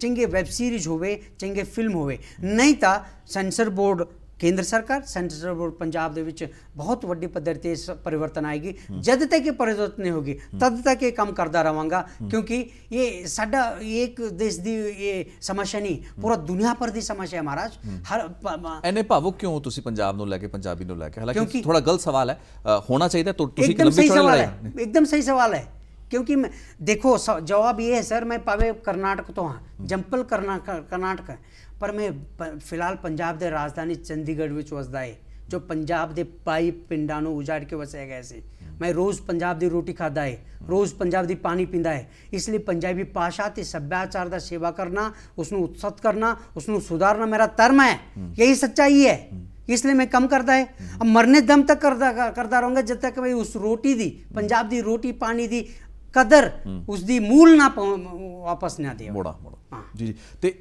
ਚੰਗੇ ਵੈਬ ਸੀਰੀਜ਼ ਹੋਵੇ ਚੰਗੇ ਫਿਲਮ ਹੋਵੇ ਨਹੀਂ ਤਾਂ ਸੈਂਸਰ ਬੋਰਡ ਕੇਂਦਰ ਸਰਕਾਰ ਸੈਂਟਰ ਬੋਰਡ ਪੰਜਾਬ ਦੇ ਵਿੱਚ ਬਹੁਤ ਵੱਡੀ ਪੱਧਰ ਤੇ ਇਸ ਪਰਿਵਰਤਨ ਆਏਗੀ ਜਦ ਤੱਕ ਇਹ ਪਰਿਵਰਤਨ ਨਹੀਂ ਹੋਗੀ ਤਦ ਤੱਕ ਇਹ ਕੰਮ ਕਰਦਾ ਰਵਾਂਗਾ ਕਿਉਂਕਿ ਇਹ ਸਾਡਾ ਇੱਕ ਦੇਸ਼ ਦੀ ਇਹ ਸਮੱਸਿਆ ਨਹੀਂ ਪੂਰਾ ਦੁਨੀਆ ਪਰ ਦੀ ਸਮੱਸਿਆ ਹੈ ਮਹਾਰਾਜ ਹਰ ਐਨੇ ਭਾਵੁਕ ਕਿਉਂ ਤੁਸੀਂ ਪੰਜਾਬ ਨੂੰ ਲੈ ਕੇ ਪੰਜਾਬੀ ਨੂੰ ਲੈ ਕੇ ਹਾਲਾਂਕਿ ਥੋੜਾ ਗਲਤ ਸਵਾਲ ਹੈ ਹੋਣਾ ਚਾਹੀਦਾ ਤੁਸੀਂ ਲੰਬੀ ਚੌੜੀ ਲੜਾਈ एकदम सही सवाल है क्योंकि मैं देखो जवाब ये है सर मैं पावे कर्नाटक तो हाँ जम्पल कर्नाटक कर्नाटक है ਪਰ ਮੈਂ ਫਿਲਹਾਲ ਪੰਜਾਬ ਦੇ ਰਾਜਧਾਨੀ ਚੰਡੀਗੜ੍ਹ ਵਿੱਚ ਵਸਦਾ ਹੈ ਜੋ ਪੰਜਾਬ ਦੇ ਪਾਈ ਪਿੰਡਾਂ ਨੂੰ ਉਜਾੜ ਕੇ ਵਸਿਆ ਗਿਆ ਸੀ ਮੈਂ ਰੋਜ਼ ਪੰਜਾਬ ਦੀ ਰੋਟੀ ਖਾਦਾ ਹੈ ਰੋਜ਼ ਪੰਜਾਬ ਦੀ ਪਾਣੀ ਪੀਂਦਾ ਹੈ ਇਸ ਲਈ ਪੰਜਾਬੀ ਪਾਸ਼ਾ ਤੇ ਸੱਭਿਆਚਾਰ ਦਾ ਸੇਵਾ ਕਰਨਾ ਉਸ ਨੂੰ ਉਤਸ਼ਾਹਤ ਕਰਨਾ ਉਸ ਨੂੰ ਸੁਧਾਰਨਾ ਮੇਰਾ ਧਰਮ ਹੈ ਇਹੀ ਸੱਚਾਈ ਹੈ ਇਸ ਲਈ ਮੈਂ ਕੰਮ ਕਰਦਾ ਹੈ ਅਬ ਮਰਨੇ ਦਮ ਤੱਕ ਕਰਦਾ ਕਰਦਾ ਰਹਾਂਗਾ ਜਦ ਤੱਕ ਮੈਂ ਉਸ ਰੋਟੀ ਦੀ ਪੰਜਾਬ ਦੀ ਰੋਟੀ ਪਾਣੀ ਦੀ ਕਦਰ ਉਸ ਦੀ ਮੂਲ ਨਾ ਵਾਪਸ ਨਾ ਦੇਵਾਂ ਬੜਾ ਬੜਾ ਜੀ ਜੀ ਤੇ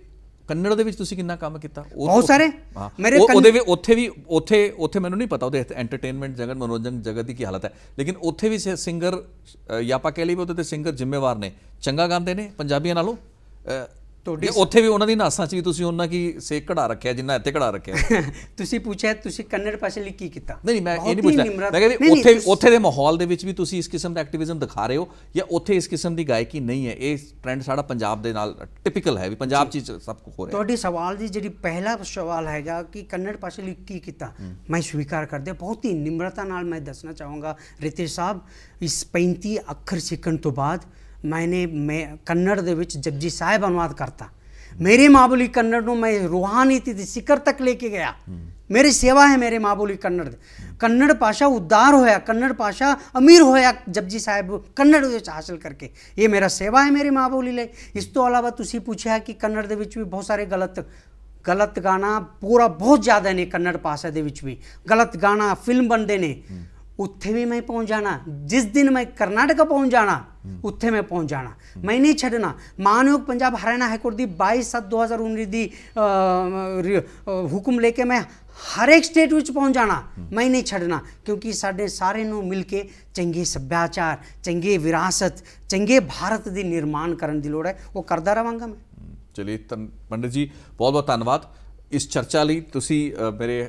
ਕੰਨੜ ਦੇ ਵਿੱਚ ਤੁਸੀਂ ਕਿੰਨਾ ਕੰਮ ਕੀਤਾ ਬਹੁਤ ਸਾਰੇ ਮੇਰੇ ਉਹਦੇ ਵੀ ਉੱਥੇ ਵੀ ਉੱਥੇ ਉੱਥੇ ਮੈਨੂੰ ਨਹੀਂ ਪਤਾ ਉਹਦੇ ਐਂਟਰਟੇਨਮੈਂਟ ਜਗਤ ਮਨੋਰੰਜਨ ਜਗਤ ਦੀ ਕੀ ਹਾਲਤ ਹੈ ਲੇਕਿਨ ਉੱਥੇ ਵੀ ਸਿੰਗਰ ਜਾਂ ਆਪਾਂ ਕਹਿ ਲਈਏ ਉਹਦੇ ਤੇ ਸਿੰਗਰ ਜ਼ਿੰਮੇਵਾਰ ਨੇ ਚੰਗਾ ਗਾਉਂਦੇ ਨੇ ਪੰਜਾਬੀਆਂ ਨਾਲੋਂ ਤੁਹਾਡੀ ਉੱਥੇ ਵੀ ਉਹਨਾਂ ਦੀ ਨਾਸਾਂ 'ਚ ਵੀ ਤੁਸੀਂ ਉਹਨਾਂ ਕੀ ਸੇਕ ਕਢਾ ਰੱਖਿਆ ਜਿੰਨਾ ਇੱਥੇ ਕਢਾ ਰੱਖਿਆ ਤੁਸੀਂ ਪੁੱਛਿਆ ਤੁਸੀਂ ਕੰਨੜ ਪਾਸੇ ਲਈ ਕੀ ਕੀਤਾ ਨਹੀਂ ਮੈਂ ਇਹ ਨਹੀਂ ਪੁੱਛਦਾ ਮੈਂ ਕਹਿੰਦਾ ਉੱਥੇ ਉੱਥੇ ਦੇ ਮਾਹੌਲ ਦੇ ਵਿੱਚ ਵੀ ਤੁਸੀਂ ਇਸ ਕਿਸਮ ਦਾ ਐਕਟਿਵਿਜ਼ਮ ਦਿਖਾ ਰਹੇ ਹੋ ਜਾਂ ਉੱਥੇ ਇਸ ਕਿਸਮ ਦੀ ਗਾਇਕੀ ਨਹੀਂ ਹੈ ਇਹ ਟ੍ਰੈਂਡ ਸਾਡਾ ਪੰਜਾਬ ਦੇ ਨਾਲ ਟਿਪੀਕਲ ਹੈ ਵੀ ਪੰਜਾਬ 'ਚ ਸਭ ਕੁਝ ਹੋ ਰਿਹਾ ਤੁਹਾਡੀ ਸਵਾਲ ਦੀ ਜਿਹੜੀ ਪਹਿਲਾ ਸਵਾਲ ਹੈਗਾ ਕਿ ਕੰਨੜ ਪਾਸੇ ਲਈ ਕੀ ਕੀਤਾ ਮੈਂ ਸਵੀਕਾਰ ਕਰਦੇ ਬਹੁਤ ਹੀ ਨਿਮਰਤਾ ਨਾਲ ਮੈਂ ਦੱਸਣਾ ਚਾਹੂੰਗਾ ਰਿਤੇਸ਼ ਸਾਹਿਬ ਇਸ 35 ਅੱਖਰ ਸਿੱਖਣ ਤੋਂ ਬਾਅਦ ਮੈਨੇ ਮੈਂ ਕੰਨੜ ਦੇ ਵਿੱਚ ਜਪਜੀ ਸਾਹਿਬ ਅਨੁਵਾਦ ਕਰਤਾ मेरी माँ कन्नड़ ਨੂੰ ਮੈਂ ਰੂਹਾਨੀਤੀ ਦੀ ਸਿਖਰ ਤੱਕ ਲੈ ਕੇ ਗਿਆ ਮੇਰੀ ਸੇਵਾ ਹੈ ਮੇਰੇ ਮਾਂ ਬੋਲੀ ਕੰਨੜ ਕੰਨੜ ਭਾਸ਼ਾ ਉਦਾਰ ਹੋਇਆ ਕੰਨੜ ਭਾਸ਼ਾ ਅਮੀਰ ਹੋਇਆ ਜਪਜੀ ਸਾਹਿਬ ਕੰਨੜ ਵਿੱਚ ਹਾਸਲ ਕਰਕੇ ਇਹ ਮੇਰਾ ਸੇਵਾ ਹੈ ਮੇਰੀ ਮਾਂ ਬੋਲੀ ਲਈ ਇਸ ਤੋਂ ਇਲਾਵਾ ਤੁਸੀਂ ਪੁੱਛਿਆ ਕਿ ਕੰਨੜ ਦੇ ਵਿੱਚ ਵੀ ਬਹੁਤ ਸਾਰੇ ਗਲਤ ਗਲਤ ਗਾਣਾ ਪੂਰਾ ਬਹੁਤ ਜ਼ਿਆਦਾ ਨੇ ਕੰਨੜ ਭਾਸ਼ਾ ਦੇ ਵਿੱਚ ਵੀ ਗਲਤ ਗਾਣਾ ਫਿਲਮ ਬਣਦੇ ਨੇ उत्थे भी मैं पहुंच जाना जिस दिन मैं कर्नाटक पहुंच जाना उत्थे मैं पहुंच जाना मैं नहीं छड़ना मानयोग पंजाब हरियाणा हाईकोर्ट की बाईस सत्त दो हज़ार उन्नीस की हुक्म लेके मैं हर एक स्टेट में पहुंच जाना मैं नहीं छड़ना क्योंकि साढ़े सारे नू के चंगे सभ्याचार चंगे विरासत चंगे भारत दी निर्माण करने की लड़ है वो करता रहा मैं हम्म, चलिए पंडित जी बहुत बहुत धन्यवाद ਇਸ ਚਰਚਾ ਲਈ ਤੁਸੀਂ ਮੇਰੇ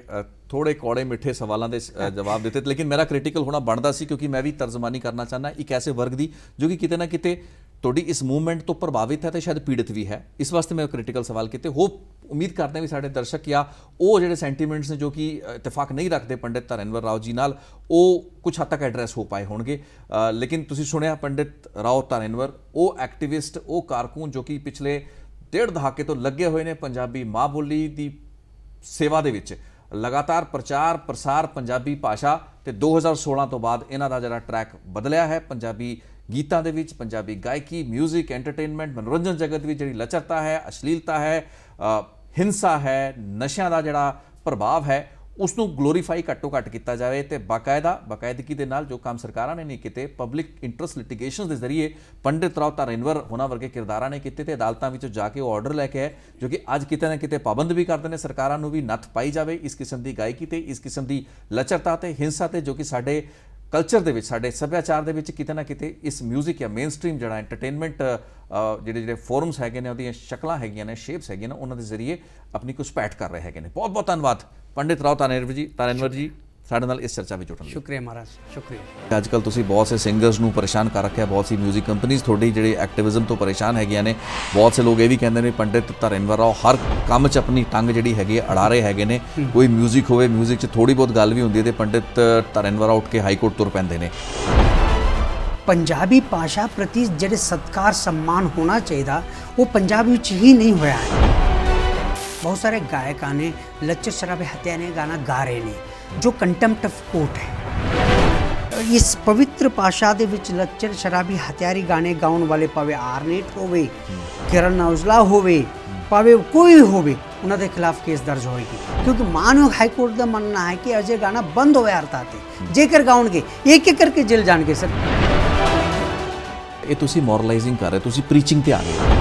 ਥੋੜੇ ਕੋੜੇ ਮਿੱਠੇ ਸਵਾਲਾਂ ਦੇ ਜਵਾਬ ਦਿੱਤੇ ਲੇਕਿਨ ਮੇਰਾ ਕ੍ਰਿਟੀਕਲ ਹੋਣਾ ਬਣਦਾ ਸੀ ਕਿਉਂਕਿ ਮੈਂ ਵੀ ਤਰਜਮਾਨੀ ਕਰਨਾ ਚਾਹਨਾ ਇੱਕ ਐਸੇ ਵਰਗ ਦੀ ਜੋ ਕਿ ਕਿਤੇ ਨਾ ਕਿਤੇ ਤੁਹਾਡੀ ਇਸ ਮੂਵਮੈਂਟ ਤੋਂ ਪ੍ਰਭਾਵਿਤ ਹੈ ਤੇ ਸ਼ਾਇਦ ਪੀੜਿਤ ਵੀ ਹੈ ਇਸ ਵਾਸਤੇ ਮੈਂ ਕ੍ਰਿਟੀਕਲ ਸਵਾਲ ਕੀਤੇ ਹੋਪ ਉਮੀਦ ਕਰਦੇ ਹਾਂ ਵੀ ਸਾਡੇ ਦਰਸ਼ਕ ਜਾਂ ਉਹ ਜਿਹੜੇ ਸੈਂਟੀਮੈਂਟਸ ਨੇ ਜੋ ਕਿ ਇਤਫਾਕ ਨਹੀਂ ਰੱਖਦੇ ਪੰਡਿਤ ਧਰਨਵਰ ਰਾਓ ਜੀ ਨਾਲ ਉਹ ਕੁਝ ਹੱਦ ਤੱਕ ਐਡਰੈਸ ਹੋ ਪਾਏ ਹੋਣਗੇ ਲੇਕਿਨ ਤੁਸੀਂ ਸੁਣਿਆ ਪੰਡਿਤ ਰਾਓ ਧਰਨਵਰ ਉਹ ਐਕਟਿਵਿਸਟ ਉਹ ਕਾਰਕੂਨ ਜੋ ਕਿ ਪਿਛਲੇ ਡੇਢ ਦਹਾਕੇ ਤੋਂ ਲੱਗੇ ਹੋਏ ਨੇ ਪੰਜਾਬੀ ਮਾਂ ਬੋਲੀ ਦੀ ਸੇਵਾ ਦੇ ਵਿੱਚ ਲਗਾਤਾਰ ਪ੍ਰਚਾਰ ਪ੍ਰਸਾਰ ਪੰਜਾਬੀ ਭਾਸ਼ਾ ਤੇ 2016 ਤੋਂ ਬਾਅਦ ਇਹਨਾਂ ਦਾ ਜਿਹੜਾ ਟਰੈਕ ਬਦਲਿਆ ਹੈ ਪੰਜਾਬੀ ਗੀਤਾਂ ਦੇ ਵਿੱਚ ਪੰਜਾਬੀ ਗਾਇਕੀ 뮤직 ਐਂਟਰਟੇਨਮੈਂਟ ਮਨੋਰੰਜਨ ਜਗਤ ਵਿੱਚ ਜਿਹੜੀ ਲਚਰਤਾ ਹੈ ਅਸ਼ਲੀਲਤਾ ਹੈ ਹਿੰਸਾ ਹੈ ਨਸ਼ਿਆਂ ਦਾ ਜਿਹੜਾ ਪ੍ਰਭਾਵ ਹੈ ਉਸ ਨੂੰ ਗਲੋਰੀਫਾਈ ਘੱਟੋ ਘੱਟ ਕੀਤਾ ਜਾਵੇ ਤੇ ਬਕਾਇਦਾ ਬਕਾਇਦਗੀ ਦੇ ਨਾਲ ਜੋ ਕੰਮ ਸਰਕਾਰਾਂ ਨੇ ਨਹੀਂ ਕੀਤੇ ਪਬਲਿਕ ਇੰਟਰਸਟ ਲਿਟੀਗੇਸ਼ਨਸ ਦੇ ਜ਼ਰੀਏ ਪੰਡਿਤ ਰਾਓ ਰੈਨਵਰ ਹੋਣਾ ਵਰਗੇ ਕਿਰਦਾਰਾਂ ਨੇ ਕੀਤੇ ਤੇ ਅਦਾਲਤਾਂ ਵਿੱਚ ਜਾ ਕੇ ਉਹ ਆਰਡਰ ਲੈ ਕੇ ਜੋ ਕਿ ਅੱਜ ਕਿਤੇ ਨਾ ਕਿਤੇ ਪਾਬੰਦ ਵੀ ਕਰਦੇ ਨੇ ਸਰਕਾਰਾਂ ਨੂੰ ਵੀ ਨੱਥ ਪਾਈ ਜਾਵੇ ਇਸ ਕਿਸਮ ਦੀ ਗਾਇਕੀ ਤੇ ਇਸ ਕਿਸਮ ਦੀ ਲਚਰਤਾ ਤੇ ਹਿੰਸਾ ਤੇ ਜੋ ਕਿ ਸਾਡੇ ਕਲਚਰ ਦੇ ਵਿੱਚ ਸਾਡੇ ਸੱਭਿਆਚਾਰ ਦੇ ਵਿੱਚ ਕਿਤੇ ਨਾ ਕਿਤੇ ਇਸ 뮤직 ਜਾਂ ਮੇਨਸਟ੍ਰੀਮ ਜਿਹੜਾ ਐਂਟਰਟੇਨਮੈਂਟ ਜਿਹੜੇ ਜਿਹੜੇ ਫੋਰਮਸ ਹੈਗੇ ਨੇ ਉਹਦੀਆਂ ਸ਼ਕਲਾਂ ਹੈਗੀਆਂ ਨੇ ਸ਼ੇਪਸ ਹੈਗੀਆਂ ਨੇ ਉਹਨਾਂ ਦੇ ਜ਼ਰੀਏ ਆਪਣੀ ਪੈਟ ਕਰ ਰਹੇ ਹੈਗੇ ਨੇ ਬਹੁਤ ਬਹੁਤ ਧੰਨਵਾਦ ਪੰਡਿਤ ਰਾਉ ਤਾਨੇਰਵਰ ਜੀ ਤਾਨੇਰਵਰ ਜੀ ਸਾਡੇ ਨਾਲ ਇਸ ਚਰਚਾ ਵਿੱਚ ਜੁੜਨ ਲਈ ਸ਼ੁਕਰੀਆ ਮਹਾਰਾਜ ਸ਼ੁਕਰੀਆ ਅੱਜਕੱਲ ਤੁਸੀਂ ਬਹੁਤ ਸੇ ਸਿੰਗਰਸ ਨੂੰ ਪਰੇਸ਼ਾਨ ਕਰ ਰੱਖਿਆ ਬਹੁਤ ਸੀ 뮤직 ਕੰਪਨੀਆਂ ਤੁਹਾਡੇ ਜਿਹੜੇ ਐਕਟਿਵਿਜ਼ਮ ਤੋਂ ਪਰੇਸ਼ਾਨ ਹੈਗੀਆਂ ਨੇ ਬਹੁਤ ਸੇ ਲੋਕ ਇਹ ਵੀ ਕਹਿੰਦੇ ਨੇ ਪੰਡਿਤ ਧਰਨਵਰ ਰਾਓ ਹਰ ਕੰਮ 'ਚ ਆਪਣੀ ਟੰਗ ਜਿਹੜੀ ਹੈਗੀ ਅੜਾ ਰਹੇ ਹੈਗੇ ਨੇ ਕੋਈ 뮤직 ਹੋਵੇ 뮤직 'ਚ ਥੋੜੀ ਬਹੁਤ ਗੱਲ ਵੀ ਹੁੰਦੀ ਹੈ ਤੇ ਪੰਡਿਤ ਧਰਨਵਰ ਆਉਟ ਉੱਠ ਕੇ ਹਾਈ ਕੋਰਟ ਤੁਰ ਪੈਂਦੇ ਨੇ ਪੰਜਾਬੀ ਭਾਸ਼ਾ ਪ੍ਰਤੀ ਜਿਹੜੇ ਸਤਕਾਰ ਸਨਮਾਨ ਹੋਣਾ ਚਾਹੀਦਾ ਉਹ ਪੰਜਾਬ ਵਿੱਚ ਹੀ ਨਹੀਂ ਹੋਇਆ ਹੈ ਬਹੁਤ ਸਾਰੇ ਗਾਇਕਾਂ ਨੇ लच्चर शराब हत्या ने गाना गा ਰਹੇ ਨੇ ਜੋ ਕੰਟੈਂਪਟ ਆਫ ਕੋਰਟ ਹੈ ਇਸ ਪਵਿੱਤਰ ਪਾਸ਼ਾ ਦੇ ਵਿੱਚ ਲੱਚਰ ਸ਼ਰਾਬੀ ਹਤਿਆਰੀ ਗਾਣੇ ਗਾਉਣ ਵਾਲੇ ਪਾਵੇ ਆਰਨੇਟ ਹੋਵੇ ਕਿਰਨ ਨੌਜਲਾ ਹੋਵੇ ਪਾਵੇ ਕੋਈ ਹੋਵੇ ਉਹਨਾਂ ਦੇ ਖਿਲਾਫ ਕੇਸ ਦਰਜ ਹੋਏਗੀ ਕਿਉਂਕਿ ਮਾਨਯੋਗ ਹਾਈ ਕੋਰਟ ਦਾ ਮੰਨਣਾ ਹੈ ਕਿ ਅਜੇ ਗਾਣਾ ਬੰਦ ਹੋਇਆ ਅਰਥਾਂ ਤੇ ਜੇਕਰ ਗਾਉਣਗੇ ਇੱਕ ਇੱਕ ਕਰਕੇ ਜਿਲ ਜਾਣਗੇ ਸਰ ਇਹ ਤੁਸੀਂ ਮੋਰਲਾਈਜ਼ਿੰਗ ਕਰ ਰਹੇ ਤੁਸੀਂ ਪ੍ਰੀਚਿੰਗ ਤੇ ਆ ਰਹੇ ਹੋ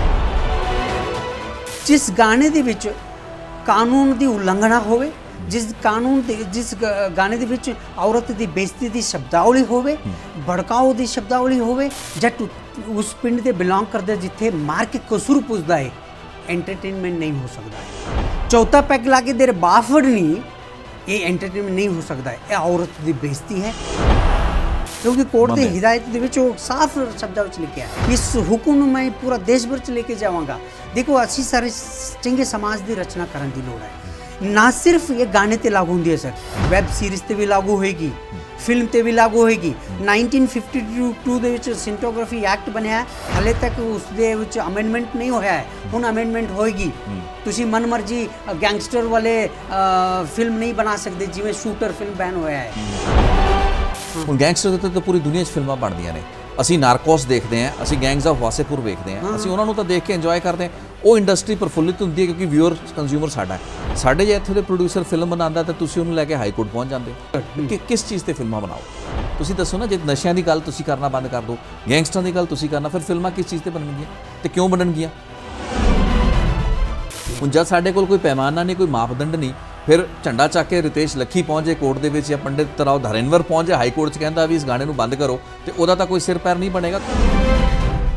ਜਿਸ ਗਾਣੇ ਦੇ ਵਿੱਚ ਕਾਨੂੰਨ ਦੀ ਉਲੰਘਣਾ ਹੋਵੇ ਜਿਸ ਕਾਨੂੰਨ ਦੇ ਜਿਸ ਗਾਣੇ ਦੇ ਵਿੱਚ ਔਰਤ ਦੀ ਬੇਇੱਜ਼ਤੀ ਦੀ ਸ਼ਬਦਾਵਲੀ ਹੋਵੇ ਭੜਕਾਉ ਦੀ ਸ਼ਬਦਾਵਲੀ ਹੋਵੇ ਜੱਟ ਉਸ ਪਿੰਡ ਦੇ ਬਿਲੋਂਗ ਕਰਦੇ ਜਿੱਥੇ ਮਾਰਕ ਕਸੂਰ ਪੁੱਛਦਾ ਹੈ ਐਂਟਰਟੇਨਮੈਂਟ ਨਹੀਂ ਹੋ ਸਕਦਾ ਚੌਥਾ ਪੈਕ ਲਾ ਕੇ ਦੇਰ ਬਾਫੜ ਨਹੀਂ ਇਹ ਐਂਟਰਟੇਨਮੈਂਟ ਨਹੀਂ ਹੋ ਸਕਦਾ ਇਹ ਔਰਤ ਦੀ ਬੇਇੱਜ਼ਤੀ ਹੈ क्योंकि कोर्ट की हिदायत साफ शब्द लिखे इस हुक्म मैं पूरा देश भर लेके जावगा देखो असी सारे चंगे समाज की रचना करने की लड़ है ना सिर्फ ये गाने ते लागू होंगे सर वैब सीरीज से भी लागू होएगी फिल्म से भी लागू होएगी नाइनटीन फिफ्टी टू के सेंटोग्राफी एक्ट बनया हाले तक उस अमेंडमेंट नहीं होया है हूँ अमेंडमेंट होएगी हम्म। तुम मन मर्जी गैंगस्टर वाले फिल्म नहीं बना सकते जिमें शूटर फिल्म बैन होया है हम्म। ਹੁਣ ਗੈਂਗਸਟਰ ਤਾਂ ਤਾਂ ਪੂਰੀ ਦੁਨੀਆ 'ਚ ਫਿਲਮਾਂ ਬਣਦੀਆਂ ਨੇ ਅਸੀਂ ਨਾਰਕੋਸ ਦੇਖਦੇ ਆਂ ਅਸੀਂ ਗੈਂਗਸ ਆਫ ਵਾਸੇਪੁਰ ਵੇਖਦੇ ਆਂ ਅਸੀਂ ਉਹਨਾਂ ਨੂੰ ਤਾਂ ਦੇਖ ਕੇ ਇੰਜੋਏ ਕਰਦੇ ਆਂ ਉਹ ਇੰਡਸਟਰੀ ਪਰਫੁੱਲਿਤ ਹੁੰਦੀ ਹੈ ਕਿਉਂਕਿ ਵਿਊਅਰ ਕੰਜ਼ਿਊਮਰ ਸਾਡਾ ਹੈ ਸਾਡੇ ਜੇ ਇੱਥੇ ਦੇ ਪ੍ਰੋਡਿਊਸਰ ਫਿਲਮ ਬਣਾਉਂਦਾ ਤਾਂ ਤੁਸੀਂ ਉਹਨੂੰ ਲੈ ਕੇ ਹਾਈ ਕੋਰਟ ਪਹੁੰਚ ਜਾਂਦੇ ਕਿ ਕਿਸ ਚੀਜ਼ ਤੇ ਫਿਲਮਾਂ ਬਣਾਓ ਤੁਸੀਂ ਦੱਸੋ ਨਾ ਜੇ ਨਸ਼ਿਆਂ ਦੀ ਗੱਲ ਤੁਸੀਂ ਕਰਨਾ ਬੰਦ ਕਰ ਦੋ ਗੈਂਗਸਟਰਾਂ ਦੀ ਗੱਲ ਤੁਸੀਂ ਕਰਨਾ ਫਿਰ ਫਿਲਮਾਂ ਕਿਸ ਚੀਜ਼ ਤੇ ਬਣਨਗੀਆਂ ਤੇ ਕਿਉਂ ਬਣਨਗੀਆਂ ਹੁਣ ਜਦ ਸਾਡੇ ਕੋਲ ਕੋਈ ਪੈਮਾਨਾ ਨਹੀਂ ਕੋਈ ਮਾਪਦੰਡ ਨਹੀਂ ਫਿਰ ਝੰਡਾ ਚੱਕ ਕੇ ਰਿਤੇਸ਼ ਲੱਖੀ ਪਹੁੰਚੇ ਕੋਰਟ ਦੇ ਵਿੱਚ ਜਾਂ ਪੰਡਿਤ ਤਰਾਓ ਧਰਨਵਰ ਪਹੁੰਚੇ ਹਾਈ ਕੋਰਟ 'ਚ ਕਹਿੰਦਾ ਵੀ ਇਸ ਗਾਣੇ ਨੂੰ ਬੰਦ ਕਰੋ ਤੇ ਉਹਦਾ ਤਾਂ ਕੋਈ ਸਿਰ ਪੈਰ ਨਹੀਂ ਬਣੇਗਾ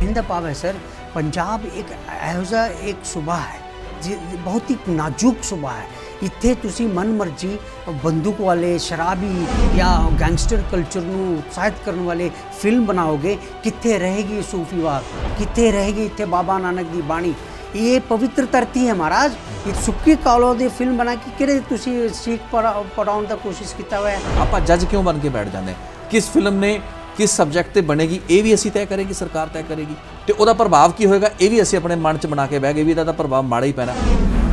ਇਹਦਾ ਪਾਵ ਹੈ ਸਰ ਪੰਜਾਬ ਇੱਕ ऐसा ਇੱਕ ਸੁਭਾ ਹੈ ਜੀ ਬਹੁਤ ਹੀ ਨਾਜ਼ੁਕ ਸੂਬਾ ਹੈ ਇੱਥੇ ਤੁਸੀਂ ਮਨਮਰਜ਼ੀ ਬੰਦੂਕ ਵਾਲੇ ਸ਼ਰਾਬੀ ਜਾਂ ਗੈਂਗਸਟਰ ਕਲਚਰ ਨੂੰ ਉਤਸ਼ਾਹਿਤ ਕਰਨ ਵਾਲੇ ਫਿਲਮ ਬਣਾਓਗੇ ਕਿੱਥੇ ਰਹੇਗੀ ਸੂਫੀਵਾਦ ਕਿੱਥੇ ਰਹੇਗੀ ਇੱਥੇ ਬਾਬਾ ਨਾਨਕ ਦੀ ਬਾਣੀ ਇਹ ਪਵਿੱਤਰ ਧਰਤੀ ਹੈ ਮਹਾਰਾਜ ਇਹ ਸੁੱਕੀ ਕਾਲੋ ਦੀ ਫਿਲਮ ਬਣਾ ਕੇ ਕਿਹੜੇ ਤੁਸੀਂ ਸਿੱਖ ਪੜਾਉਣ ਦਾ ਕੋਸ਼ਿਸ਼ ਕੀਤਾ ਹੋਇਆ ਆਪਾਂ ਜੱਜ ਕਿਉਂ ਬਣ ਕੇ ਬੈਠ ਜਾਂਦੇ ਕਿਸ ਫਿਲਮ ਨੇ ਕਿਸ ਸਬਜੈਕਟ ਤੇ ਬਣੇਗੀ ਇਹ ਵੀ ਅਸੀਂ ਤੈਅ ਕਰੇਗੀ ਸਰਕਾਰ ਤੈਅ ਕਰੇਗੀ ਤੇ ਉਹਦਾ ਪ੍ਰਭਾਵ ਕੀ ਹੋਏਗਾ ਇਹ ਵੀ ਅਸੀਂ ਆਪਣੇ ਮਨ 'ਚ ਬਣਾ ਕੇ ਬਹਿ ਗਏ ਵੀ ਇਹਦਾ ਤਾਂ ਪ੍ਰਭਾਵ ਮਾੜਾ ਹੀ ਪੈਣਾ